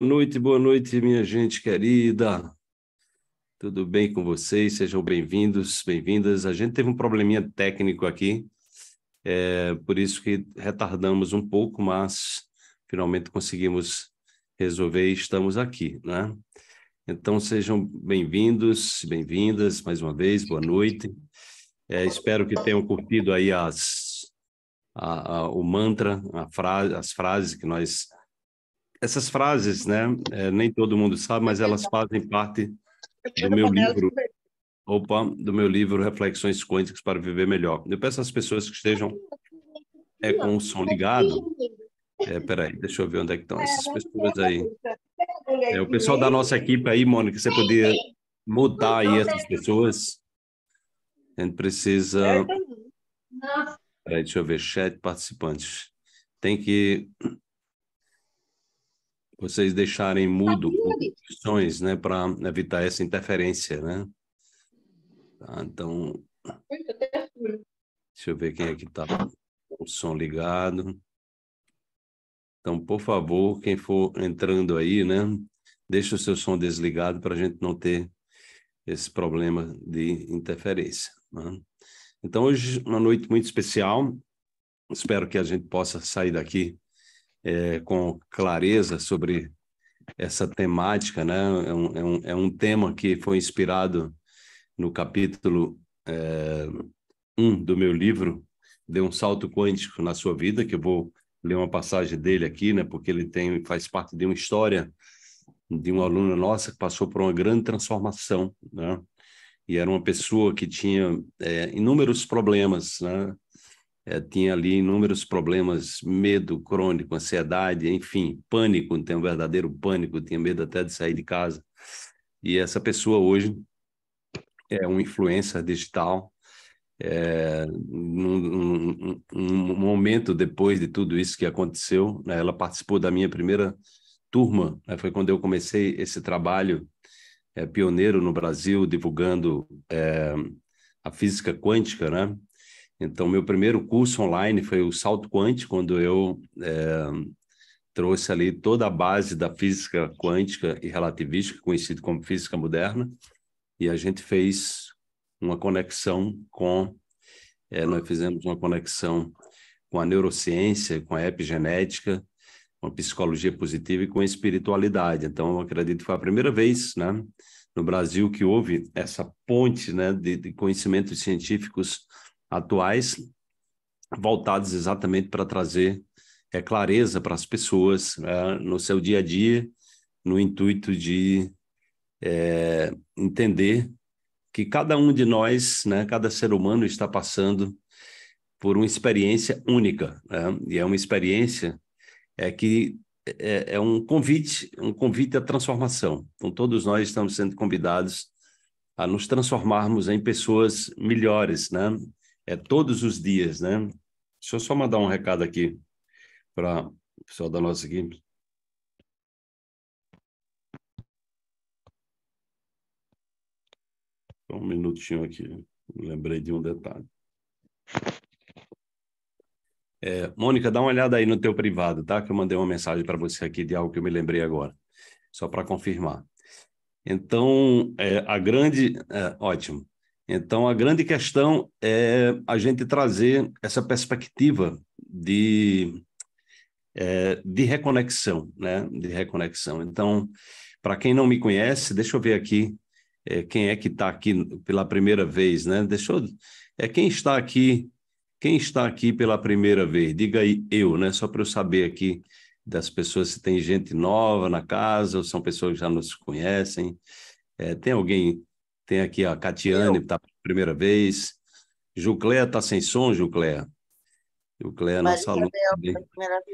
Boa noite, boa noite, minha gente querida. Tudo bem com vocês? Sejam bem-vindos, bem-vindas. A gente teve um probleminha técnico aqui, é, por isso que retardamos um pouco, mas finalmente conseguimos resolver e estamos aqui, né? Então sejam bem-vindos, bem-vindas mais uma vez, boa noite. É, espero que tenham curtido aí as, a, a, o mantra, frase, as frases que nós essas frases, né? É, nem todo mundo sabe, mas elas fazem parte do meu livro. Opa, do meu livro Reflexões Quânticas para Viver Melhor. Eu peço às pessoas que estejam é, com o som ligado. É, peraí, deixa eu ver onde é que estão essas pessoas aí. É, o pessoal da nossa equipe aí, Mônica, você poderia mudar aí essas é pessoas? A gente precisa. Peraí, deixa eu ver, chat participantes. Tem que vocês deixarem mudo opções, né, para evitar essa interferência, né? Tá, então, deixa eu ver quem é que está o som ligado. Então, por favor, quem for entrando aí, né, deixa o seu som desligado para a gente não ter esse problema de interferência. Né? Então, hoje é uma noite muito especial. Espero que a gente possa sair daqui é, com clareza sobre essa temática, né? É um, é um, é um tema que foi inspirado no capítulo 1 é, um do meu livro, Deu um Salto Quântico na Sua Vida, que eu vou ler uma passagem dele aqui, né? Porque ele tem, faz parte de uma história de uma aluna nossa que passou por uma grande transformação, né? E era uma pessoa que tinha é, inúmeros problemas, né? é, tinha ali inúmeros problemas, medo crônico, ansiedade, enfim, pânico, tem um verdadeiro pânico, tinha medo até de sair de casa. E essa pessoa hoje é um influencer digital. É, um, um momento depois de tudo isso que aconteceu, né, ela participou da minha primeira turma, né, foi quando eu comecei esse trabalho é, pioneiro no Brasil, divulgando é, a física quântica, né? Então, meu primeiro curso online foi o Salto Quântico, quando eu é, trouxe ali toda a base da física quântica e relativística, conhecida como física moderna, e a gente fez uma conexão com, é, nós fizemos uma conexão com a neurociência, com a epigenética, com a psicologia positiva e com a espiritualidade. Então, eu acredito que foi a primeira vez, né, no Brasil que houve essa ponte, né, de, de conhecimentos científicos atuais, voltados exatamente para trazer é, clareza para as pessoas né, no seu dia a dia, no intuito de é, entender que cada um de nós, né, cada ser humano está passando por uma experiência única, né? e é uma experiência é que é, é, um convite, um convite à transformação. Então todos nós estamos sendo convidados a nos transformarmos em pessoas melhores, né? é todos os dias, né? Deixa eu só mandar um recado aqui para o pessoal da nossa equipe. Um minutinho aqui, lembrei de um detalhe. É, Mônica, dá uma olhada aí no teu privado, tá? Que eu mandei uma mensagem para você aqui de algo que eu me lembrei agora, só para confirmar. Então, é, a grande. É, ótimo. Então, a grande questão é a gente trazer essa perspectiva de, é, de reconexão, né? De reconexão. Então, para quem não me conhece, deixa eu ver aqui é, quem é que está aqui pela primeira vez, né? Deixa eu, é quem está aqui, quem está aqui pela primeira vez. Diga aí eu, né? Só para eu saber aqui das pessoas se tem gente nova na casa ou são pessoas que já nos conhecem. É, tem alguém tem aqui a Catiane, está pela primeira vez. Juclé está sem som, Juclé? Juclé, nossa aluna. Maria Isabel, pela primeira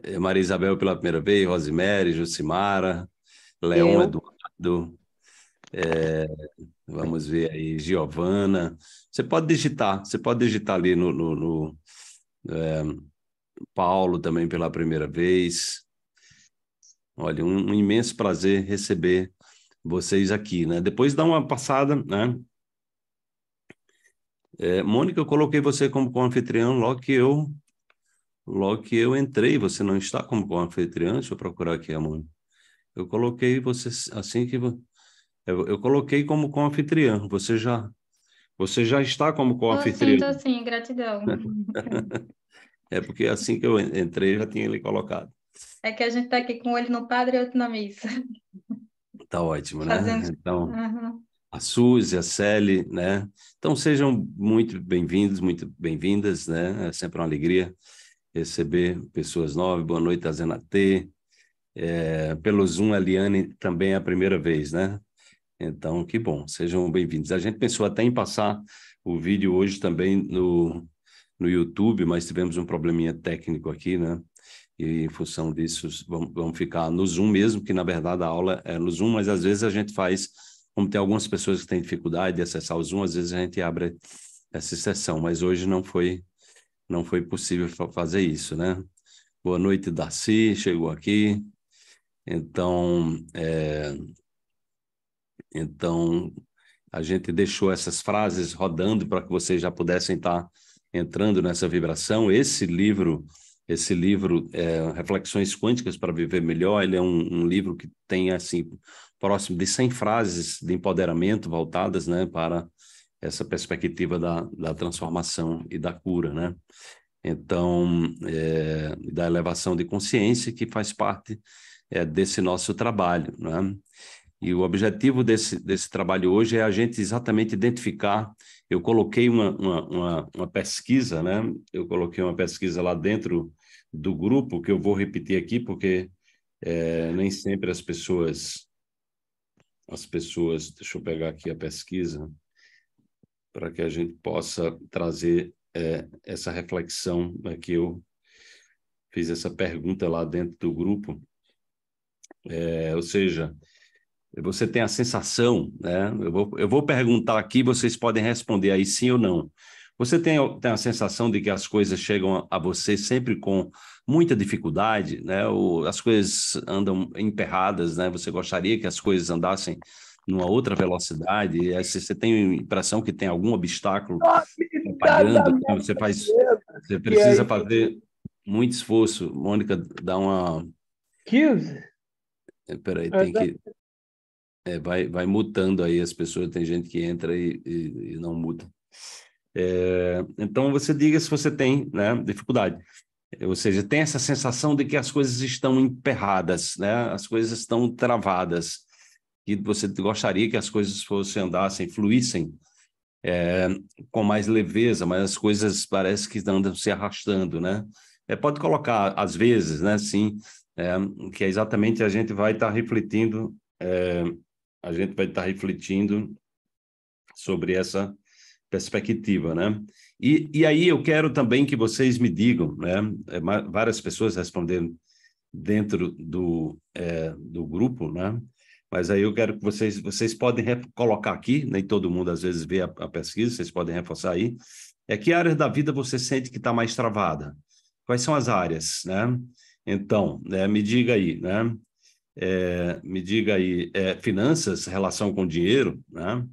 vez. É, Maria Isabel, pela primeira vez. Rosemary, Jucimara, Leon, Eu. Eduardo. É, vamos ver aí, Giovana. Você pode digitar, você pode digitar ali no, no, no é, Paulo também pela primeira vez. Olha, um, um imenso prazer receber vocês aqui, né? Depois dá uma passada, né? É, Mônica, eu coloquei você como co-anfitrião logo que eu logo que eu entrei. Você não está como co-anfitriã? Deixa eu procurar aqui a Mônica. Eu coloquei você assim que eu, é, eu coloquei como co-anfitriã. Você já você já está como co-anfitriã? sim, sim, gratidão. é porque assim que eu entrei já tinha ele colocado. É que a gente está aqui com o olho no padre e outro na missa. Tá ótimo, né? Fazendo... Então, uhum. a Suzy, a Sally, né? Então, sejam muito bem-vindos, muito bem-vindas, né? É sempre uma alegria receber pessoas novas. Boa noite, a Zenatê. É, pelo Zoom, a Liane também é a primeira vez, né? Então, que bom, sejam bem-vindos. A gente pensou até em passar o vídeo hoje também no, no YouTube, mas tivemos um probleminha técnico aqui, né? e em função disso vamos, ficar no Zoom mesmo, que na verdade a aula é no Zoom, mas às vezes a gente faz, como tem algumas pessoas que têm dificuldade de acessar o Zoom, às vezes a gente abre essa sessão, mas hoje não foi não foi possível fazer isso, né? Boa noite, Darcy, chegou aqui. Então, é... então a gente deixou essas frases rodando para que vocês já pudessem estar tá entrando nessa vibração. Esse livro esse livro é, Reflexões Quânticas para Viver Melhor. Ele é um, um, livro que tem assim próximo de 100 frases de empoderamento voltadas, né, para essa perspectiva da, da transformação e da cura, né? Então, é, da elevação de consciência que faz parte é, desse nosso trabalho, né? E o objetivo desse, desse trabalho hoje é a gente exatamente identificar. Eu coloquei uma, uma, uma, uma pesquisa, né? Eu coloquei uma pesquisa lá dentro do grupo, que eu vou repetir aqui, porque é, nem sempre as pessoas. As pessoas. Deixa eu pegar aqui a pesquisa, para que a gente possa trazer é, essa reflexão né, que eu fiz essa pergunta lá dentro do grupo. É, ou seja, você tem a sensação, né? Eu vou, eu vou perguntar aqui, vocês podem responder aí sim ou não. Você tem, tem a sensação de que as coisas chegam a, você sempre com muita dificuldade, né? Ou as coisas andam emperradas, né? Você gostaria que as coisas andassem numa outra velocidade? Você tem a impressão que tem algum obstáculo ah, pagando? Né? Você faz, você precisa fazer muito esforço. Mônica, dá uma Espera é, aí, tem que. É, vai, vai mutando aí as pessoas. Tem gente que entra e, e, e não muda. É, então você diga se você tem né, dificuldade. Ou seja, tem essa sensação de que as coisas estão emperradas, né? as coisas estão travadas, e você gostaria que as coisas fossem andassem, fluíssem é, com mais leveza, mas as coisas parece que andam se arrastando. Né? É, pode colocar, às vezes, né? sim, é, que é exatamente a gente vai estar tá refletindo, é, a gente vai estar tá refletindo sobre essa perspectiva, né? E, e aí eu quero também que vocês me digam, né? É, várias pessoas respondendo dentro do, é, do grupo, né? Mas aí eu quero que vocês, vocês podem colocar aqui, nem todo mundo às vezes vê a, a pesquisa, vocês podem reforçar aí, é que áreas da vida você sente que está mais travada? Quais são as áreas, né? Então, né, me diga aí, né? É, me diga aí, é, finanças, relação com dinheiro, né?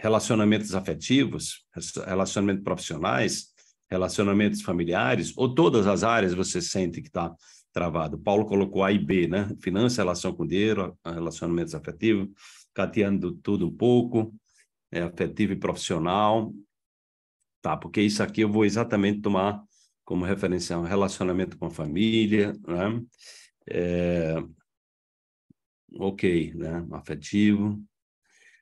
relacionamentos afetivos, relacionamentos profissionais, relacionamentos familiares, ou todas as áreas você sente que está travado. Paulo colocou A e B, né? Finança, relação com dinheiro, relacionamentos afetivos, cateando tudo um pouco, é, afetivo e profissional. Tá, porque isso aqui eu vou exatamente tomar como referência um relacionamento com a família, né? É, ok, né? Afetivo,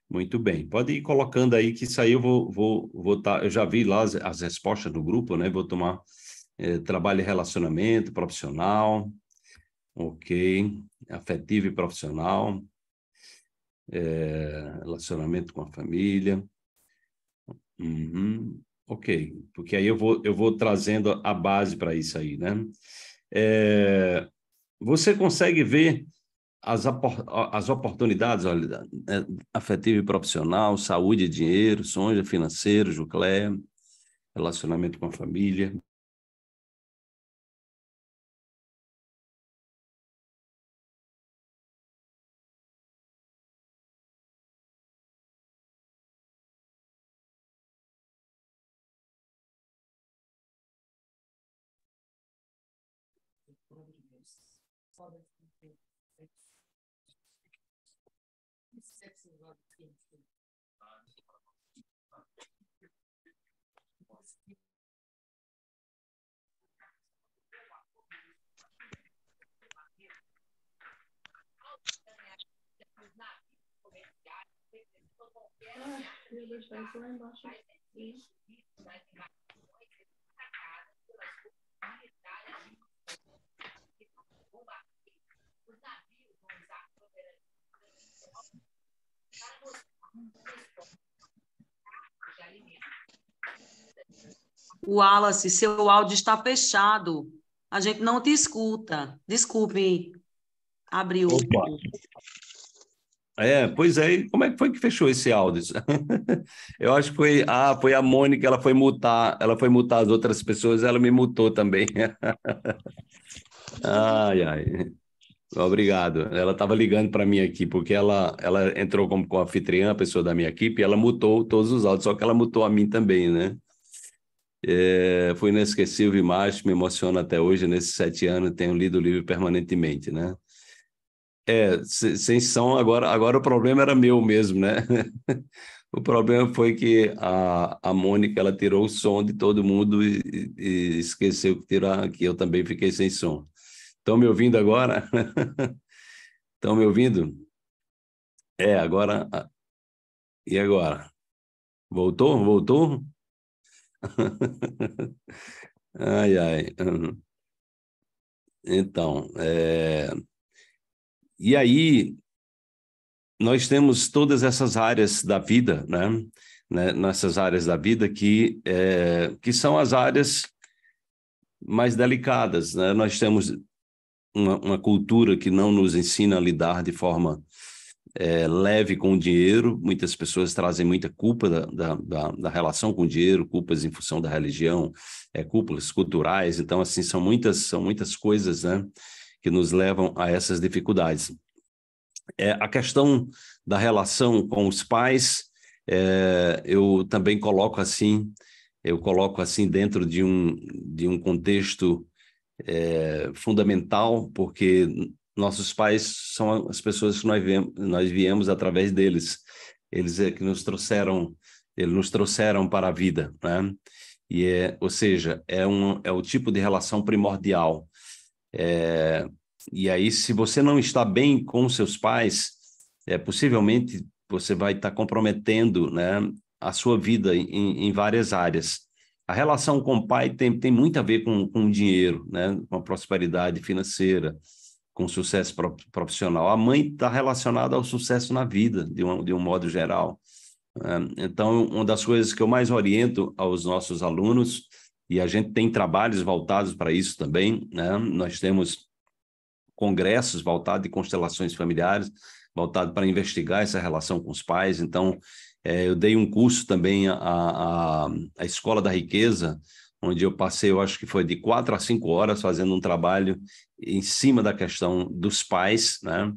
muito bem. Pode ir colocando aí, que isso aí eu vou, vou, vou tá, eu já vi lá as, as respostas do grupo, né? Vou tomar é, trabalho e relacionamento profissional, ok, afetivo e profissional, é, relacionamento com a família, uhum. ok, porque aí eu vou, eu vou trazendo a base para isso aí, né? É, você consegue ver as, as oportunidades olha, é, afetiva e profissional, saúde e dinheiro, sonho financeiro, Juclé, relacionamento com a família. Thank O Wallace, seu áudio está fechado. A gente não te escuta. Desculpe abriu. o. Opa. É, pois é. E como é que foi que fechou esse áudio? eu acho que foi, ah, foi a Mônica, ela foi mutar, ela foi mutar as outras pessoas, ela me mutou também. ai, ai. Obrigado. Ela estava ligando para mim aqui, porque ela, ela entrou como com anfitriã, pessoa da minha equipe, e ela mutou todos os áudios, só que ela mutou a mim também, né? É, foi inesquecível e mágico, me emociona até hoje, nesses sete anos, tenho lido o livro permanentemente, né? É, sem som agora, agora o problema era meu mesmo, né? o problema foi que a, a Mônica ela tirou o som de todo mundo e, e esqueceu que tirar, que eu também fiquei sem som. Estão me ouvindo agora? Estão me ouvindo? É, agora. E agora? Voltou? Voltou? ai, ai. Uhum. Então, é. E aí, nós temos todas essas áreas da vida, né? né? Nessas áreas da vida que, é, que são as áreas mais delicadas, né? Nós temos uma, uma cultura que não nos ensina a lidar de forma é, leve com o dinheiro. Muitas pessoas trazem muita culpa da, da, da, da relação com o dinheiro, culpas em função da religião, é, culpas culturais. Então, assim, são muitas, são muitas coisas, né? que nos levam a essas dificuldades. É, a questão da relação com os pais, é, eu também coloco assim, eu coloco assim dentro de um, de um contexto é, fundamental, porque nossos pais são as pessoas que nós viemos, nós viemos através deles, eles é que nos trouxeram, eles nos trouxeram para a vida, né? E é, ou seja, é, um, é o tipo de relação primordial é, e aí, se você não está bem com seus pais, é, possivelmente você vai estar tá comprometendo né, a sua vida em, em, várias áreas. A relação com o pai tem, tem muito a ver com, com o dinheiro, né, com a prosperidade financeira, com sucesso profissional. A mãe está relacionada ao sucesso na vida, de um, de um modo geral. É, então, uma das coisas que eu mais oriento aos nossos alunos e a gente tem trabalhos voltados para isso também. Né? Nós temos congressos voltados de constelações familiares, voltado para investigar essa relação com os pais. Então, é, eu dei um curso também à, à, Escola da Riqueza, onde eu passei, eu acho que foi de quatro a cinco horas fazendo um trabalho em cima da questão dos pais, né?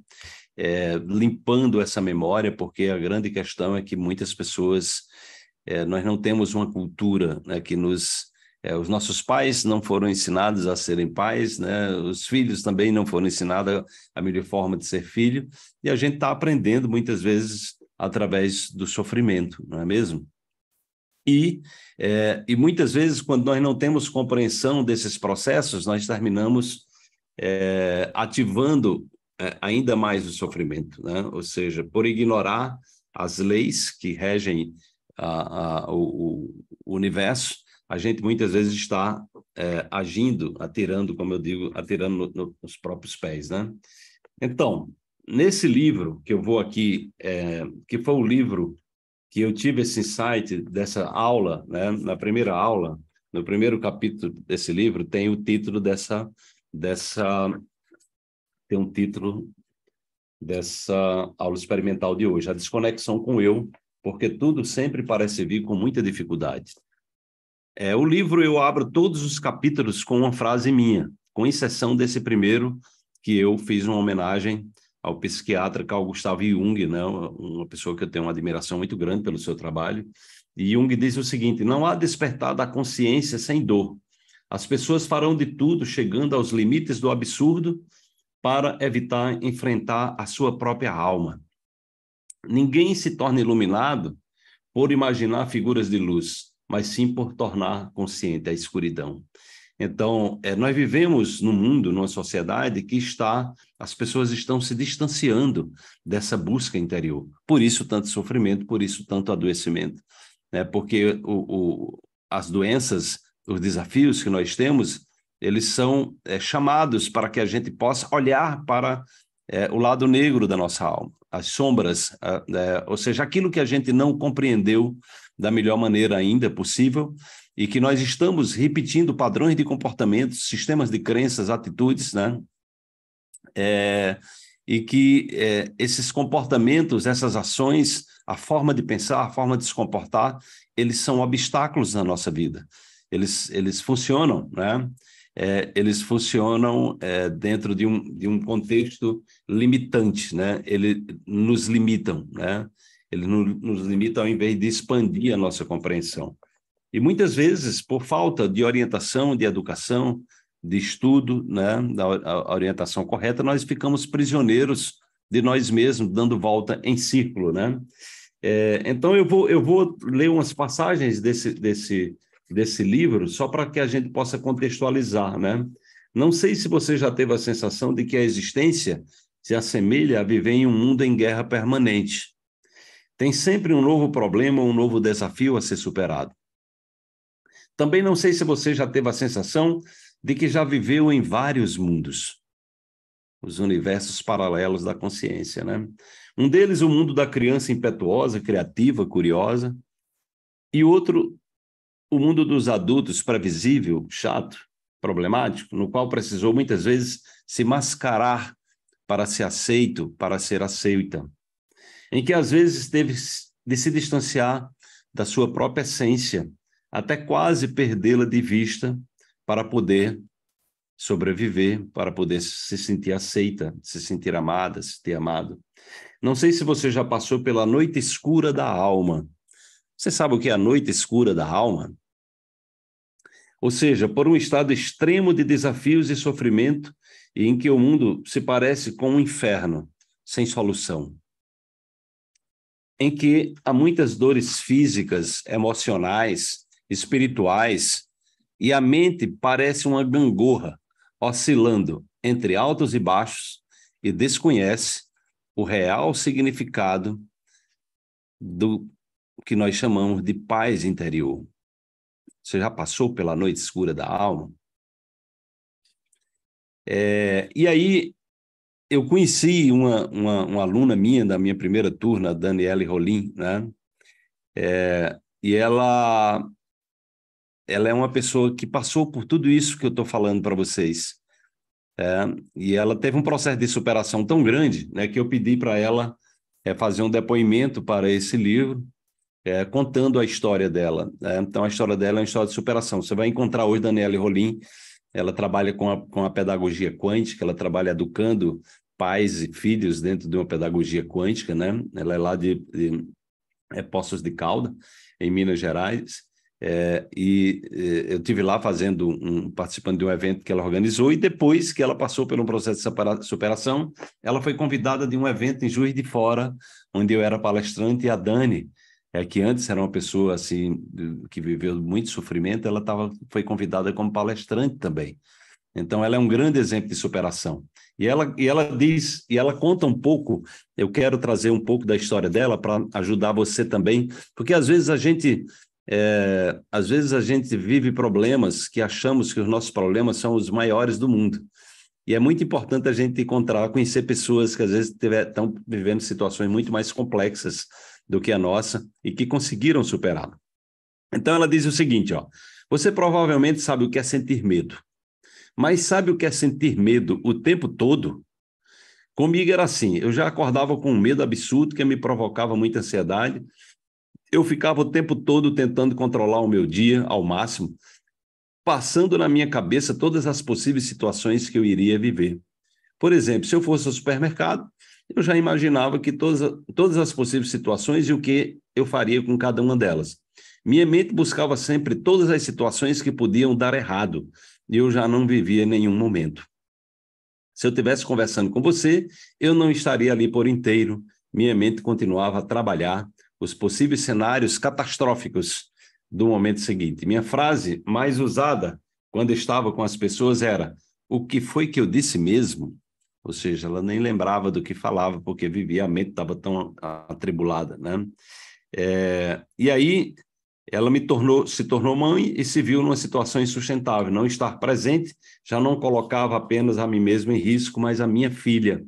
É, limpando essa memória, porque a grande questão é que muitas pessoas é, nós não temos uma cultura né, que nos é, os nossos pais não foram ensinados a serem pais, né? os filhos também não foram ensinados a melhor forma de ser filho, e a gente está aprendendo muitas vezes através do sofrimento, não é mesmo? E, é, e muitas vezes, quando nós não temos compreensão desses processos, nós terminamos é, ativando é, ainda mais o sofrimento, né? ou seja, por ignorar as leis que regem a, a, o, o universo, a gente muitas vezes está é, agindo, atirando, como eu digo, atirando no, no, nos próprios pés, né? Então, nesse livro que eu vou aqui, é, que foi o livro que eu tive esse insight dessa aula, né? Na primeira aula, no primeiro capítulo desse livro tem o título dessa dessa tem um título dessa aula experimental de hoje, a desconexão com eu, porque tudo sempre parece vir com muita dificuldade. É, o livro eu abro todos os capítulos com uma frase minha, com exceção desse primeiro, que eu fiz uma homenagem ao psiquiatra Carl Gustav Jung, né? uma pessoa que eu tenho uma admiração muito grande pelo seu trabalho. E Jung diz o seguinte: não há despertar da consciência sem dor. As pessoas farão de tudo, chegando aos limites do absurdo, para evitar enfrentar a sua própria alma. Ninguém se torna iluminado por imaginar figuras de luz mas sim por tornar consciente a escuridão. Então, é, nós vivemos num mundo, numa sociedade que está, as pessoas estão se distanciando dessa busca interior. Por isso, tanto sofrimento, por isso, tanto adoecimento. Né? Porque o, o, as doenças, os desafios que nós temos, eles são é, chamados para que a gente possa olhar para é, o lado negro da nossa alma, as sombras, ah, né? ou seja, aquilo que a gente não compreendeu da melhor maneira ainda possível e que nós estamos repetindo padrões de comportamentos, sistemas de crenças, atitudes, né? É, e que é, esses comportamentos, essas ações, a forma de pensar, a forma de se comportar, eles são obstáculos na nossa vida. Eles, eles funcionam, né? É, eles funcionam é, dentro de um, de um contexto limitante, né? Eles nos limitam, né? ele nos limita ao invés de expandir a nossa compreensão. E muitas vezes, por falta de orientação, de educação, de estudo, né, da orientação correta, nós ficamos prisioneiros de nós mesmos, dando volta em círculo. Né? É, então, eu vou, eu vou ler umas passagens desse, desse, desse livro, só para que a gente possa contextualizar. Né? Não sei se você já teve a sensação de que a existência se assemelha a viver em um mundo em guerra permanente. Tem sempre um novo problema, um novo desafio a ser superado. Também não sei se você já teve a sensação de que já viveu em vários mundos, os universos paralelos da consciência, né? Um deles, o mundo da criança impetuosa, criativa, curiosa, e outro, o mundo dos adultos previsível, chato, problemático, no qual precisou muitas vezes se mascarar para ser aceito, para ser aceita em que às vezes teve de se distanciar da sua própria essência, até quase perdê-la de vista para poder sobreviver, para poder se sentir aceita, se sentir amada, se ter amado. Não sei se você já passou pela noite escura da alma. Você sabe o que é a noite escura da alma? Ou seja, por um estado extremo de desafios e sofrimento, e em que o mundo se parece com um inferno, sem solução em que há muitas dores físicas, emocionais, espirituais, e a mente parece uma gangorra, oscilando entre altos e baixos, e desconhece o real significado do que nós chamamos de paz interior. Você já passou pela noite escura da alma? É, e aí eu conheci uma, uma, uma, aluna minha da minha primeira turma, a Daniele Rolim, né? É, e ela, ela é uma pessoa que passou por tudo isso que eu estou falando para vocês. É, e ela teve um processo de superação tão grande né, que eu pedi para ela é, fazer um depoimento para esse livro, é, contando a história dela. Né? Então, a história dela é uma história de superação. Você vai encontrar hoje Daniele Rolim ela trabalha com a, com a pedagogia quântica, ela trabalha educando pais e filhos dentro de uma pedagogia quântica, né? Ela é lá de, de é, Poços de Calda, em Minas Gerais, é, e é, eu tive lá fazendo um, participando de um evento que ela organizou e depois que ela passou pelo processo de superação, ela foi convidada de um evento em Juiz de Fora, onde eu era palestrante e a Dani, é que antes era uma pessoa assim que viveu muito sofrimento, ela tava, foi convidada como palestrante também. Então ela é um grande exemplo de superação. E ela e ela diz e ela conta um pouco, eu quero trazer um pouco da história dela para ajudar você também, porque às vezes a gente é, às vezes a gente vive problemas que achamos que os nossos problemas são os maiores do mundo. E é muito importante a gente encontrar, conhecer pessoas que às vezes estão vivendo situações muito mais complexas do que a nossa e que conseguiram superá-la. Então ela diz o seguinte, ó: você provavelmente sabe o que é sentir medo. Mas sabe o que é sentir medo o tempo todo? Comigo era assim, eu já acordava com um medo absurdo que me provocava muita ansiedade. Eu ficava o tempo todo tentando controlar o meu dia ao máximo, passando na minha cabeça todas as possíveis situações que eu iria viver. Por exemplo, se eu fosse ao supermercado, eu já imaginava que todas, todas as possíveis situações e o que eu faria com cada uma delas. Minha mente buscava sempre todas as situações que podiam dar errado, e eu já não vivia nenhum momento. Se eu estivesse conversando com você, eu não estaria ali por inteiro. Minha mente continuava a trabalhar os possíveis cenários catastróficos do momento seguinte. Minha frase mais usada quando estava com as pessoas era: O que foi que eu disse mesmo? Ou seja, ela nem lembrava do que falava, porque vivia, a mente estava tão atribulada, né? É, e aí ela me tornou, se tornou mãe e se viu numa situação insustentável. Não estar presente já não colocava apenas a mim mesmo em risco, mas a minha filha.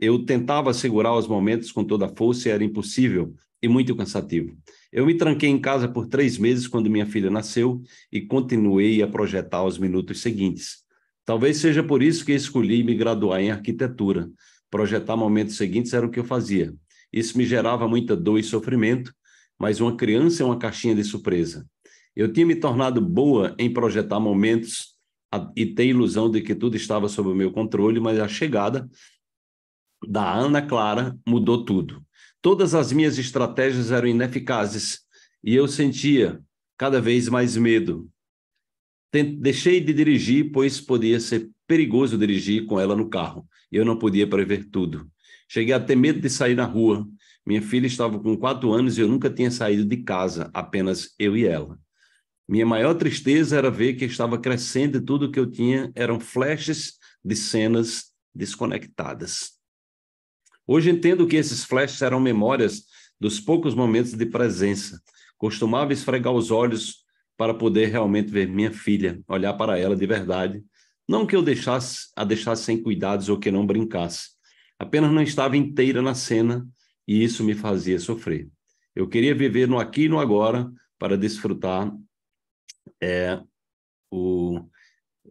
Eu tentava segurar os momentos com toda a força e era impossível e muito cansativo. Eu me tranquei em casa por três meses quando minha filha nasceu e continuei a projetar os minutos seguintes. Talvez seja por isso que escolhi me graduar em arquitetura. Projetar momentos seguintes era o que eu fazia. Isso me gerava muita dor e sofrimento, mas uma criança é uma caixinha de surpresa. Eu tinha me tornado boa em projetar momentos e ter ilusão de que tudo estava sob o meu controle, mas a chegada da Ana Clara mudou tudo. Todas as minhas estratégias eram ineficazes e eu sentia cada vez mais medo. Deixei de dirigir, pois podia ser perigoso dirigir com ela no carro. Eu não podia prever tudo. Cheguei a ter medo de sair na rua. Minha filha estava com quatro anos e eu nunca tinha saído de casa, apenas eu e ela. Minha maior tristeza era ver que estava crescendo e tudo que eu tinha eram flashes de cenas desconectadas. Hoje entendo que esses flashes eram memórias dos poucos momentos de presença. Costumava esfregar os olhos para poder realmente ver minha filha, olhar para ela de verdade. Não que eu deixasse a deixasse sem cuidados ou que não brincasse. Apenas não estava inteira na cena e isso me fazia sofrer. Eu queria viver no aqui e no agora para desfrutar é, o,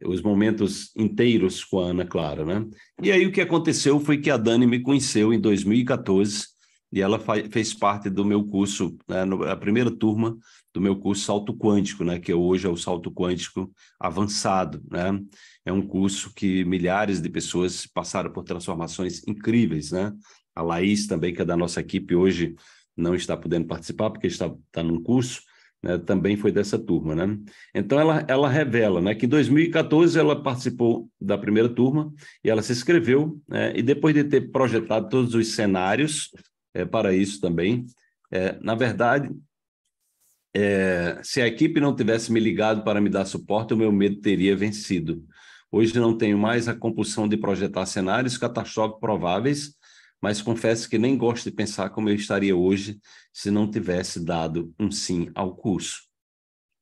os momentos inteiros com a Ana Clara, né? E aí o que aconteceu foi que a Dani me conheceu em 2014 e ela fez parte do meu curso, né, no, a primeira turma do meu curso Salto Quântico, né, que hoje é o Salto Quântico Avançado. Né? É um curso que milhares de pessoas passaram por transformações incríveis. Né? A Laís também, que é da nossa equipe, hoje não está podendo participar porque está, está num curso, né? também foi dessa turma. Né? Então, ela, ela revela né? que em 2014 ela participou da primeira turma e ela se inscreveu, né? e depois de ter projetado todos os cenários é, para isso também, é, na verdade, é, se a equipe não tivesse me ligado para me dar suporte, o meu medo teria vencido. Hoje não tenho mais a compulsão de projetar cenários catastróficos prováveis, mas confesso que nem gosto de pensar como eu estaria hoje se não tivesse dado um sim ao curso.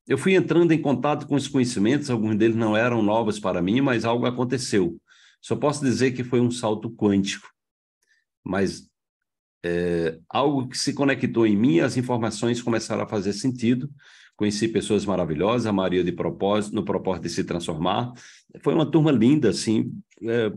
Eu fui entrando em contato com os conhecimentos, alguns deles não eram novos para mim, mas algo aconteceu. Só posso dizer que foi um salto quântico. Mas é, algo que se conectou em mim, as informações começaram a fazer sentido. Conheci pessoas maravilhosas, a Maria de propósito, no propósito de se transformar. Foi uma turma linda, assim, é,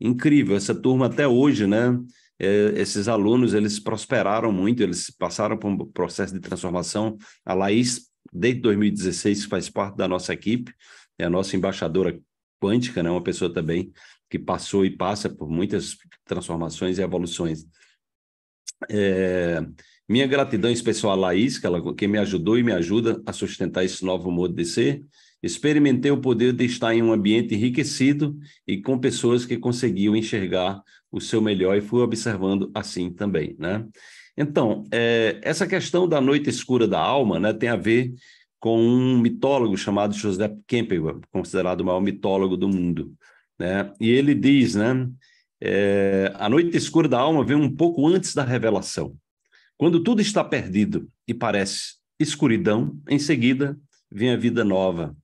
incrível. Essa turma até hoje, né? É, esses alunos, eles prosperaram muito, eles passaram por um processo de transformação. A Laís, desde 2016, faz parte da nossa equipe, é a nossa embaixadora quântica, né? Uma pessoa também que passou e passa por muitas transformações e evoluções. É, minha gratidão especial a Laís, que, ela, que me ajudou e me ajuda a sustentar esse novo modo de ser. Experimentei o poder de estar em um ambiente enriquecido e com pessoas que conseguiam enxergar o seu melhor e fui observando assim também, né? Então, é, essa questão da noite escura da alma né, tem a ver com um mitólogo chamado Joseph Campbell, considerado o maior mitólogo do mundo. Né? E ele diz, né? É, a noite escura da alma vem um pouco antes da revelação. Quando tudo está perdido e parece escuridão, em seguida vem a vida nova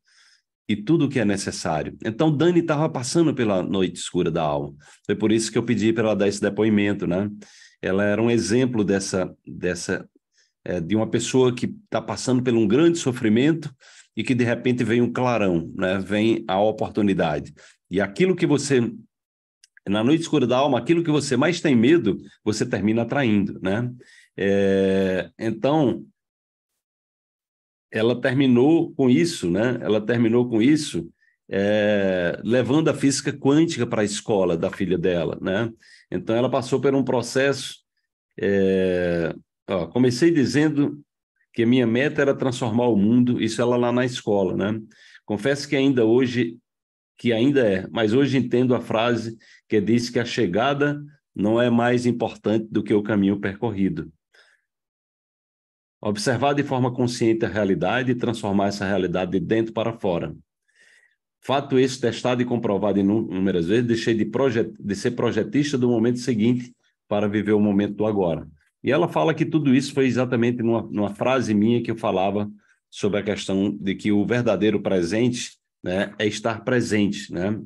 e tudo o que é necessário. Então, Dani estava passando pela noite escura da alma. Foi por isso que eu pedi para ela dar esse depoimento, né? Ela era um exemplo dessa, dessa é, de uma pessoa que está passando por um grande sofrimento e que de repente vem um clarão, né? Vem a oportunidade. E aquilo que você é, na noite escura da alma, aquilo que você mais tem medo, você termina atraindo, né? É, então, ela terminou com isso, né? Ela terminou com isso, é, levando a física quântica para a escola da filha dela, né? Então, ela passou por um processo. É, ó, comecei dizendo que minha meta era transformar o mundo, isso ela lá na escola, né? Confesso que ainda hoje que ainda é, mas hoje entendo a frase que diz que a chegada não é mais importante do que o caminho percorrido. Observar de forma consciente a realidade e transformar essa realidade de dentro para fora. Fato esse testado e comprovado inúmeras vezes, deixei de, projet... de ser projetista do momento seguinte para viver o momento do agora. E ela fala que tudo isso foi exatamente numa, numa frase minha que eu falava sobre a questão de que o verdadeiro presente né, é estar presente, né?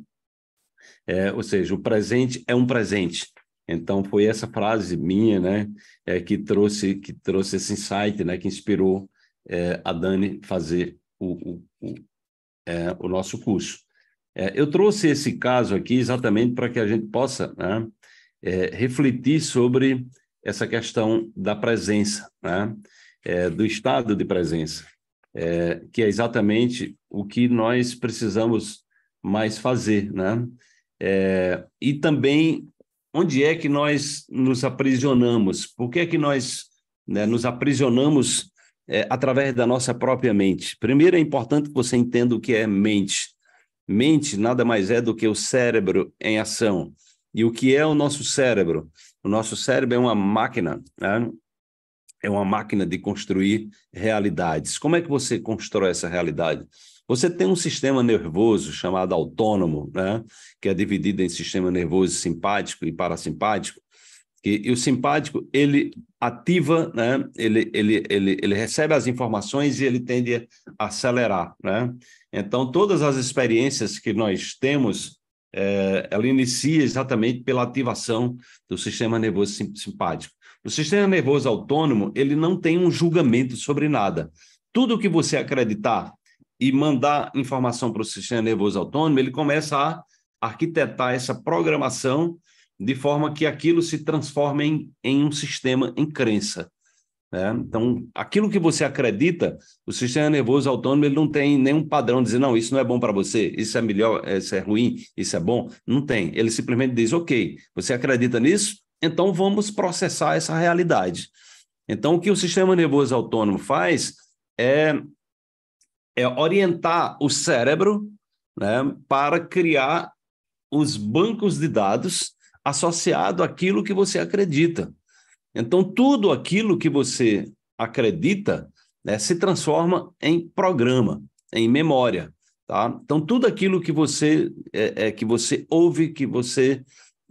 É, ou seja, o presente é um presente. Então foi essa frase minha, né, é, que trouxe que trouxe esse insight, né, que inspirou é, a Dani fazer o, o, o, é, o nosso curso. É, eu trouxe esse caso aqui exatamente para que a gente possa né, é, refletir sobre essa questão da presença, né, é, do estado de presença é, que é exatamente o que nós precisamos mais fazer, né? É, e também onde é que nós nos aprisionamos? Por que é que nós né, nos aprisionamos é, através da nossa própria mente? Primeiro, é importante que você entenda o que é mente. Mente nada mais é do que o cérebro em ação. E o que é o nosso cérebro? O nosso cérebro é uma máquina, né? é uma máquina de construir realidades. Como é que você constrói essa realidade? Você tem um sistema nervoso chamado autônomo, né? que é dividido em sistema nervoso simpático e parasimpático. E, e o simpático, ele ativa, né? ele, ele, ele, ele recebe as informações e ele tende a acelerar. Né? Então, todas as experiências que nós temos, é, ela inicia exatamente pela ativação do sistema nervoso simpático. O sistema nervoso autônomo, ele não tem um julgamento sobre nada. Tudo que você acreditar e mandar informação para o sistema nervoso autônomo, ele começa a arquitetar essa programação de forma que aquilo se transforme em, em um sistema em crença. Né? Então, aquilo que você acredita, o sistema nervoso autônomo ele não tem nenhum padrão de dizer, não, isso não é bom para você, isso é melhor, eh, isso é ruim, isso é bom. Não tem. Ele simplesmente diz, ok, você acredita nisso? Então vamos processar essa realidade. Então o que o sistema nervoso autônomo faz é, é orientar o cérebro né, para criar os bancos de dados associado àquilo que você acredita. Então tudo aquilo que você acredita né, se transforma em programa, em memória. Tá? Então, tudo aquilo que você é, é, que você ouve, que você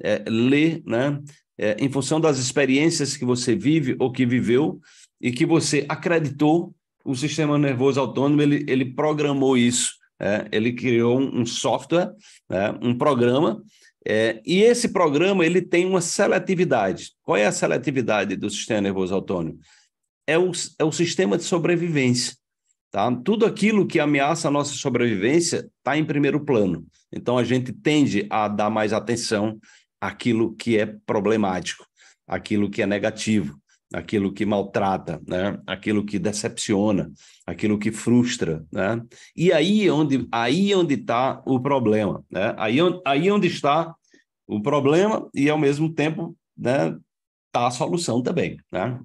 é, lê, né, é, em função das experiências que você vive ou que viveu e que você acreditou, o sistema nervoso autônomo ele, ele programou isso, é, ele criou um, um software, é, um programa, é, e esse programa ele tem uma seletividade. Qual é a seletividade do sistema nervoso autônomo? É o, é o sistema de sobrevivência. Tá? Tudo aquilo que ameaça a nossa sobrevivência está em primeiro plano. Então, a gente tende a dar mais atenção, aquilo que é problemático, aquilo que é negativo, aquilo que maltrata, né? aquilo que decepciona, aquilo que frustra, né? E aí é onde aí é onde está o problema, né? Aí é onde, aí onde está o problema e ao mesmo tempo, né? Tá a solução também, né?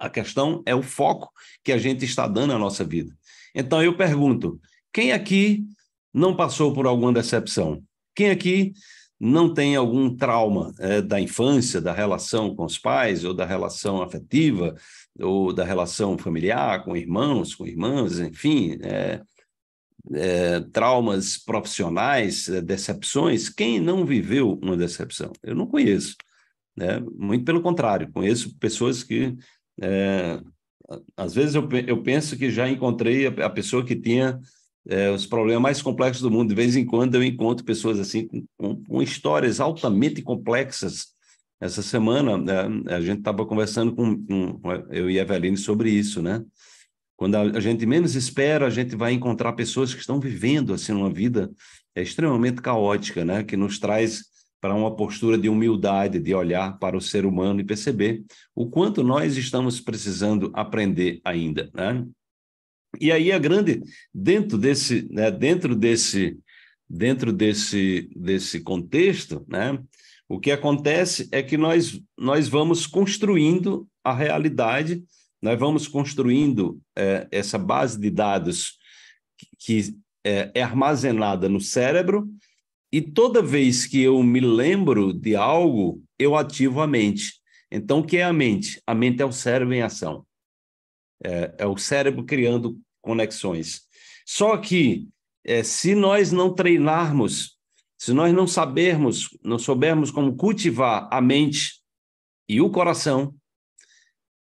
A questão é o foco que a gente está dando à nossa vida. Então eu pergunto, quem aqui não passou por alguma decepção? Quem aqui não tem algum trauma é, da infância, da relação com os pais, ou da relação afetiva, ou da relação familiar, com irmãos, com irmãs, enfim, é, é, traumas profissionais, é, decepções. Quem não viveu uma decepção? Eu não conheço. Né? Muito pelo contrário, conheço pessoas que. É, às vezes eu, eu penso que já encontrei a, a pessoa que tinha é, os problemas mais complexos do mundo. De vez em quando eu encontro pessoas assim com, com histórias altamente complexas. Essa semana né, a gente estava conversando com, com, eu e a Eveline sobre isso, né? Quando a, a, gente menos espera, a gente vai encontrar pessoas que estão vivendo assim uma vida é, extremamente caótica, né? Que nos traz para uma postura de humildade, de olhar para o ser humano e perceber o quanto nós estamos precisando aprender ainda, né? E aí a grande dentro desse, né, dentro desse, dentro desse, desse contexto, né, o que acontece é que nós nós vamos construindo a realidade, nós vamos construindo é, essa base de dados que, que é, é armazenada no cérebro e toda vez que eu me lembro de algo, eu ativo a mente. Então, o que é a mente? A mente é o cérebro em ação. É, é o cérebro criando conexões. Só que é, se nós não treinarmos, se nós não sabermos, não soubermos como cultivar a mente e o coração,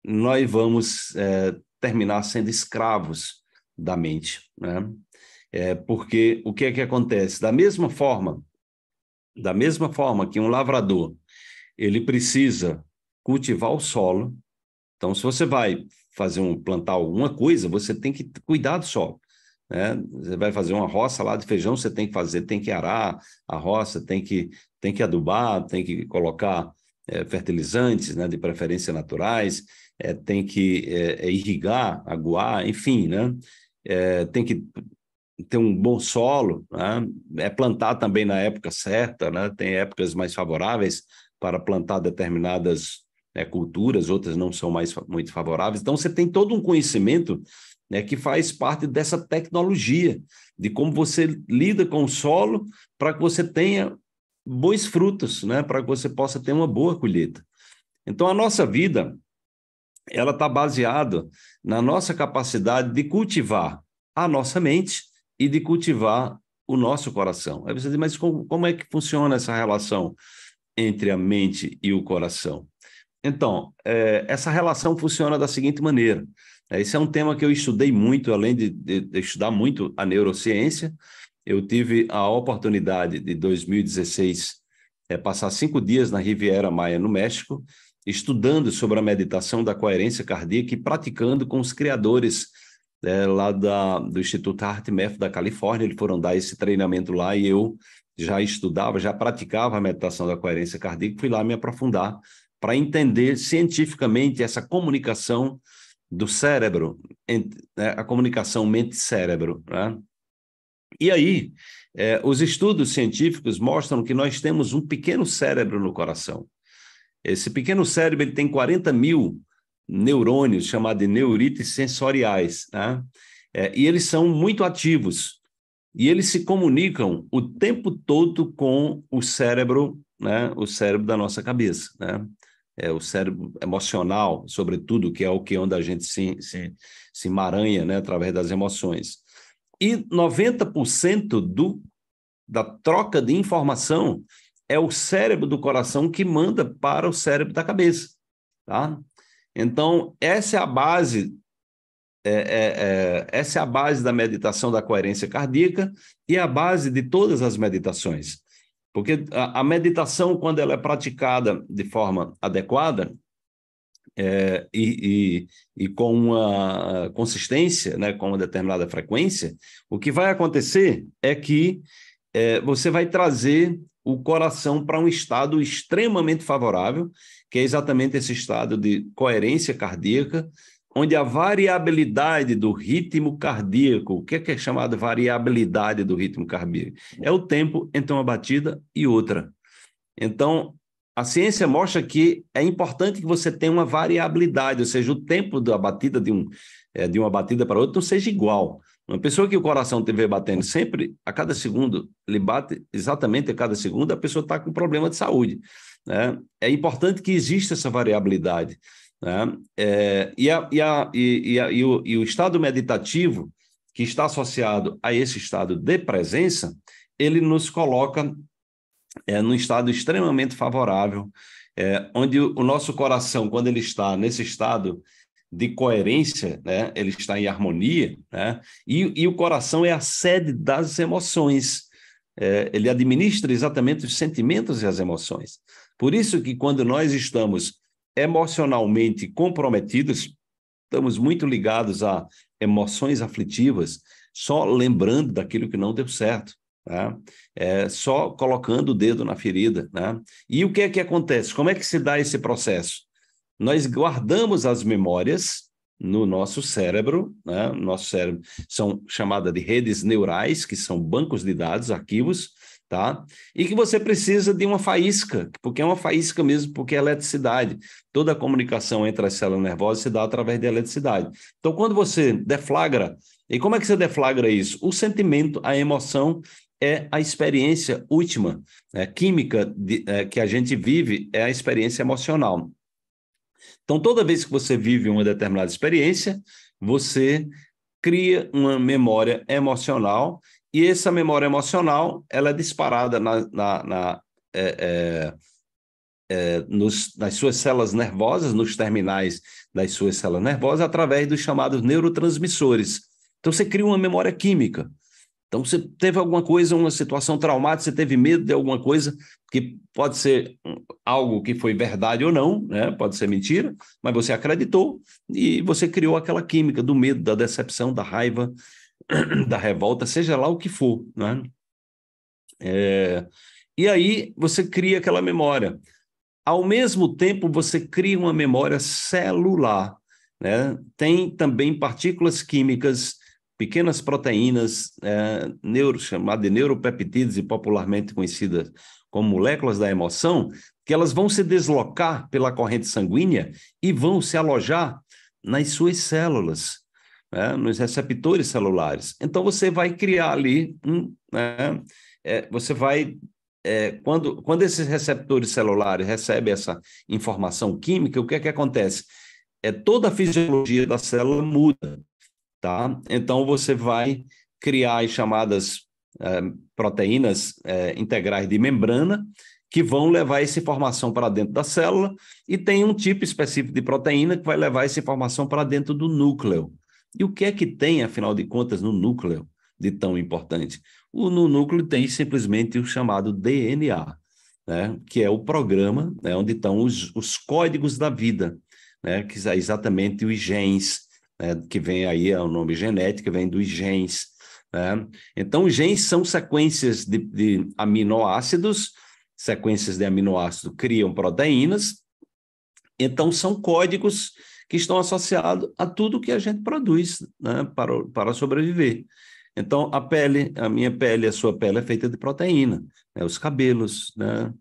nós vamos é, terminar sendo escravos da mente, né? É, porque o que é que acontece? Da mesma forma, da mesma forma que um lavrador, ele precisa cultivar o solo. Então, se você vai fazer um plantar alguma coisa, você tem que cuidar do solo. Né? Você vai fazer uma roça lá de feijão, você tem que fazer, tem que arar a roça, tem que, tem que adubar, tem que colocar é, fertilizantes, né, de preferência naturais, é, tem que é, irrigar, aguar, enfim, né? tem que ter um bom solo, né? é plantar também na época certa, né? tem épocas mais favoráveis para plantar determinadas né, culturas, outras não são mais muito favoráveis. Então, você tem todo um conhecimento né, que faz parte dessa tecnologia, de como você lida com o solo para que você tenha bons frutos, né, para que você possa ter uma boa colheita. Então, a nossa vida ela está baseada na nossa capacidade de cultivar a nossa mente e de cultivar o nosso coração. Aí você diz, mas como, como é que funciona essa relação entre a mente e o coração? Então, é, essa relação funciona da seguinte maneira. É, esse é um tema que eu estudei muito, além de, de, de estudar muito a neurociência, eu tive a oportunidade de 2016 é, passar cinco dias na Riviera Maia, no México, estudando sobre a meditação da coerência cardíaca e praticando com os criadores é, lá da, do Instituto HeartMath da Califórnia. Eles foram dar esse treinamento lá e eu já estudava, já praticava a meditação da coerência cardíaca, fui lá me aprofundar para entender cientificamente essa comunicação do cérebro, né, a comunicação mente-cérebro. Né? E aí, é, os estudos científicos mostram que nós temos um pequeno cérebro no coração. Esse pequeno cérebro ele tem 40 mil neurônios, chamados de neurites sensoriais, né? É, e eles são muito ativos. E eles se comunicam o tempo todo com o cérebro, né? o cérebro da nossa cabeça. Né? é, o cérebro emocional, sobretudo, que é o que é onde a gente se, se, se emaranha né, através das emoções. E 90% do, da troca de informação é o cérebro do coração que manda para o cérebro da cabeça. Tá? Então, essa é a base. É, é, é, essa é a base da meditação da coerência cardíaca e a base de todas as meditações. Porque a, a meditação, quando ela é praticada de forma adequada, é, e, e, e, com uma consistência, né, com uma determinada frequência, o que vai acontecer é que é, você vai trazer o coração para um estado extremamente favorável, que é exatamente esse estado de coerência cardíaca, onde a variabilidade do ritmo cardíaco, o que é, que é chamado variabilidade do ritmo cardíaco? É o tempo entre uma batida e outra. Então, a ciência mostra que é importante que você tenha uma variabilidade, ou seja, o tempo da batida de, um, é, de uma batida para outra não seja igual. Uma pessoa que o coração estiver batendo sempre, a cada segundo, ele bate exatamente a cada segundo, a pessoa está com problema de saúde. Né? É importante que exista essa variabilidade. Né? É, e, a, e, a, e, a, e, o, e o estado meditativo, que está associado a esse estado de presença, ele nos coloca é, num estado extremamente favorável, é, onde o, o nosso coração, quando ele está nesse estado de coerência, né? ele está em harmonia, né? e, e o coração é a sede das emoções. É, ele administra exatamente os sentimentos e as emoções. Por isso que quando nós estamos emocionalmente comprometidos, estamos muito ligados a emoções aflitivas, só lembrando daquilo que não deu certo. Né? É, só colocando o dedo na ferida. Né? E o que é que acontece? Como é que se dá esse processo? Nós guardamos as memórias no nosso cérebro, né? nosso cérebro são chamadas de redes neurais, que são bancos de dados, arquivos, tá? E que você precisa de uma faísca, porque é uma faísca mesmo, porque é eletricidade. Toda a comunicação entre as células nervosas se dá através da eletricidade. Então, quando você deflagra, e como é que você deflagra isso? O sentimento, a emoção é a experiência última, né? química de, é, que a gente vive é a experiência emocional. Então, toda vez que você vive uma determinada experiência, você cria uma memória emocional e essa memória emocional, ela é disparada na, na, na é, é, é, nos, nas suas células nervosas, nos terminais das suas células nervosas, através dos chamados neurotransmissores. Então, você cria uma memória química. Então, você teve alguma coisa, uma situação traumática, você teve medo de alguma coisa, que pode ser algo que foi verdade ou não, né? pode ser mentira, mas você acreditou e você criou aquela química do medo, da decepção, da raiva, da revolta, seja lá o que for, né? É, e aí você cria aquela memória. Ao mesmo tempo, você cria uma memória celular. Né? Tem também partículas químicas, pequenas proteínas, é, neuro, de neuropeptídeos e popularmente conhecidas como moléculas da emoção, que elas vão se deslocar pela corrente sanguínea e vão se alojar nas suas células né, nos receptores celulares. Então, você vai criar ali um. Né, é, você vai. É, quando, quando esses receptores celulares recebem essa informação química, o que é que acontece? É, toda a fisiologia da célula muda, tá? Então, você vai criar as chamadas é, proteínas é, integrais de membrana, que vão levar essa informação para dentro da célula, e tem um tipo específico de proteína que vai levar essa informação para dentro do núcleo. E o que é que tem, afinal de contas, no núcleo de tão importante? O, no núcleo tem simplesmente o chamado DNA, né? que é o programa né? onde estão os, os códigos da vida, né? que é exatamente os genes, né? que vem aí, é o nome genético, vem dos genes. Né? Então, os genes são sequências de, de aminoácidos, sequências de aminoácidos criam proteínas, então são códigos que estão associados a tudo que a gente produz né, para, para sobreviver. Então, a pele, a minha pele, a sua pele é feita de proteína, né, os cabelos, né,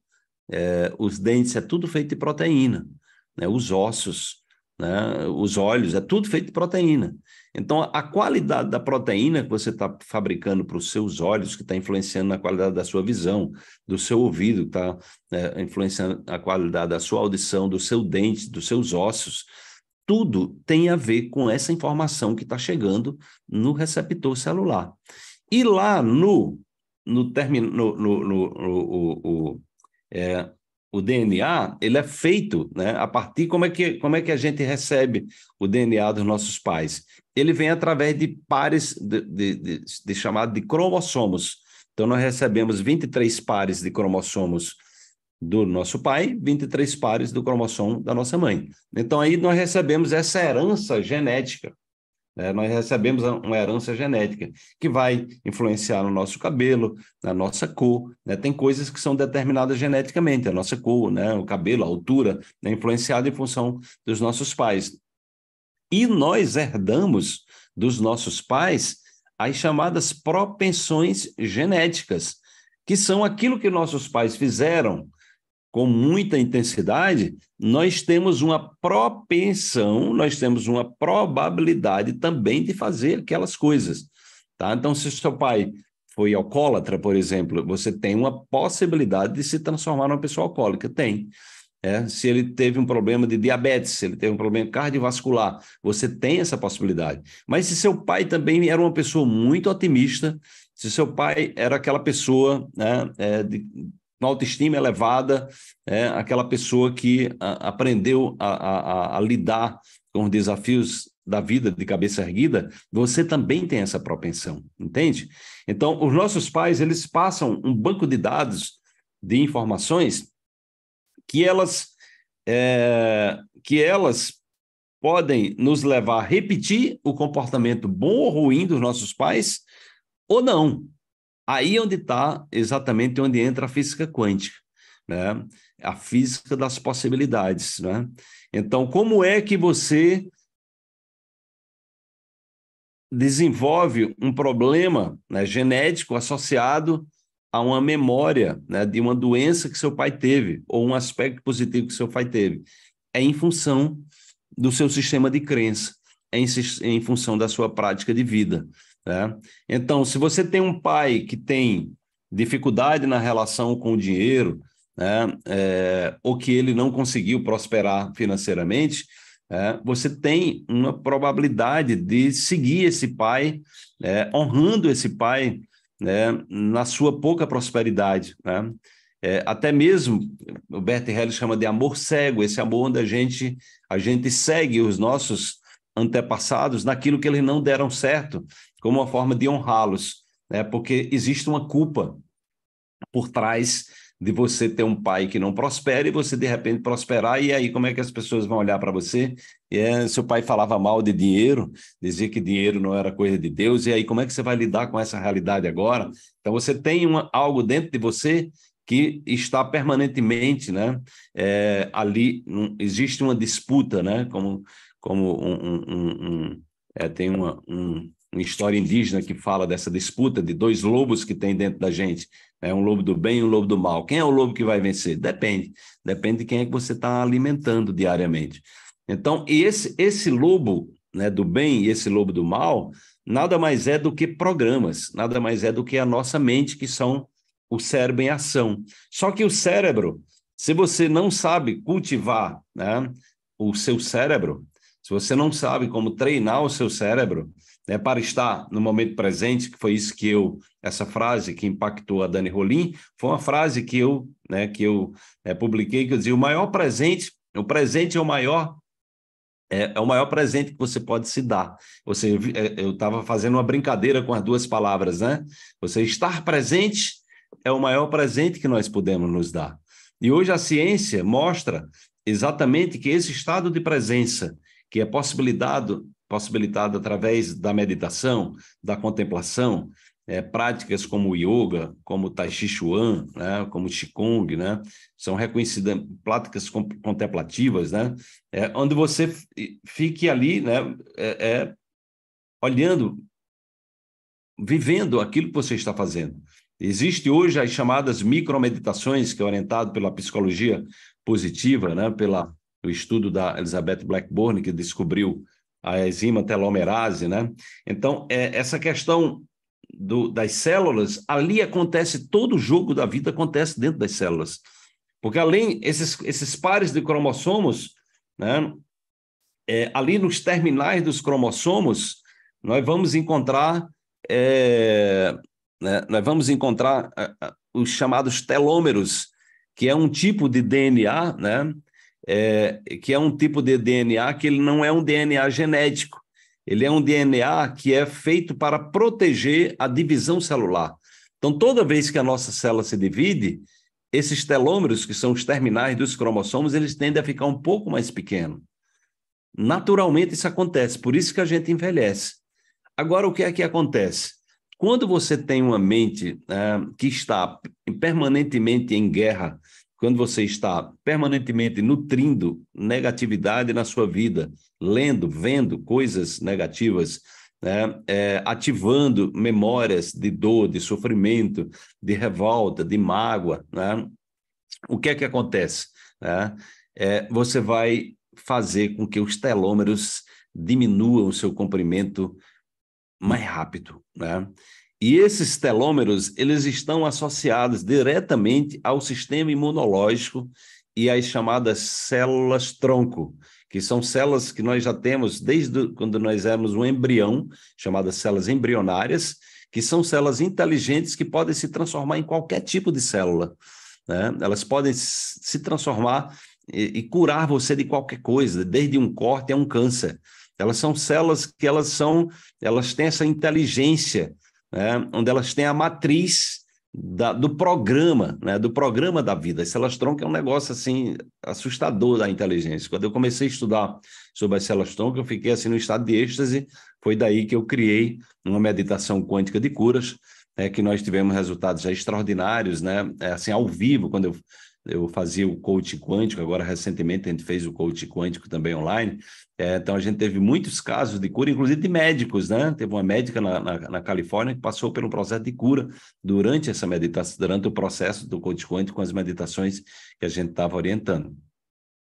é, os dentes, é tudo feito de proteína, né, os ossos, né, os olhos, é tudo feito de proteína. Então, a qualidade da proteína que você está fabricando para os seus olhos, que está influenciando na qualidade da sua visão, do seu ouvido, está né, influenciando a qualidade da sua audição, do seu dente, dos seus ossos, tudo tem a ver com essa informação que está chegando no receptor celular. E lá no no, termino, no, no, no, no o, é, o DNA, ele é feito né, a partir como é, que, como é que a gente recebe o DNA dos nossos pais? Ele vem através de pares de, de, de, de chamado de cromossomos. Então, nós recebemos 23 pares de cromossomos do nosso pai, 23 pares do cromossomo da nossa mãe. Então, aí nós recebemos essa herança genética. Né? Nós recebemos uma herança genética que vai influenciar no nosso cabelo, na nossa cor. Né? Tem coisas que são determinadas geneticamente, a nossa cor, né? o cabelo, a altura, é né? influenciada em função dos nossos pais. E nós herdamos dos nossos pais as chamadas propensões genéticas, que são aquilo que nossos pais fizeram com muita intensidade, nós temos uma propensão, nós temos uma probabilidade também de fazer aquelas coisas. Tá? Então, se seu pai foi alcoólatra, por exemplo, você tem uma possibilidade de se transformar numa pessoa alcoólica. Tem. É, se ele teve um problema de diabetes, se ele teve um problema cardiovascular, você tem essa possibilidade. Mas se seu pai também era uma pessoa muito otimista, se seu pai era aquela pessoa né, é, de, uma autoestima elevada, é aquela pessoa que a, aprendeu a, a, a lidar com os desafios da vida de cabeça erguida, você também tem essa propensão, entende? Então, os nossos pais, eles passam um banco de dados, de informações, que elas, é, que elas podem nos levar a repetir o comportamento bom ou ruim dos nossos pais, ou não. Aí é onde está exatamente onde entra a física quântica, né? A física das possibilidades, né? Então, como é que você desenvolve um problema né, genético associado a uma memória né, de uma doença que seu pai teve ou um aspecto positivo que seu pai teve? É em função do seu sistema de crença, é em, em função da sua prática de vida. Né? Então, se você tem um pai que tem dificuldade na relação com o dinheiro, né, é, ou que ele não conseguiu prosperar financeiramente, é, você tem uma probabilidade de seguir esse pai, é, honrando esse pai né, na sua pouca prosperidade. Né? É, até mesmo, o Bert Hellinger chama de amor cego, esse amor onde a gente, a gente segue os nossos antepassados naquilo que eles não deram certo, como uma forma de honrá-los, né? porque existe uma culpa por trás de você ter um pai que não prospera e você de repente prosperar, e aí como é que as pessoas vão olhar para você? É, seu pai falava mal de dinheiro, dizia que dinheiro não era coisa de Deus, e aí como é que você vai lidar com essa realidade agora? Então você tem uma, algo dentro de você que está permanentemente né, é, ali, um, existe uma disputa, né, como, como um, um, um é, tem uma, um, uma história indígena que fala dessa disputa de dois lobos que tem dentro da gente, é um lobo do bem e um lobo do mal. Quem é o lobo que vai vencer? Depende, depende de quem é que você está alimentando diariamente. Então, esse esse lobo né, do bem e esse lobo do mal nada mais é do que programas, nada mais é do que a nossa mente que são o cérebro em ação. Só que o cérebro, se você não sabe cultivar né, o seu cérebro, se você não sabe como treinar o seu cérebro, né, para estar no momento presente, que foi isso que eu, essa frase que impactou a Dani Rolim, foi uma frase que eu, né, que eu é, publiquei, que eu dizia, o maior presente, o presente é o maior é, é, o maior presente que você pode se dar. Você, é, eu estava fazendo uma brincadeira com as duas palavras, né? Você estar presente é o maior presente que nós podemos nos dar. E hoje a ciência mostra exatamente que esse estado de presença que é possibilitado possibilitado através da meditação, da contemplação, é, práticas como o yoga, como o tai chi chuan, né, como o qigong, né, são reconhecidas práticas contemplativas, né, é, onde você fique ali, né, é, é, olhando, vivendo aquilo que você está fazendo. Existe hoje as chamadas micromeditações, que é orientado pela psicologia positiva, né, pela o estudo da Elizabeth Blackburn, que descobriu a enzima telomerase, né? Então, é, essa questão do, das células, ali acontece todo o jogo da vida acontece dentro das células. Porque além esses, esses pares de cromossomos, né? É, ali nos terminais dos cromossomos, nós vamos encontrar é, né? nós vamos encontrar é, é, os chamados telômeros, que é um tipo de DNA, né? é, que é um tipo de DNA que ele não é um DNA genético, ele é um DNA que é feito para proteger a divisão celular. Então, toda vez que a nossa célula se divide, esses telômeros, que são os terminais dos cromossomos, eles tendem a ficar um pouco mais pequeno. Naturalmente, isso acontece, por isso que a gente envelhece. Agora, o que é que acontece? Quando você tem uma mente é, que está permanentemente em guerra quando você está permanentemente nutrindo negatividade na sua vida, lendo, vendo coisas negativas, né? é, ativando memórias de dor, de sofrimento, de revolta, de mágoa, né? o que é que acontece? Né, é, você vai fazer com que os telômeros diminuam o seu comprimento mais rápido, né? E esses telômeros, eles estão associados diretamente ao sistema imunológico e às chamadas células tronco, que são células que nós já temos desde quando nós éramos um embrião, chamadas células embrionárias, que são células inteligentes que podem se transformar em qualquer tipo de célula. Né? Elas podem se transformar e, e curar você de qualquer coisa, desde um corte a um câncer. Elas são células que elas são, elas têm essa inteligência né, onde elas têm a matriz da, do programa, né, do programa da vida. As células tronco é um negócio assim assustador da inteligência. Quando eu comecei a estudar sobre as células tronco, eu fiquei assim no estado de êxtase. Foi daí que eu criei uma meditação quântica de curas, né, que nós tivemos resultados extraordinários, né, é, assim ao vivo quando eu eu fazia o coaching quântico, agora recentemente a gente fez o coaching quântico também online. É, então a gente teve muitos casos de cura, inclusive de médicos, né? Teve uma médica na, na, na Califórnia que passou pelo processo de cura durante essa meditação, durante o processo do coaching quântico com as meditações que a gente estava orientando.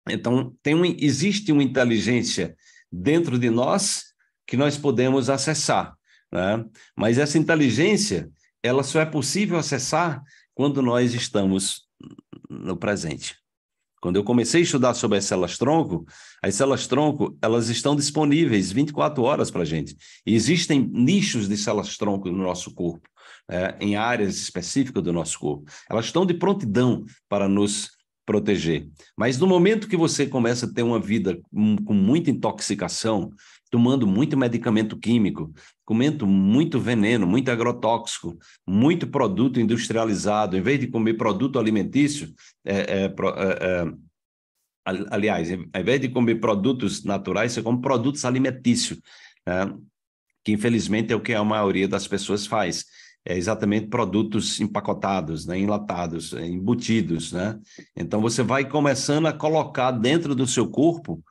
Então tem um, existe uma inteligência dentro de nós que nós podemos acessar, né? Mas essa inteligência ela só é possível acessar quando nós estamos no presente. Quando eu comecei a estudar sobre as células tronco, as células tronco elas estão disponíveis 24 horas para a gente. E existem nichos de células tronco no nosso corpo, é, em áreas específicas do nosso corpo. Elas estão de prontidão para nos proteger. Mas no momento que você começa a ter uma vida hum, com muita intoxicação, tomando muito medicamento químico, comendo muito veneno, muito agrotóxico, muito produto industrializado, em vez de comer produto alimentício, é, é, é, é aliás, ao invés de comer produtos naturais, você come produtos alimentícios, né? que infelizmente é o que a maioria das pessoas faz. É exatamente produtos empacotados, né? enlatados, é, embutidos. Né? Então, você vai começando a colocar dentro do seu corpo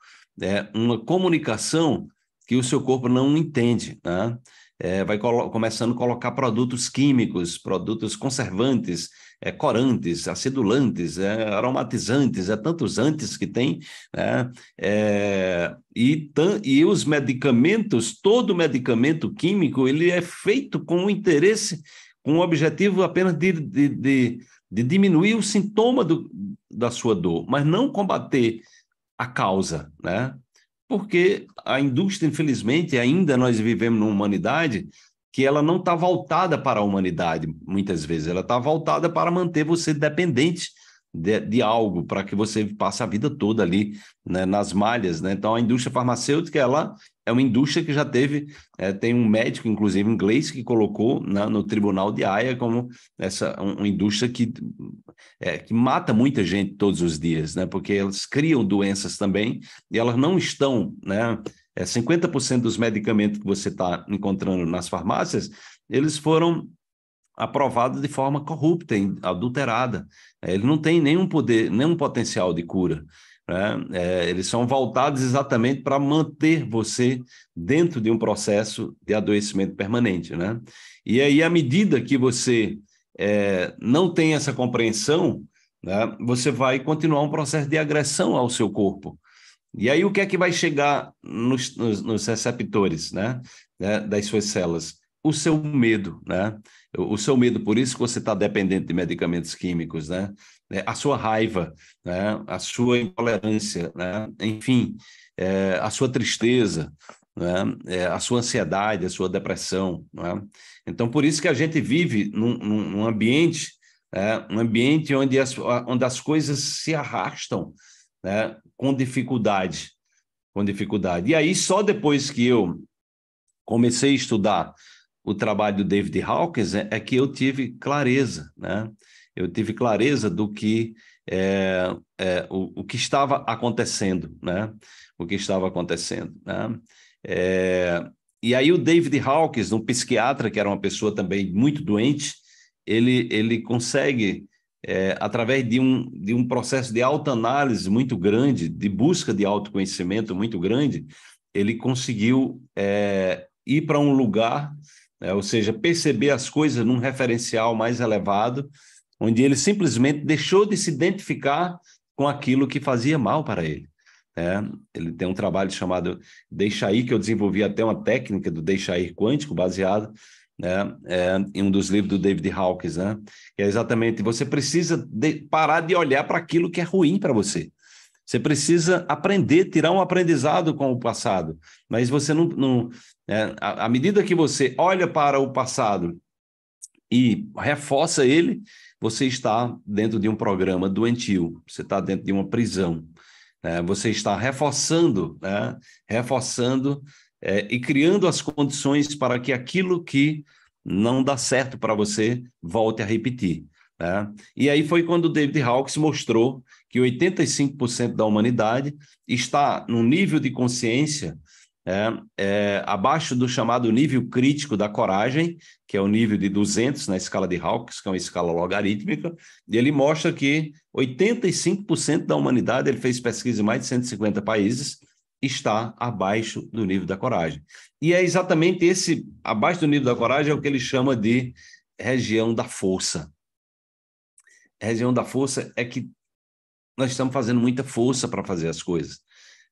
é, uma comunicação que o seu corpo não entende, né? É, vai começando a colocar produtos químicos, produtos conservantes, é, corantes, acidulantes, é, aromatizantes, é tantos antes que tem, né? é, e, e os medicamentos, todo medicamento químico, ele é feito com o interesse, com o objetivo apenas de, de, de, de diminuir o sintoma do, da sua dor, mas não combater a causa, né? porque a indústria, infelizmente, ainda nós vivemos numa humanidade que ela não está voltada para a humanidade, muitas vezes, ela está voltada para manter você dependente de, de algo, para que você passe a vida toda ali né, nas malhas. Né? Então, a indústria farmacêutica, ela é uma indústria que já teve, é, tem um médico, inclusive inglês, que colocou na, né, no tribunal de Haia como essa uma indústria que, é, que mata muita gente todos os dias, né? Porque elas criam doenças também e elas não estão, né? É, 50% dos medicamentos que você está encontrando nas farmácias, eles foram aprovados de forma corrupta, adulterada. É, ele não tem nenhum poder, nenhum potencial de cura. Né? É, eles são voltados exatamente para manter você dentro de um processo de adoecimento permanente. Né? E aí, à medida que você é, não tem essa compreensão, né, você vai continuar um processo de agressão ao seu corpo. E aí, o que é que vai chegar nos, nos, nos receptores né, né, das suas células? O seu medo, né? O, o seu medo, por isso que você está dependente de medicamentos químicos, né? né, a sua raiva, né, a sua intolerância, né, enfim, é, a sua tristeza, né, é, a sua ansiedade, a sua depressão. Né. Então, por isso que a gente vive num, num ambiente, né, um ambiente onde as, onde as coisas se arrastam com dificuldade, com dificuldade. E aí, só depois que eu comecei a estudar o trabalho do David Hawkins é, é que eu tive clareza, né? eu tive clareza do que é, é, o, o, que estava acontecendo, né? O que estava acontecendo, né? É, e aí o David Hawkins, um psiquiatra que era uma pessoa também muito doente, ele, ele consegue, é, através de um, de um processo de autoanálise muito grande, de busca de autoconhecimento muito grande, ele conseguiu é, ir para um lugar, né? ou seja, perceber as coisas num referencial mais elevado, onde ele simplesmente deixou de se identificar com aquilo que fazia mal para ele. É, ele tem um trabalho chamado Deixa Ir, que eu desenvolvi até uma técnica do Deixa Ir quântico, baseado né, é, em um dos livros do David Hawkins. Né? Que é exatamente, você precisa de, parar de olhar para aquilo que é ruim para você. Você precisa aprender, tirar um aprendizado com o passado. Mas você não. não é, à medida que você olha para o passado e reforça ele, você está dentro de um programa doentio, você está dentro de uma prisão, né? você está reforçando, né? reforçando é, e criando as condições para que aquilo que não dá certo para você volte a repetir. Né? E aí foi quando David Hawkes mostrou que 85% da humanidade está num nível de consciência é, é, abaixo do chamado nível crítico da coragem, que é o nível de 200 na escala de Hawkes, que é uma escala logarítmica, e ele mostra que 85% da humanidade, ele fez pesquisa em mais de 150 países, está abaixo do nível da coragem. E é exatamente esse, abaixo do nível da coragem, é o que ele chama de região da força. A região da força é que nós estamos fazendo muita força para fazer as coisas.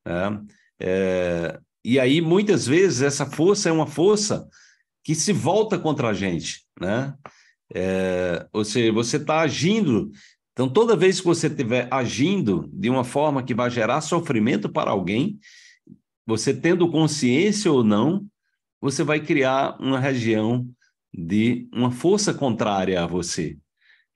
É, é e aí, muitas vezes, essa força é uma força que se volta contra a gente, né? É, ou seja, você está agindo. Então, toda vez que você estiver agindo de uma forma que vai gerar sofrimento para alguém, você tendo consciência ou não, você vai criar uma região de uma força contrária a você.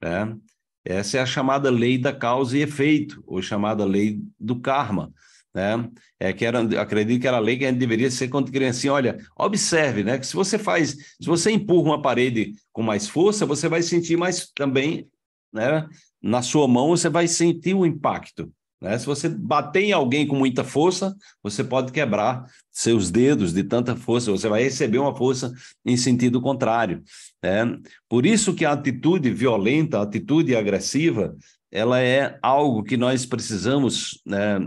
Né? Essa é a chamada lei da causa e efeito, ou chamada lei do karma né? É que era, acredito que era a lei que a gente deveria ser quando criança. Olha, observe, né? Que se você faz, se você empurra uma parede com mais força, você vai sentir mais também, né? Na sua mão você vai sentir o impacto. Né? Se você bater em alguém com muita força, você pode quebrar seus dedos de tanta força. Você vai receber uma força em sentido contrário. Né? Por isso que a atitude violenta, a atitude agressiva, ela é algo que nós precisamos né,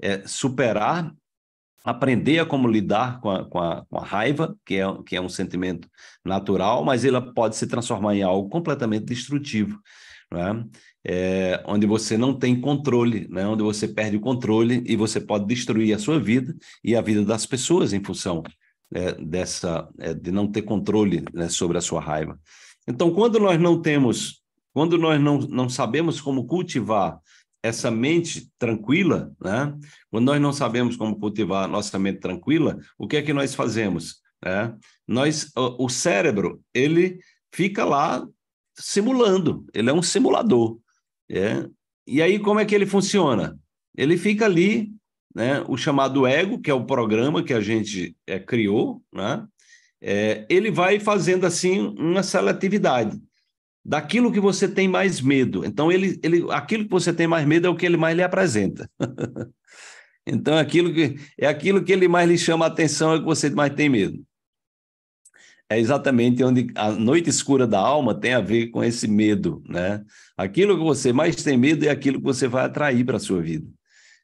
é, superar, aprender a como lidar com a, com a, com a raiva, que é, que é um sentimento natural, mas ela pode se transformar em algo completamente destrutivo. Né? É, onde você não tem controle, né? onde você perde o controle e você pode destruir a sua vida e a vida das pessoas em função é, dessa é, de não ter controle né, sobre a sua raiva. Então, quando nós não temos, quando nós não, não sabemos como cultivar essa mente tranquila, né? quando nós não sabemos como cultivar nossa mente tranquila, o que é que nós fazemos? Né? Nós, o cérebro, ele fica lá simulando, ele é um simulador. É? E aí, como é que ele funciona? Ele fica ali, né? o chamado ego, que é o programa que a gente é, criou, né? É, ele vai fazendo assim uma seletividade daquilo que você tem mais medo. Então, ele, ele, aquilo que você tem mais medo é o que ele mais lhe apresenta. então, é aquilo que, é aquilo que ele mais lhe chama a atenção, é o que você mais tem medo. É exatamente onde a noite escura da alma tem a ver com esse medo, né? Aquilo que você mais tem medo é aquilo que você vai atrair para a sua vida,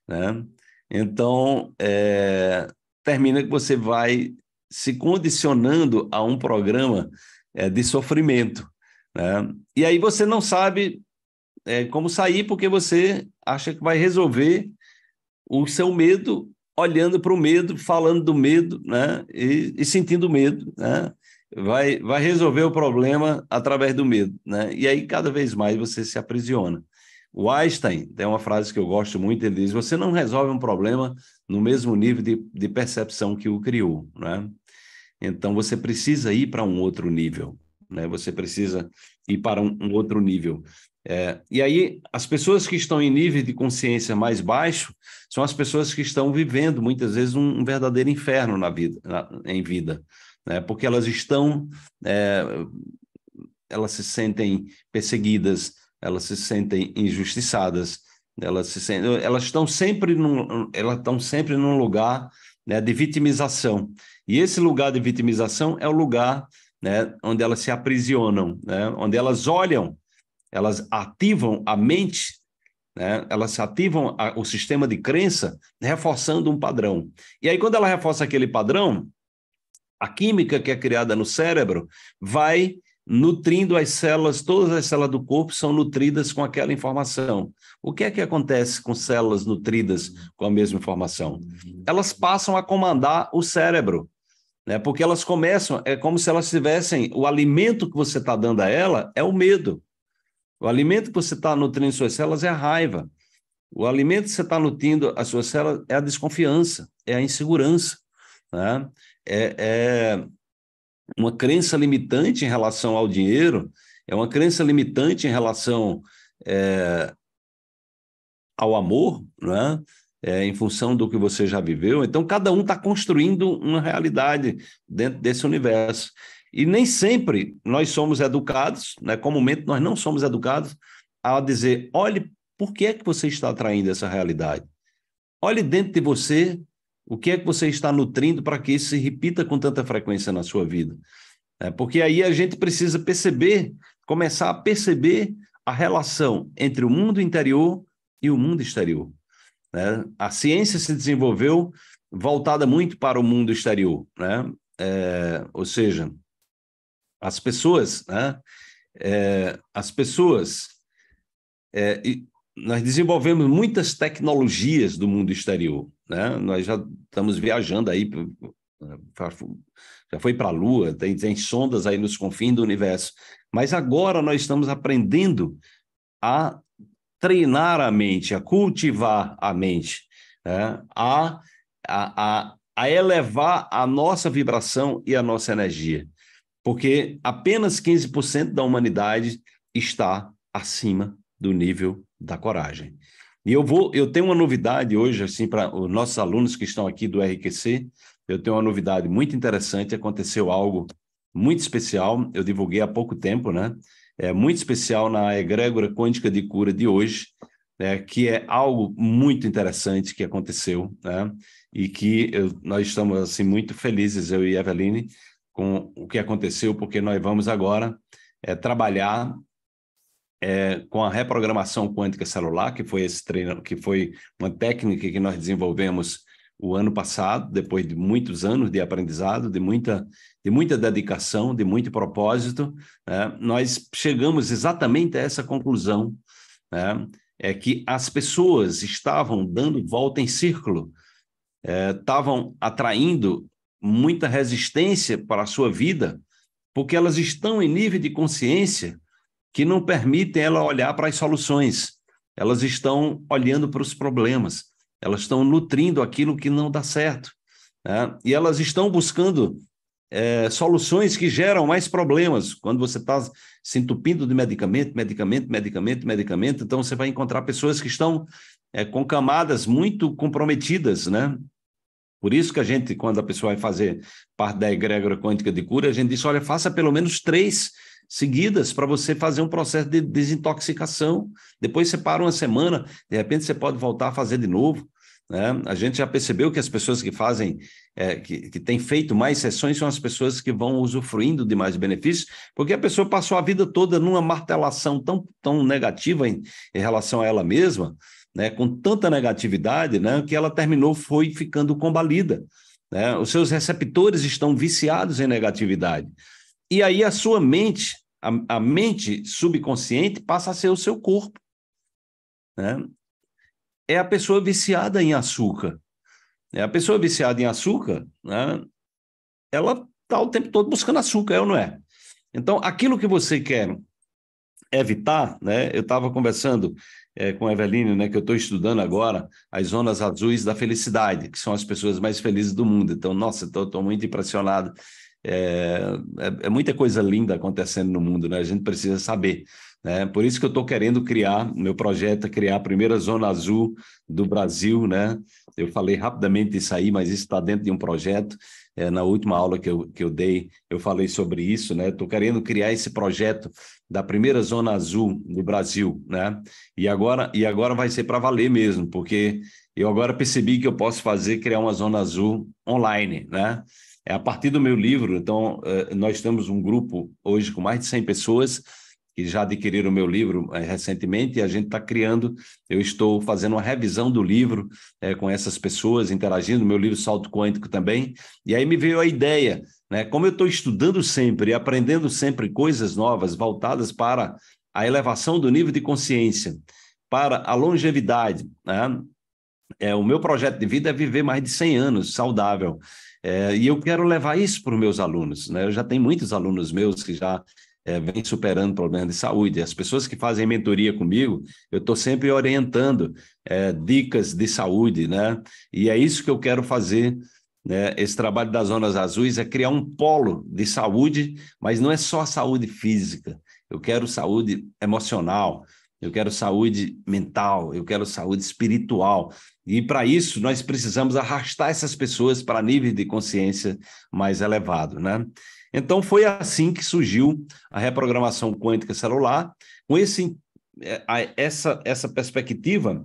né? Então, é, termina que você vai se condicionando a um programa é, de sofrimento, né? E aí você não sabe é, como sair porque você acha que vai resolver o seu medo olhando para o medo, falando do medo né? e, e sentindo medo. Né? Vai, vai resolver o problema através do medo. Né? E aí cada vez mais você se aprisiona. O Einstein tem uma frase que eu gosto muito, ele diz: você não resolve um problema no mesmo nível de, de percepção que o criou, né? Então você precisa ir para um outro nível né? Você precisa ir para um, um outro nível. É, e aí, as pessoas que estão em nível de consciência mais baixo são as pessoas que estão vivendo muitas vezes um, um verdadeiro inferno na vida, na, em vida, né? Porque elas estão, é, elas se sentem perseguidas, elas se sentem injustiçadas, elas se sentem, elas estão sempre num, elas estão sempre num lugar né, de vitimização. E esse lugar de vitimização é o lugar né, onde elas se aprisionam, né, onde elas olham, elas ativam a mente, né, elas ativam a, o sistema de crença, reforçando um padrão. E aí, quando ela reforça aquele padrão, a química que é criada no cérebro vai nutrindo as células, todas as células do corpo são nutridas com aquela informação. O que é que acontece com células nutridas com a mesma informação? Elas passam a comandar o cérebro né? Porque elas começam, é como se elas tivessem o alimento que você está dando a ela é o medo. O alimento que você está nutrindo suas células é a raiva. O alimento que você está nutrindo as suas células é a desconfiança, é a insegurança, né? é, é uma crença limitante em relação ao dinheiro, é uma crença limitante em relação é, ao amor, né? é, em função do que você já viveu. Então, cada um está construindo uma realidade dentro desse universo. E nem sempre nós somos educados, né? comumente nós não somos educados a dizer: olhe, por que é que você está atraindo essa realidade? Olhe dentro de você o que é que você está nutrindo para que isso se repita com tanta frequência na sua vida. É, porque aí a gente precisa perceber, começar a perceber a relação entre o mundo interior e o mundo exterior. Né? A ciência se desenvolveu voltada muito para o mundo exterior, né? É, ou seja, as pessoas, né? É, as pessoas, é, nós desenvolvemos muitas tecnologias do mundo exterior, né? Nós já estamos viajando aí, é, já foi para a Lua, tem, tem sondas aí nos confins do universo, mas agora nós estamos aprendendo a treinar a mente, a cultivar a mente, né? a, a, a, a elevar a nossa vibração e a nossa energia. Porque apenas 15% da humanidade está acima do nível da coragem. E eu vou, eu tenho uma novidade hoje assim para os nossos alunos que estão aqui do RQC. Eu tenho uma novidade muito interessante, aconteceu algo muito especial, eu divulguei há pouco tempo, né? é, muito especial na egrégora quântica de cura de hoje, né, que é algo muito interessante que aconteceu, né, e que eu, nós estamos assim muito felizes, eu e Eveline, com o que aconteceu, porque nós vamos agora é, trabalhar é, com a reprogramação quântica celular, que foi esse treino, que foi uma técnica que nós desenvolvemos o ano passado, depois de muitos anos de aprendizado, de muita, de muita dedicação, de muito propósito, né, nós chegamos exatamente a essa conclusão, né, é que as pessoas estavam dando volta em círculo, é, estavam atraindo muita resistência para a sua vida, porque elas estão em nível de consciência que não permitem ela olhar para as soluções, elas estão olhando para os problemas elas estão nutrindo aquilo que não dá certo. Né? E elas estão buscando é, soluções que geram mais problemas. Quando você está se entupindo de medicamento, medicamento, medicamento, medicamento, então você vai encontrar pessoas que estão é, com camadas muito comprometidas, né? Por isso que a gente, quando a pessoa vai fazer parte da egrégora quântica de cura, a gente diz, olha, faça pelo menos três seguidas para você fazer um processo de desintoxicação. Depois você para uma semana, de repente você pode voltar a fazer de novo. Né? A gente já percebeu que as pessoas que fazem, é, que, que têm feito mais sessões, são as pessoas que vão usufruindo de mais benefícios, porque a pessoa passou a vida toda numa martelação tão, tão negativa em, em relação a ela mesma, né? com tanta negatividade, né? que ela terminou, foi ficando combalida. Né? Os seus receptores estão viciados em negatividade. E aí a sua mente, a, a mente subconsciente, passa a ser o seu corpo. Né? É a pessoa viciada em açúcar. É a pessoa viciada em açúcar, né? ela está o tempo todo buscando açúcar, é ou não é? Então, aquilo que você quer evitar, né? Eu estava conversando é, com a Eveline, né? Que eu estou estudando agora as zonas azuis da felicidade, que são as pessoas mais felizes do mundo. Então, nossa, estou muito impressionado é, é, é, muita coisa linda acontecendo no mundo, né? A gente precisa saber. Né? Por isso que eu estou querendo criar, meu projeto é criar a primeira zona azul do Brasil, né? Eu falei rapidamente isso aí, mas isso está dentro de um projeto. É, na última aula que eu, que eu dei, eu falei sobre isso, né? Estou querendo criar esse projeto da primeira zona azul do Brasil, né? E agora, e agora vai ser para valer mesmo, porque eu agora percebi que eu posso fazer criar uma zona azul online, né? É a partir do meu livro, então, eh, nós temos um grupo hoje com mais de 100 pessoas que já adquiriram o meu livro é, recentemente, e a gente está criando, eu estou fazendo uma revisão do livro é, com essas pessoas, interagindo, meu livro Salto Quântico também, e aí me veio a ideia, né, como eu estou estudando sempre e aprendendo sempre coisas novas voltadas para a elevação do nível de consciência, para a longevidade, né? É, o meu projeto de vida é viver mais de 100 anos saudável. É, e eu quero levar isso para os meus alunos. Né? Eu já tenho muitos alunos meus que já é, vêm superando problemas de saúde. As pessoas que fazem mentoria comigo, eu estou sempre orientando é, dicas de saúde. Né? E é isso que eu quero fazer né? esse trabalho das zonas azuis é criar um polo de saúde, mas não é só saúde física. Eu quero saúde emocional, eu quero saúde mental, eu quero saúde espiritual. E para isso, nós precisamos arrastar essas pessoas para níveis de consciência mais elevado, né? Então, foi assim que surgiu a reprogramação quântica celular, com esse, é, essa, essa perspectiva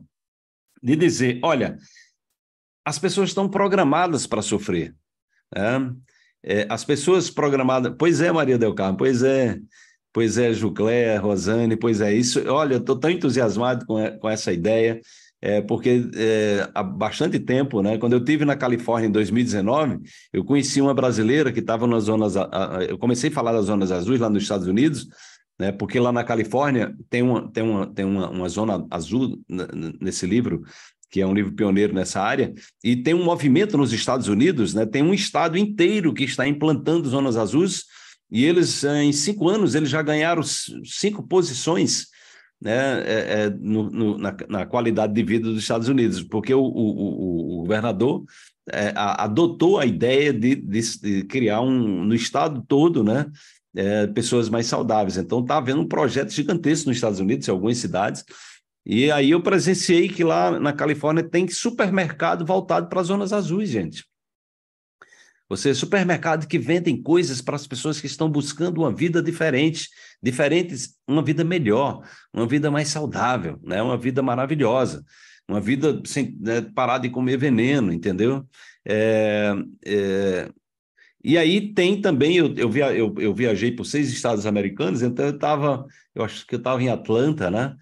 de dizer: olha, as pessoas estão programadas para sofrer. Né? É, as pessoas programadas. Pois é, Maria Del Carmo, pois é. Pois é, Juclé, Rosane, pois é isso. Olha, eu estou tão entusiasmado com, com essa ideia é, porque é, há bastante tempo, né? Quando eu tive na Califórnia em 2019, eu conheci uma brasileira que estava nas zonas. A, a, eu comecei a falar das zonas azuis lá nos Estados Unidos, né? Porque lá na Califórnia tem uma tem uma tem uma, uma zona azul nesse livro que é um livro pioneiro nessa área, e tem um movimento nos Estados Unidos, né? tem um estado inteiro que está implantando zonas azuis, e eles, eh, em cinco anos, eles já ganharam cinco posições né, é, é, no, no, na, na, qualidade de vida dos Estados Unidos, porque o, o, o governador é, a, adotou a ideia de, de, de, criar um, no estado todo, né, é, pessoas mais saudáveis. Então está havendo um projeto gigantesco nos Estados Unidos, em algumas cidades, e aí eu presenciei que lá na Califórnia tem supermercado voltado para as zonas azuis, gente você supermercado que vendem coisas para as pessoas que estão buscando uma vida diferente, diferentes, uma vida melhor, uma vida mais saudável, né? uma vida maravilhosa, uma vida sem né, parar de comer veneno, entendeu? É, é... E aí tem também, eu, eu, via, eu, eu viajei por seis estados americanos, então eu estava, eu acho que eu estava em Atlanta, né?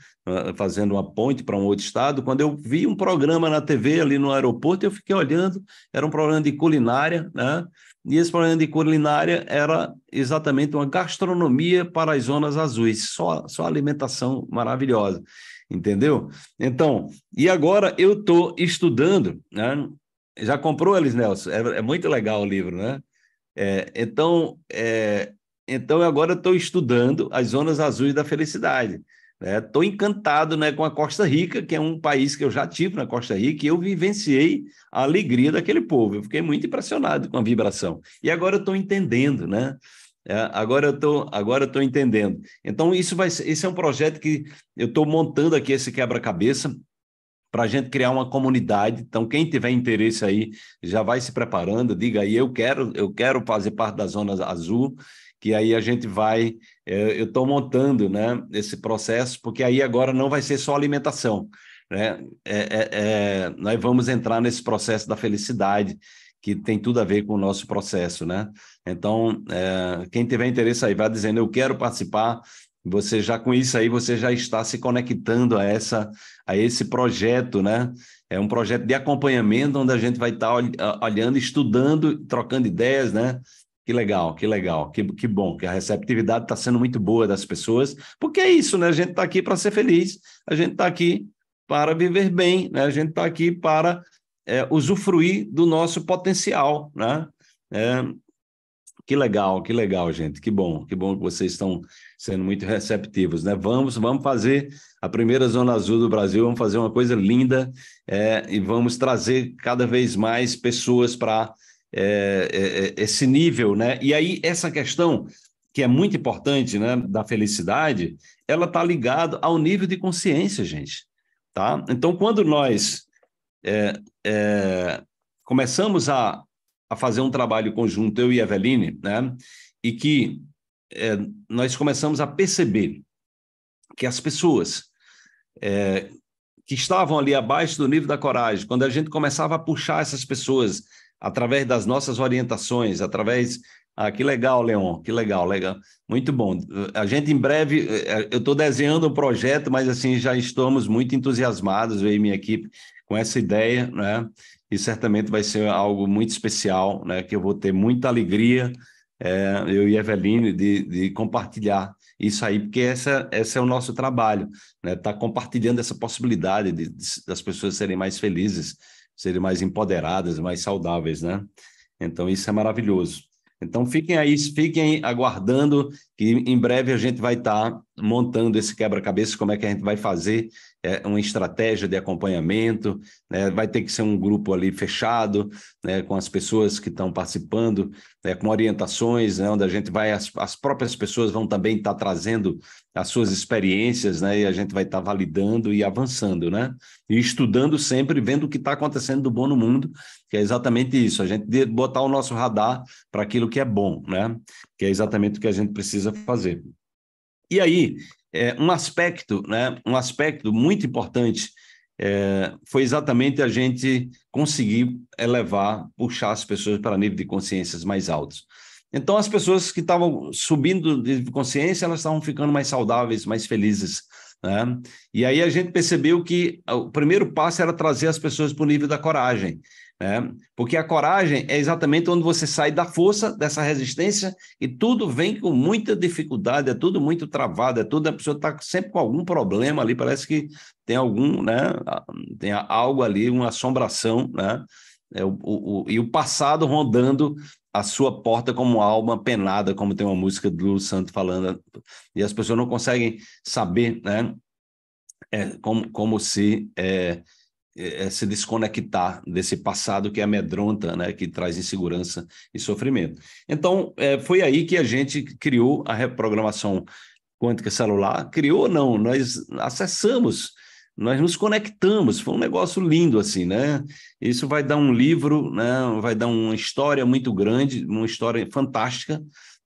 fazendo uma ponte para um outro estado, quando eu vi um programa na TV ali no aeroporto, eu fiquei olhando, era um programa de culinária, né? E esse programa de culinária era exatamente uma gastronomia para as zonas azuis, só, só alimentação maravilhosa, entendeu? Então, e agora eu estou estudando, né? Já comprou eles, Nelson? É, é, muito legal o livro, né? É, então, é, então agora eu estou estudando as zonas azuis da felicidade. Estou é, né? encantado né, com a Costa Rica, que é um país que eu já tive na Costa Rica, e eu vivenciei a alegria daquele povo. Eu fiquei muito impressionado com a vibração. E agora eu estou entendendo, né? É, agora eu agora estou entendendo. Então, isso vai esse é um projeto que eu estou montando aqui esse quebra-cabeça para a gente criar uma comunidade. Então, quem tiver interesse aí, já vai se preparando, diga aí, eu quero, eu quero fazer parte da Zona Azul que aí a gente vai. É, eu estou montando né, esse processo, porque aí agora não vai ser só alimentação. Né? É, é, é, nós vamos entrar nesse processo da felicidade, que tem tudo a ver com o nosso processo. Né? Então, é, quem tiver interesse aí, vai dizendo: Eu quero participar. Você já com isso aí, você já está se conectando a, essa, a esse projeto, né? É um projeto de acompanhamento onde a gente vai estar tá olhando, estudando, trocando ideias, né? Que legal, que legal, que, que bom, que a receptividade está sendo muito boa das pessoas, porque é isso, né? A gente está aqui para ser feliz, a gente está aqui para viver bem, né? A gente está aqui para é, usufruir do nosso potencial, né? É, que legal, que legal, gente. Que bom, que bom que vocês estão sendo muito receptivos, né? Vamos, vamos fazer a primeira zona azul do Brasil, vamos fazer uma coisa linda é, e vamos trazer cada vez mais pessoas para é, é, é, esse nível, né? E aí essa questão que é muito importante, né, da felicidade, ela está ligada ao nível de consciência, gente, tá? Então, quando nós é, é começamos a, a fazer um trabalho conjunto, eu e a Eveline, né, e que nós começamos a perceber que as pessoas que estavam ali abaixo do nível da coragem, quando a gente começava a puxar essas pessoas através das nossas orientações, através. Ah, que legal, Leon, que legal, legal. Muito bom. A gente em breve, eh, eh, eu estou desenhando o um projeto, mas assim, já estamos muito entusiasmados, eu e minha equipe, com essa ideia, né? E certamente vai ser algo muito especial, né? Que eu vou ter muita alegria, é, eu e Eveline, de, de compartilhar isso aí, porque essa, esse é o nosso trabalho, né? Tá compartilhando essa possibilidade de, de, das pessoas serem mais felizes, serem mais empoderadas, mais saudáveis, né? Então, isso é maravilhoso. Então, fiquem aí, fiquem aguardando, que em breve a gente vai estar tá montando esse quebra-cabeça, como é que a gente vai fazer é, uma estratégia de acompanhamento, né? vai ter que ser um grupo ali fechado, né? com as pessoas que estão participando, né? com orientações, né? onde a gente vai, as, as próprias pessoas vão também estar tá trazendo as suas experiências, né? E a gente vai estar tá validando e avançando, né? E estudando sempre, vendo o que está acontecendo do bom no mundo, que é exatamente isso. A gente botar o nosso radar para aquilo que é bom, né? Que é exatamente o que a gente precisa fazer. E aí, é, um aspecto, né? Um aspecto muito importante é, foi exatamente a gente conseguir elevar, puxar as pessoas para nível de consciências mais altos. Então, as pessoas que estavam subindo de consciência, elas estavam ficando mais saudáveis, mais felizes. Né? E aí a gente percebeu que o primeiro passo era trazer as pessoas para o nível da coragem. Né? Porque a coragem é exatamente onde você sai da força, dessa resistência, e tudo vem com muita dificuldade, é tudo muito travado, é tudo, a pessoa está sempre com algum problema ali, parece que tem algum, né? Tem algo ali, uma assombração, né? É o, o, o, e o passado rondando a sua porta como alma penada, como tem uma música do Lulu Santo falando, e as pessoas não conseguem saber, né? É, como, como se é, é, é, se desconectar desse passado que amedronta, né? Que traz insegurança e sofrimento. Então é, foi aí que a gente criou a reprogramação quântica celular. Criou não, nós acessamos nós nos conectamos. Foi um negócio lindo, assim, né? Isso vai dar um livro, né? vai dar uma história muito grande, uma história fantástica,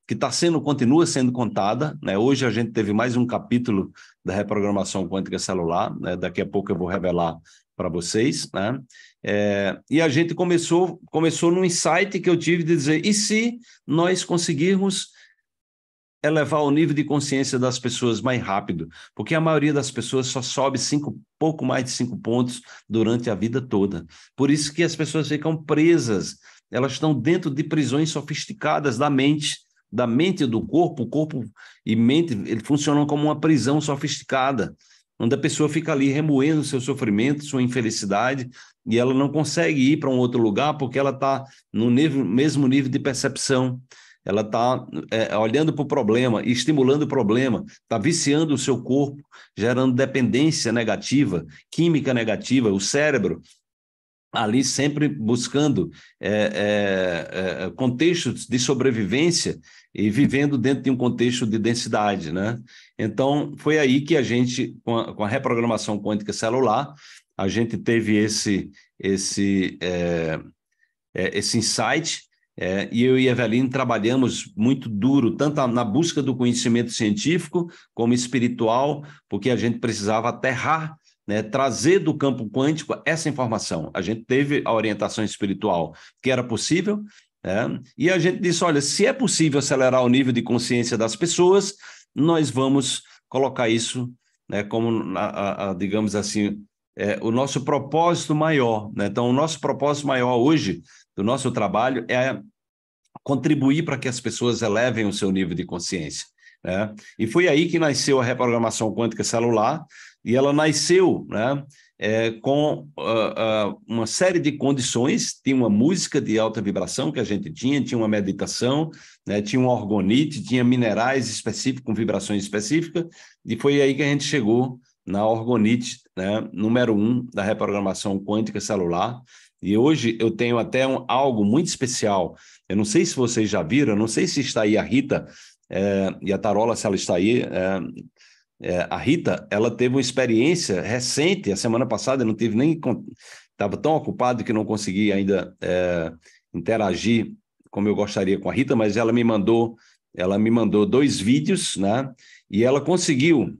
que está sendo, continua sendo contada. Né? Hoje a gente teve mais um capítulo da reprogramação quântica celular, né? daqui a pouco eu vou revelar para vocês, né? É, e a gente começou, começou num insight que eu tive de dizer, e se nós conseguirmos elevar é o nível de consciência das pessoas mais rápido, porque a maioria das pessoas só sobe cinco, pouco mais de cinco pontos durante a vida toda. Por isso que as pessoas ficam presas, elas estão dentro de prisões sofisticadas da mente, da mente e do corpo, o corpo e mente, Ele funcionam como uma prisão sofisticada, onde a pessoa fica ali remoendo seu sofrimento, sua infelicidade, e ela não consegue ir para um outro lugar porque ela está no nível, mesmo nível de percepção ela está é, olhando para o problema, estimulando o problema, está viciando o seu corpo, gerando dependência negativa, química negativa, o cérebro ali sempre buscando é, é, é, contextos de sobrevivência e vivendo dentro de um contexto de densidade, né? Então, foi aí que a gente, com a, com a reprogramação quântica celular, a gente teve esse, esse, é, é, esse insight é, e eu e a Eveline trabalhamos muito duro, tanto na busca do conhecimento científico como espiritual, porque a gente precisava aterrar, né, trazer do campo quântico essa informação. A gente teve a orientação espiritual que era possível, né, e a gente disse: olha, se é possível acelerar o nível de consciência das pessoas, nós vamos colocar isso né, como, a, a, digamos assim, é, o nosso propósito maior. Né? Então, o nosso propósito maior hoje do nosso trabalho é contribuir para que as pessoas elevem o seu nível de consciência. Né? E foi aí que nasceu a reprogramação quântica celular, e ela nasceu né, é, com uh, uh, uma série de condições, tinha uma música de alta vibração que a gente tinha, tinha uma meditação, né, tinha um orgonite, tinha minerais específicos, com vibrações específicas, e foi aí que a gente chegou na orgonite né, número um da reprogramação quântica celular, e hoje eu tenho até um, algo muito especial. Eu não sei se vocês já viram, não sei se está aí a Rita é, e a Tarola, se ela está aí. É, é, a Rita, ela teve uma experiência recente, a semana passada, eu não tive nem. Estava tão ocupado que não consegui ainda interagir como eu gostaria com a Rita, mas ela me mandou, ela me mandou dois vídeos, né? E ela conseguiu,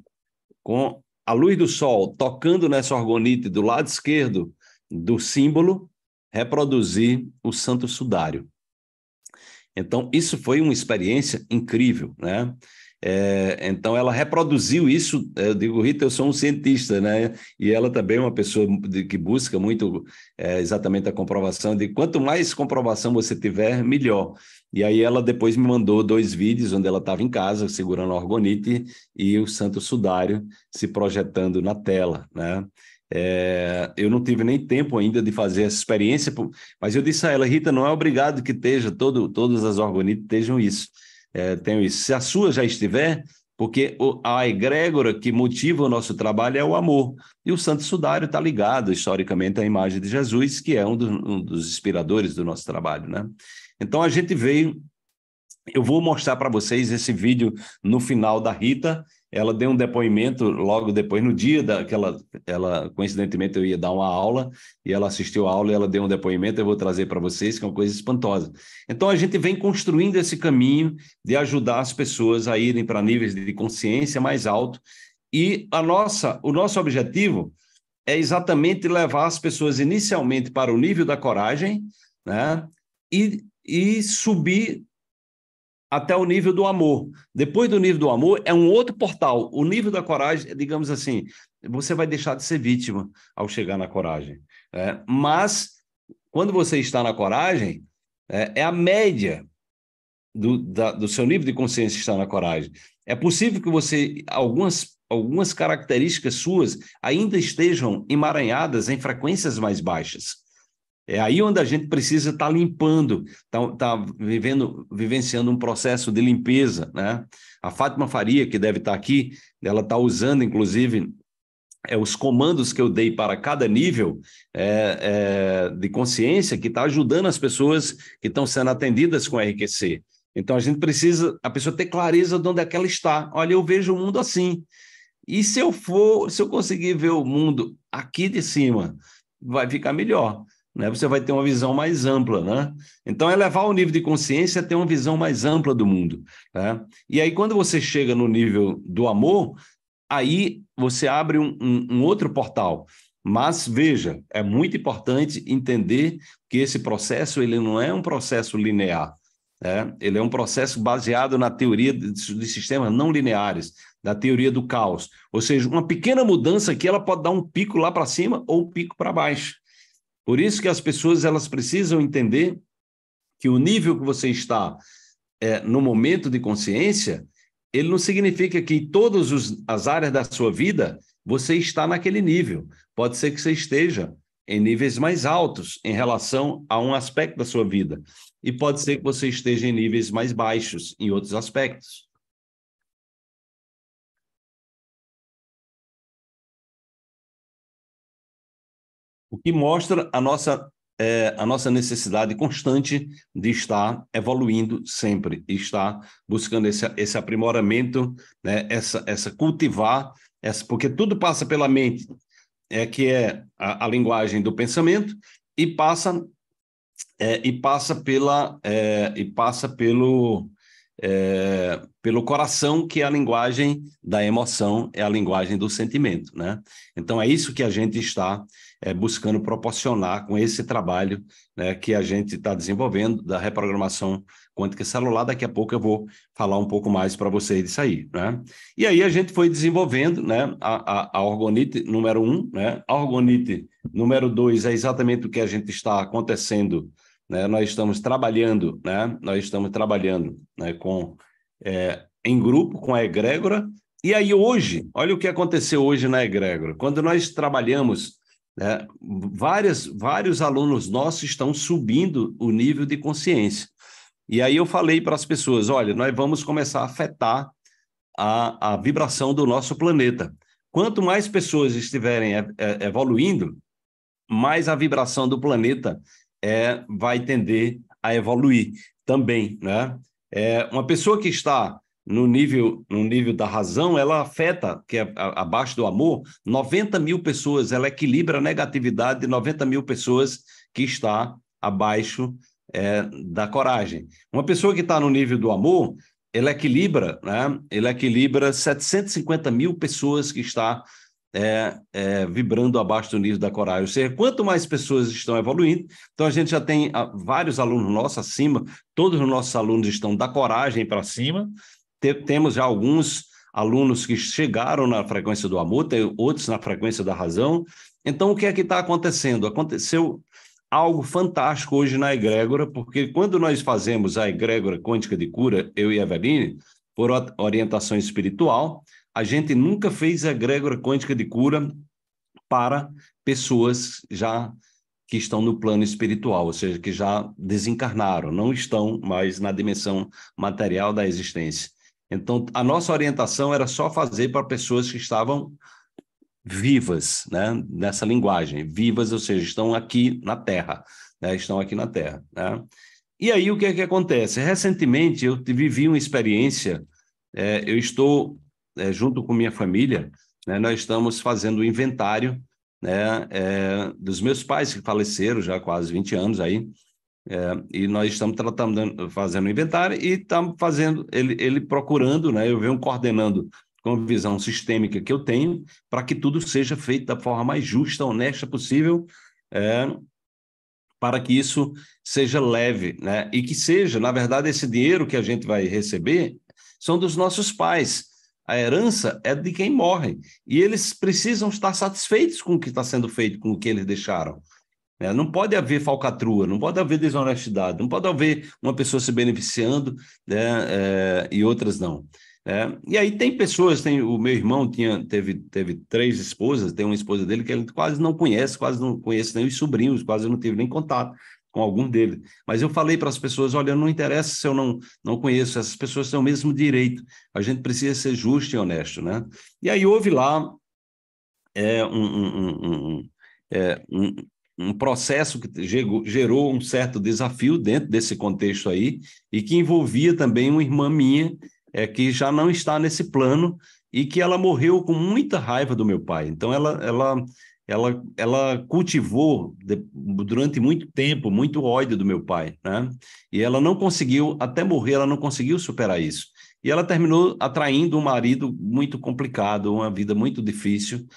com a luz do sol tocando nessa orgonite do lado esquerdo do símbolo, reproduzir o Santo Sudário. Então, isso foi uma experiência incrível, né? É, então, ela reproduziu isso. É, eu digo, Rita, eu sou um cientista, né? E ela também é uma pessoa de, que busca muito é, exatamente a comprovação. De quanto mais comprovação você tiver, melhor. E aí, ela depois me mandou dois vídeos onde ela estava em casa segurando o orgonite e o Santo Sudário se projetando na tela, né? É, eu não tive nem tempo ainda de fazer essa experiência, mas eu disse a ela, Rita, não é obrigado que esteja, todo, todas as organites estejam isso. É, tenho isso. Se a sua já estiver, porque a egrégora que motiva o nosso trabalho é o amor. E o Santo Sudário está ligado historicamente à imagem de Jesus, que é um, um dos inspiradores do nosso trabalho. Né? Então a gente veio. Eu vou mostrar para vocês esse vídeo no final da Rita, ela deu um depoimento logo depois, no dia daquela, ela, coincidentemente eu ia dar uma aula, e ela assistiu a aula e ela deu um depoimento, eu vou trazer para vocês, que é uma coisa espantosa. Então a gente vem construindo esse caminho de ajudar as pessoas a irem para níveis de consciência mais alto, e a nossa, o nosso objetivo é exatamente levar as pessoas inicialmente para o nível da coragem, né? E, e subir até o nível do amor. Depois do nível do amor, é um outro portal. O nível da coragem, é, digamos assim, você vai deixar de ser vítima ao chegar na coragem. É, mas, quando você está na coragem, é, é a média do, da, do seu nível de consciência estar na coragem. É possível que você, algumas, algumas características suas ainda estejam emaranhadas em frequências mais baixas. É aí onde a gente precisa estar tá limpando, tá, tá vivendo, vivenciando um processo de limpeza, né? A Fátima Faria, que deve estar tá aqui, ela está usando, inclusive, é, os comandos que eu dei para cada nível é, é, de consciência que está ajudando as pessoas que estão sendo atendidas com RQC. Então a gente precisa, a pessoa ter clareza de onde é que ela está. Olha, eu vejo o mundo assim. E se eu for, se eu conseguir ver o mundo aqui de cima, vai ficar melhor né? Você vai ter uma visão mais ampla, né? Então, elevar é o nível de consciência é ter uma visão mais ampla do mundo, tá? E aí, quando você chega no nível do amor, aí você abre um, um, um outro portal. Mas veja, é muito importante entender que esse processo ele não é um processo linear. né? ele é um processo baseado na teoria de, de, sistemas não lineares, da teoria do caos. Ou seja, uma pequena mudança aqui ela pode dar um pico lá para cima ou um pico para baixo. Por isso que as pessoas elas precisam entender que o nível que você está é, no momento de consciência, ele não significa que em todas as áreas da sua vida você está naquele nível. Pode ser que você esteja em níveis mais altos em relação a um aspecto da sua vida. E pode ser que você esteja em níveis mais baixos em outros aspectos. o que mostra a nossa, é, a nossa necessidade constante de estar evoluindo sempre, de estar buscando esse, esse aprimoramento, né? essa, essa cultivar, essa, porque tudo passa pela mente, é que é a, a linguagem do pensamento, e passa é, e passa pela é, e passa pelo é, pelo coração que é a linguagem da emoção é a linguagem do sentimento né então é isso que a gente está é, buscando proporcionar com esse trabalho né, que a gente está desenvolvendo da reprogramação quântica celular. Daqui a pouco eu vou falar um pouco mais para vocês disso aí. Né? E aí a gente foi desenvolvendo né, a, a, a orgonite número um, né? a orgonite número dois é exatamente o que a gente está acontecendo. Né? Nós estamos trabalhando, né? nós estamos trabalhando né, com é, em grupo com a egrégora. E aí hoje, olha o que aconteceu hoje na egrégora. Quando nós trabalhamos né? Várias, vários alunos nossos estão subindo o nível de consciência. E aí eu falei para as pessoas: olha, nós vamos começar a afetar a, a vibração do nosso planeta. Quanto mais pessoas estiverem evoluindo, mais a vibração do planeta é, vai tender a evoluir também. Né? É, uma pessoa que está no nível, no nível da razão, ela afeta, que é abaixo do amor, 90 mil pessoas, ela equilibra a negatividade de 90 mil pessoas que está abaixo é, da coragem. Uma pessoa que está no nível do amor, ela equilibra, né? ela equilibra 750 mil pessoas que está é, é, vibrando abaixo do nível da coragem. Ou seja, quanto mais pessoas estão evoluindo, então a gente já tem ah, vários alunos nossos acima, todos os nossos alunos estão da coragem para cima, te, temos já alguns alunos que chegaram na frequência do amor, tem outros na frequência da razão. Então, o que é que está acontecendo? Aconteceu algo fantástico hoje na egrégora, porque quando nós fazemos a egrégora quântica de cura, eu e a Eveline, por orientação espiritual, a gente nunca fez a egrégora quântica de cura para pessoas já que estão no plano espiritual, ou seja, que já desencarnaram, não estão mais na dimensão material da existência. Então, a nossa orientação era só fazer para pessoas que estavam vivas, né? Nessa linguagem, vivas, ou seja, estão aqui na Terra, né? Estão aqui na Terra, né? E aí o que é que acontece? Recentemente eu vivi uma experiência. É, eu estou é, junto com minha família, né, nós estamos fazendo o um inventário né, é, dos meus pais que faleceram já há quase 20 anos aí, é, e nós estamos tratando, fazendo inventário e estamos fazendo ele, ele procurando, né? Eu venho coordenando com a visão sistêmica que eu tenho para que tudo seja feito da forma mais justa, honesta possível, é, para que isso seja leve, né? E que seja, na verdade, esse dinheiro que a gente vai receber são dos nossos pais. A herança é de quem morre e eles precisam estar satisfeitos com o que está sendo feito, com o que eles deixaram. Né? Não pode haver falcatrua, não pode haver desonestidade, não pode haver uma pessoa se beneficiando né? é, e outras não. É, e aí tem pessoas, tem o meu irmão tinha, teve, teve três esposas, tem uma esposa dele que ele quase não conhece, quase não conhece nem os sobrinhos, quase não tive nem contato com algum dele. Mas eu falei para as pessoas, olha, não interessa se eu não, não conheço, essas pessoas têm o mesmo direito, a gente precisa ser justo e honesto, né? E aí houve lá é, um, um, um, um é, um, um processo que gerou um certo desafio dentro desse contexto aí e que envolvia também uma irmã minha é, que já não está nesse plano e que ela morreu com muita raiva do meu pai. Então ela ela ela, ela cultivou de, durante muito tempo muito ódio do meu pai, né? E ela não conseguiu até morrer, ela não conseguiu superar isso. E ela terminou atraindo um marido muito complicado, uma vida muito difícil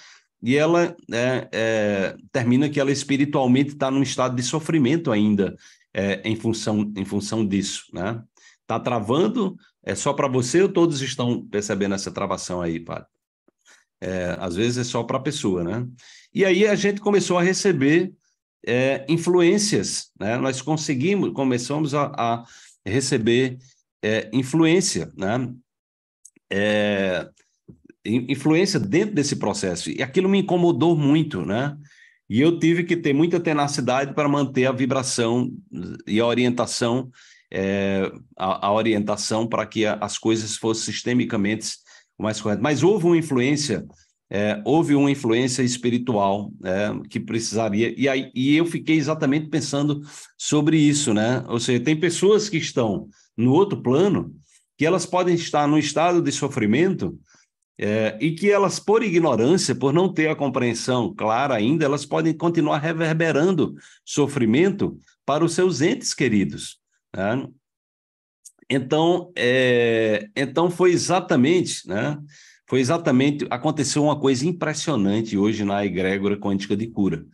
e ela é, é, termina que ela espiritualmente está num estado de sofrimento ainda é, em, função, em função disso, né? Está travando, é só para você ou todos estão percebendo essa travação aí, padre? É, às vezes é só para a pessoa, né? E aí a gente começou a receber é, influências, né? Nós conseguimos, começamos a, a receber é, influência, né? É, influência dentro desse processo. E aquilo me incomodou muito, né? E eu tive que ter muita tenacidade para manter a vibração e a orientação, é, a, a, orientação para que a, as coisas fossem sistemicamente mais corretas. Mas houve uma influência, é, houve uma influência espiritual é, que precisaria. E, aí, e eu fiquei exatamente pensando sobre isso, né? Ou seja, tem pessoas que estão no outro plano que elas podem estar num estado de sofrimento é, e que elas, por ignorância, por não ter a compreensão clara ainda, elas podem continuar reverberando sofrimento para os seus entes queridos. Né? Então, é, então foi exatamente, né? Foi exatamente aconteceu uma coisa impressionante hoje na egrégora quântica de cura.